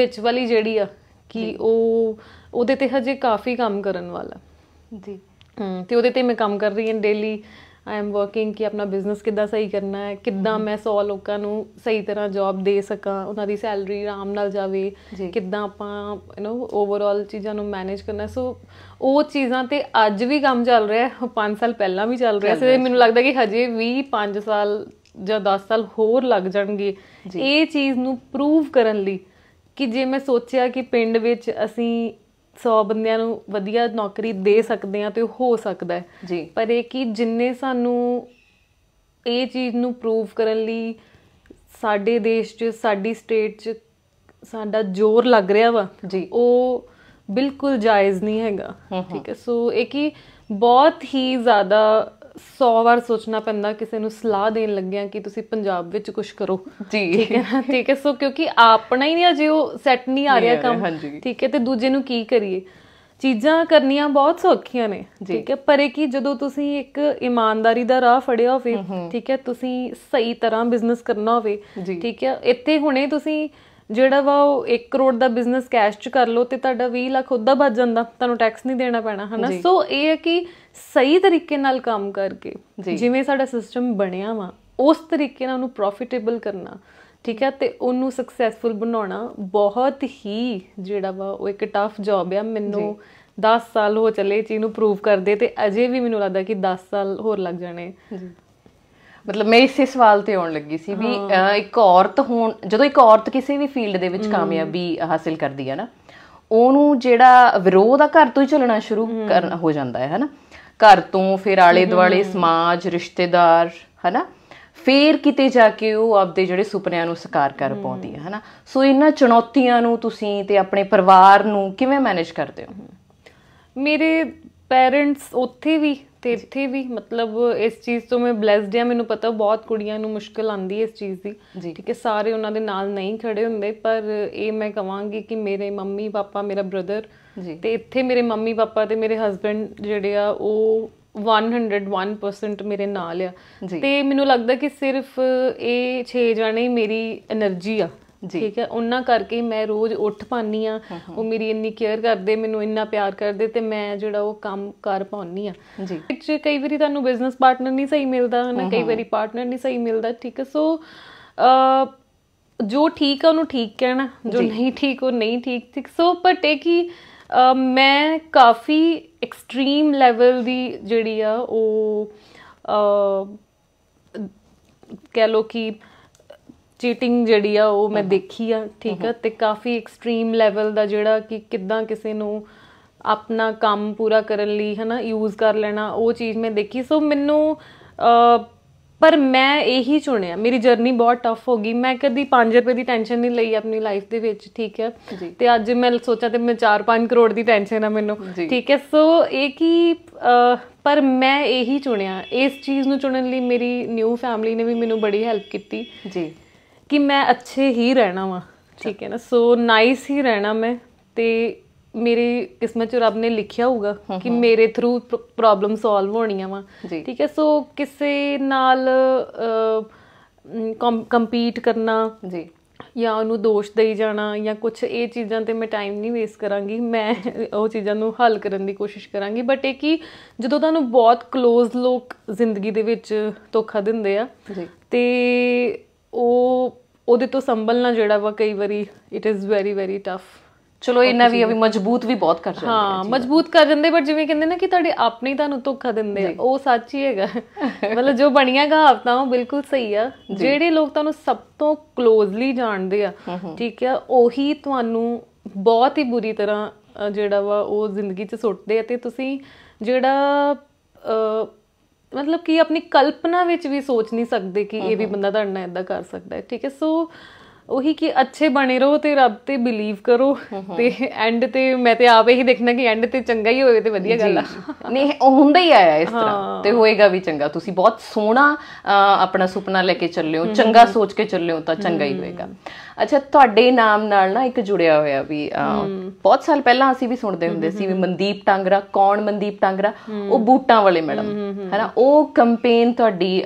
ਵਿੱਚ ਵਾਲੀ ਜਿਹੜੀ ਆ ਕਿ ਉਹ ਉਹਦੇ ਤੇ ਹਜੇ ਕਾਫੀ ਕੰਮ ਕਰਨ ਵਾਲਾ ਜੀ ਤੇ ਉਹਦੇ ਤੇ ਮੈਂ ਕੰਮ ਕਰ ਰਹੀ ਹਾਂ ਡੇਲੀ ਆਈ ਐਮ ਵਰਕਿੰਗ ਕਿ ਆਪਣਾ ਬਿਜ਼ਨਸ ਕਿੱਦਾਂ ਸਹੀ ਕਰਨਾ ਹੈ ਕਿੱਦਾਂ ਮੈਂ 100 ਲੋਕਾਂ ਨੂੰ ਸਹੀ ਤਰ੍ਹਾਂ ਜੌਬ ਦੇ ਸਕਾਂ ਉਹਨਾਂ ਦੀ ਸੈਲਰੀ ਆਰਾਮ ਨਾਲ ਜਾਵੇ ਕਿੱਦਾਂ ਆਪਾਂ ਯੂ نو ਓਵਰਆਲ ਚੀਜ਼ਾਂ ਨੂੰ ਮੈਨੇਜ ਕਰਨਾ ਸੋ ਉਹ ਚੀਜ਼ਾਂ ਤੇ ਅੱਜ ਵੀ ਕੰਮ ਚੱਲ ਰਿਹਾ ਹੈ 5 ਸਾਲ ਪਹਿਲਾਂ ਵੀ ਚੱਲ ਰਿਹਾ ਸੀ ਮੈਨੂੰ ਲੱਗਦਾ ਕਿ ਹਜੇ ਵੀ 5 ਸਾਲ ਜਾਂ 10 ਸਾਲ ਹੋਰ ਲੱਗ ਜਾਣਗੇ ਇਹ ਚੀਜ਼ ਨੂੰ ਪ੍ਰੂਵ ਕਰਨ ਲਈ ਕਿ ਜੇ ਮੈਂ ਸੋਚਿਆ ਕਿ ਪਿੰਡ ਵਿੱਚ ਅਸੀਂ 100 ਬੰਦਿਆਂ ਨੂੰ ਵਧੀਆ ਨੌਕਰੀ ਦੇ ਸਕਦੇ ਆ ਤੇ ਹੋ ਸਕਦਾ ਹੈ ਜੀ ਪਰ ਇਹ ਕਿ ਜਿੰਨੇ ਸਾਨੂੰ ਇਹ ਚੀਜ਼ ਨੂੰ ਪ੍ਰੂਵ ਕਰਨ ਲਈ ਸਾਡੇ ਦੇਸ਼ 'ਚ ਸਾਡੀ ਸਟੇਟ 'ਚ ਸਾਡਾ ਜ਼ੋਰ ਲੱਗ ਰਿਹਾ ਵਾ ਜੀ ਉਹ ਬਿਲਕੁਲ ਜਾਇਜ਼ ਨਹੀਂ ਹੈਗਾ ਠੀਕ ਹੈ ਸੋ ਇਹ ਕਿ ਬਹੁਤ ਹੀ ਜ਼ਿਆਦਾ 100 ਵਾਰ ਸੋਚਣਾ ਪੈਂਦਾ ਕਿਸੇ ਨੂੰ ਸਲਾਹ ਦੇਣ ਲੱਗਿਆਂ ਕਿ ਤੁਸੀਂ ਪੰਜਾਬ ਵਿੱਚ ਕੁਝ ਕਰੋ ਜੀ ਠੀਕ ਹੈ ਠੀਕ ਹੈ ਸੋ ਕਿਉਂਕਿ ਆਪਣਾ ਹੀ ਨਹੀਂ ਅਜੇ ਉਹ ਸੈੱਟ ਨਹੀਂ ਆ ਰਿਹਾ ਕੰਮ ਠੀਕ ਹੈ ਤੇ ਦੂਜੇ ਨੂੰ ਕੀ ਕਰੀਏ ਚੀਜ਼ਾਂ ਕਰਨੀਆਂ ਬਹੁਤ ਸੌਖੀਆਂ ਨੇ ਠੀਕ ਹੈ ਪਰ ਇਹ ਕਿ ਜਦੋਂ ਤੁਸੀਂ ਇੱਕ ਇਮਾਨਦਾਰੀ ਦਾ ਰਾਹ ਫੜਿਆ ਹੋਵੇ ਠੀਕ ਹੈ ਤੁਸੀਂ ਸਹੀ ਤਰ੍ਹਾਂ ਬਿਜ਼ਨਸ ਕਰਨਾ ਹੋਵੇ ਠੀਕ ਹੈ ਇੱਥੇ ਹੁਣੇ ਤੁਸੀਂ ਜਿਹੜਾ ਵਾ ਉਹ 1 ਕਰੋੜ ਦਾ ਬਿਜ਼ਨਸ ਕੈਸ਼ ਚ ਕਰ ਲਓ ਤੇ ਤੁਹਾਡਾ 20 ਲੱਖ ਉਹਦਾ ਬਚ ਜਾਂਦਾ ਤੁਹਾਨੂੰ ਟੈਕਸ ਨਹੀਂ ਦੇਣਾ ਪੈਣਾ ਹਨਾ ਸੋ ਇਹ ਹੈ ਕਿ ਸਹੀ ਤਰੀਕੇ ਨਾਲ ਕੰਮ ਕਰਕੇ ਜਿਵੇਂ ਸਾਡਾ ਸਿਸਟਮ ਬਣਿਆ ਵਾ ਉਸ ਤਰੀਕੇ ਨਾਲ ਉਹਨੂੰ ਪ੍ਰੋਫਿਟੇਬਲ ਕਰਨਾ ਠੀਕ ਹੈ ਤੇ ਉਹਨੂੰ ਸਕਸੈਸਫੁਲ ਬਣਾਉਣਾ ਬਹੁਤ ਹੀ ਜਿਹੜਾ ਵਾ ਉਹ ਇੱਕ ਟਫ ਜੌਬ ਆ ਮੈਨੂੰ 10 ਸਾਲ ਹੋ ਚਲੇ ਚੀ ਨੂੰ ਪ੍ਰੂਵ ਕਰਦੇ ਤੇ ਅਜੇ ਵੀ ਮੈਨੂੰ ਲੱਗਦਾ ਕਿ 10 ਸਾਲ ਹੋਰ ਲੱਗ ਜਾਣੇ ਜੀ ਮਤਲਬ ਮੈਂ ਇਸੇ ਸਵਾਲ ਤੇ ਆਉਣ ਲੱਗੀ ਸੀ ਵੀ ਇੱਕ ਔਰਤ ਹੋਣ ਜਦੋਂ ਇੱਕ ਔਰਤ ਕਿਸੇ ਵੀ ਫੀਲਡ ਦੇ ਵਿੱਚ ਕਾਮਯਾਬੀ ਹਾਸਲ ਕਰਦੀ ਹੈ ਨਾ ਉਹਨੂੰ ਜਿਹੜਾ ਵਿਰੋਧ ਆ ਘਰ ਤੋਂ ਹੀ ਚੱਲਣਾ ਸ਼ੁਰੂ ਹੋ ਜਾਂਦਾ ਹੈ ਹਨਾ ਘਰ ਤੋਂ ਫਿਰ ਆਲੇ ਦੁਆਲੇ ਸਮਾਜ ਰਿਸ਼ਤੇਦਾਰ ਹਨਾ ਫੇਰ ਕਿਤੇ ਜਾ ਕੇ ਉਹ ਆਪਦੇ ਜਿਹੜੇ ਸੁਪਨਿਆਂ ਨੂੰ ਸਾਕਾਰ ਕਰ ਪਾਉਂਦੀ ਹੈ ਹਨਾ ਸੋ ਇਹਨਾਂ ਚੁਣੌਤੀਆਂ ਨੂੰ ਤੁਸੀਂ ਤੇ ਆਪਣੇ ਪਰਿਵਾਰ ਨੂੰ ਕਿਵੇਂ ਮੈਨੇਜ ਕਰਦੇ ਹੋ ਮੇਰੇ ਪੇਰੈਂਟਸ ਉੱਥੇ ਵੀ ਤੇ ਇੱਥੇ ਵੀ ਮਤਲਬ ਇਸ ਚੀਜ਼ ਤੋਂ ਮੈਂ ਬlesed ਹਾਂ ਮੈਨੂੰ ਪਤਾ ਬਹੁਤ ਕੁੜੀਆਂ ਨੂੰ ਮੁਸ਼ਕਲ ਆਂਦੀ ਹੈ ਇਸ ਚੀਜ਼ ਦੀ ਠੀਕ ਹੈ ਸਾਰੇ ਉਹਨਾਂ ਦੇ ਨਾਲ ਨਹੀਂ ਖੜੇ ਹੁੰਦੇ ਪਰ ਇਹ ਮੈਂ ਕਹਾਂਗੀ ਕਿ ਮੇਰੇ ਮੰਮੀ ਪਾਪਾ ਮੇਰਾ ਬ੍ਰਦਰ ਤੇ ਇੱਥੇ ਮੇਰੇ ਮੰਮੀ ਪਾਪਾ ਤੇ ਮੇਰੇ ਹਸਬੰਡ ਜਿਹੜੇ ਆ ਉਹ 101% ਮੇਰੇ ਨਾਲ ਆ ਤੇ ਮੈਨੂੰ ਲੱਗਦਾ ਕਿ ਸਿਰਫ ਇਹ 6 ਜਣੇ ਹੀ ਮੇਰੀ એનર્ਜੀ ਆ ਠੀਕ ਹੈ ਉਹਨਾਂ ਕਰਕੇ ਮੈਂ ਰੋਜ਼ ਉੱਠ ਪਾਨੀ ਆ ਉਹ ਮੇਰੀ ਇੰਨੀ ਕੇਅਰ ਕਰਦੇ ਮੈਨੂੰ ਇੰਨਾ ਪਿਆਰ ਕਰਦੇ ਤੇ ਮੈਂ ਜਿਹੜਾ ਉਹ ਕੰਮ ਕਰ ਪਾਉਣੀ ਆ ਜੀ ਵਿੱਚ ਕਈ ਵਾਰੀ ਤੁਹਾਨੂੰ ਬਿਜ਼ਨਸ ਪਾਰਟਨਰ ਨਹੀਂ ਸਹੀ ਮਿਲਦਾ ਹਨਾ ਕਈ ਵਾਰੀ ਪਾਰਟਨਰ ਨਹੀਂ ਸਹੀ ਮਿਲਦਾ ਠੀਕ ਹੈ ਸੋ ਜੋ ਠੀਕ ਆ ਉਹਨੂੰ ਠੀਕ ਕਹਿਣਾ ਜੋ ਨਹੀਂ ਠੀਕ ਉਹ ਨਹੀਂ ਠੀਕ ਠੀਕ ਸੋ ਬਟ ਇਹ ਕਿ ਮੈਂ ਕਾਫੀ ਐਕਸਟ੍ਰੀਮ ਲੈਵਲ ਦੀ ਜਿਹੜੀ ਆ ਉਹ ਕਹਿ ਲੋ ਕਿ ਚੀਟਿੰਗ ਜਿਹੜੀ ਆ ਉਹ ਮੈਂ ਦੇਖੀ ਆ ਠੀਕ ਆ ਤੇ ਕਾਫੀ ਐਕਸਟ੍ਰੀਮ ਲੈਵਲ ਦਾ ਜਿਹੜਾ ਕਿ ਕਿਦਾਂ ਕਿਸੇ ਨੂੰ ਆਪਣਾ ਕੰਮ ਪੂਰਾ ਕਰਨ ਲਈ ਹਨਾ ਯੂਜ਼ ਕਰ ਲੈਣਾ ਉਹ ਚੀਜ਼ ਮੈਂ ਦੇਖੀ ਸੋ ਮੈਨੂੰ ਪਰ ਮੈਂ ਇਹੀ ਚੁਣਿਆ ਮੇਰੀ ਜਰਨੀ ਬਹੁਤ ਟਫ ਹੋ ਗਈ ਮੈਂ ਕਦੀ 5 ਰੁਪਏ ਦੀ ਟੈਨਸ਼ਨ ਨਹੀਂ ਲਈ ਆਪਣੀ ਲਾਈਫ ਦੇ ਵਿੱਚ ਠੀਕ ਹੈ ਤੇ ਅੱਜ ਮੈਂ ਸੋਚਾਂ ਤੇ ਮੈਂ 4-5 ਕਰੋੜ ਦੀ ਟੈਨਸ਼ਨ ਆ ਮੈਨੂੰ ਠੀਕ ਹੈ ਸੋ ਇਹ ਕੀ ਪਰ ਮੈਂ ਇਹੀ ਚੁਣਿਆ ਇਸ ਚੀਜ਼ ਨੂੰ ਚੁਣਨ ਲਈ ਮੇਰੀ ਨਿਊ ਫੈਮਿਲੀ ਨੇ ਵੀ ਮੈਨੂੰ ਬੜੀ ਹੈਲਪ ਕੀਤੀ ਜੀ ਕਿ ਮੈਂ ਅੱਛੇ ਹੀ ਰਹਿਣਾ ਵਾ ਠੀਕ ਹੈ ਨਾ ਸੋ ਨਾਈਸ ਹੀ ਰਹਿਣਾ ਮੈਂ ਤੇ ਮੇਰੇ ਕਿਸਮਤ ਚ ਰੱਬ ਨੇ ਲਿਖਿਆ ਹੋਊਗਾ ਕਿ ਮੇਰੇ ਥਰੂ ਪ੍ਰੋਬਲਮ ਸੋਲਵ ਹੋਣੀਆਂ ਵਾ ਠੀਕ ਹੈ ਸੋ ਕਿਸੇ ਨਾਲ ਕੰਪੀਟ ਕਰਨਾ ਜੀ ਜਾਂ ਉਹਨੂੰ ਦੋਸ਼ ਦੇਈ ਜਾਣਾ ਜਾਂ ਕੁਝ ਇਹ ਚੀਜ਼ਾਂ ਤੇ ਮੈਂ ਟਾਈਮ ਨਹੀਂ ਵੇਸ ਕਰਾਂਗੀ ਮੈਂ ਉਹ ਚੀਜ਼ਾਂ ਨੂੰ ਹੱਲ ਕਰਨ ਦੀ ਕੋਸ਼ਿਸ਼ ਕਰਾਂਗੀ ਬਟ ਇਹ ਕਿ ਜਦੋਂ ਤੁਹਾਨੂੰ ਬਹੁਤ ক্লোਜ਼ ਲੋਕ ਜ਼ਿੰਦਗੀ ਦੇ ਵਿੱਚ ਧੋਖਾ ਦਿੰਦੇ ਆ ਤੇ ਉਹ ਉਹਦੇ ਤੋਂ ਸੰਭਲਣਾ ਜਿਹੜਾ ਵਾ ਕਈ ਵਾਰੀ it is very very tough ਚਲੋ ਇਹਨਾਂ ਵੀ ਅਭੀ ਮਜ਼ਬੂਤ ਵੀ ਬਹੁਤ ਕਰ ਜਾਂਦੇ ਹਾਂ ਮਜ਼ਬੂਤ ਕਰ ਜਾਂਦੇ ਪਰ ਜਿਵੇਂ ਕਹਿੰਦੇ ਨਾ ਕਿ ਤੁਹਾਡੇ ਆਪਣੇ ਤੁਹਾਨੂੰ ਧੋਖਾ ਦਿੰਦੇ ਆ ਉਹ ਸੱਚ ਹੀ ਹੈਗਾ ਮਤਲਬ ਜੋ ਬਣੀਆਂ ਕਹਾਵਤਾਂ ਉਹ ਬਿਲਕੁਲ ਸਹੀ ਆ ਜਿਹੜੇ ਲੋਕ ਤੁਹਾਨੂੰ ਸਭ ਤੋਂ ਕਲੋਜ਼ਲੀ ਜਾਣਦੇ ਆ ਠੀਕ ਆ ਉਹੀ ਤੁਹਾਨੂੰ ਬਹੁਤ ਹੀ ਬੁਰੀ ਤਰ੍ਹਾਂ ਜਿਹੜਾ ਵਾ ਉਹ ਜ਼ਿੰਦਗੀ 'ਚ ਸੁੱਟਦੇ ਆ ਤੇ ਤੁਸੀਂ ਜਿਹੜਾ ਮਤਲਬ ਕਿ ਆਪਣੀ ਕਲਪਨਾ ਵਿੱਚ ਵੀ ਸੋਚ ਨਹੀਂ ਸਕਦੇ ਕਿ ਇਹ ਵੀ ਬੰਦਾ ਤੁਹਾਡੇ ਨਾਲ ਇਦਾਂ ਕਰ ਸਕਦਾ ਹੈ ਠੀਕ ਹੈ ਸੋ ਉਹੀ ਕਿ ਅੱਛੇ ਬਣੇ ਰਹੋ ਤੇ ਰੱਬ ਤੇ ਬਲੀਵ ਕਰੋ ਤੇ ਐਂਡ ਤੇ ਮੈਂ ਤੇ ਆਪ ਇਹੀ ਦੇਖਣਾ ਕਿ ਐਂਡ ਤੇ ਚੰਗਾ ਹੀ ਹੋਵੇ ਤੇ ਵਧੀਆ ਗੱਲ ਆ ਨਹੀਂ ਉਹ ਹੁੰਦਾ ਹੀ ਆਇਆ ਇਸ ਤਰ੍ਹਾਂ ਤੇ ਹੋਏਗਾ ਵੀ ਚੰਗਾ ਤੁਸੀਂ ਬਹੁਤ ਸੋਹਣਾ ਆਪਣਾ ਸੁਪਨਾ ਲੈ ਕੇ ਚੱਲਿਓ ਚੰਗਾ ਸੋਚ ਕੇ ਚੱਲਿਓ ਤਾਂ ਚੰਗਾ ਹੀ ਹੋਏਗਾ ਅੱਛਾ ਤੁਹਾਡੇ ਨਾਮ ਨਾਲ ਨਾ ਇੱਕ ਜੁੜਿਆ ਹੋਇਆ ਵੀ ਬਹੁਤ ਸਾਲ ਪਹਿਲਾਂ ਅਸੀਂ ਵੀ ਸੁਣਦੇ ਹੁੰਦੇ ਸੀ ਵੀ ਮਨਦੀਪ ਟਾਂਗਰਾ ਕੌਣ ਮਨਦੀਪ ਟਾਂਗਰਾ ਉਹ ਬੂਟਾਂ ਵਾਲੇ ਮੈਡਮ ਹੈਨਾ ਉਹ ਕੈਂਪੇਨ ਤੁਹਾਡੀ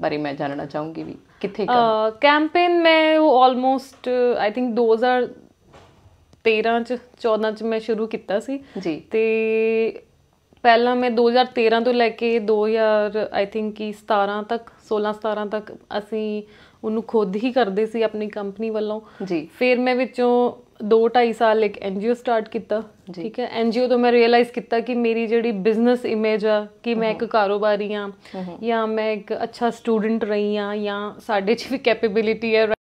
ਬਾਰੇ ਮੈਂ ਜਾਣਨਾ ਚਾਹੂੰਗੀ ਵੀ ਕਿੱਥੇ ਕੈਂਪੇਨ ਮੈਂ ਉਹ ਆਲਮੋਸਟ ਆਈ ਥਿੰਕ 2013 ਚ 14 ਚ ਮੈਂ ਸ਼ੁਰੂ ਕੀਤਾ ਸੀ ਜੀ ਤੇ ਪਹਿਲਾਂ ਮੈਂ 2013 ਤੋਂ ਲੈ ਕੇ 2000 ਆਈ ਥਿੰਕ ਕਿ 17 ਤੱਕ 16 17 ਤੱਕ ਅਸੀਂ ਉਹਨੂੰ ਖੁਦ ਹੀ ਕਰਦੇ ਸੀ ਆਪਣੀ ਕੰਪਨੀ ਵੱਲੋਂ ਜੀ ਫਿਰ ਮੈਂ ਵਿੱਚੋਂ 2.5 ਸਾਲ ਇੱਕ ਐਨਜੀਓ ਸਟਾਰਟ ਕੀਤਾ ਠੀਕ ਹੈ ਐਨਜੀਓ ਤੋਂ ਮੈਂ ਰਿਅਲਾਈਜ਼ ਕੀਤਾ ਕਿ ਮੇਰੀ ਜਿਹੜੀ ਬਿਜ਼ਨਸ ਇਮੇਜ ਆ ਕਿ ਮੈਂ ਇੱਕ ਕਾਰੋਬਾਰੀ ਆ ਜਾਂ ਮੈਂ ਇੱਕ ਅੱਛਾ ਸਟੂਡੈਂਟ ਰਹੀ ਆ ਜਾਂ ਸਾਡੇ 'ਚ ਵੀ ਕੈਪੇਬਿਲਿਟੀ ਹੈ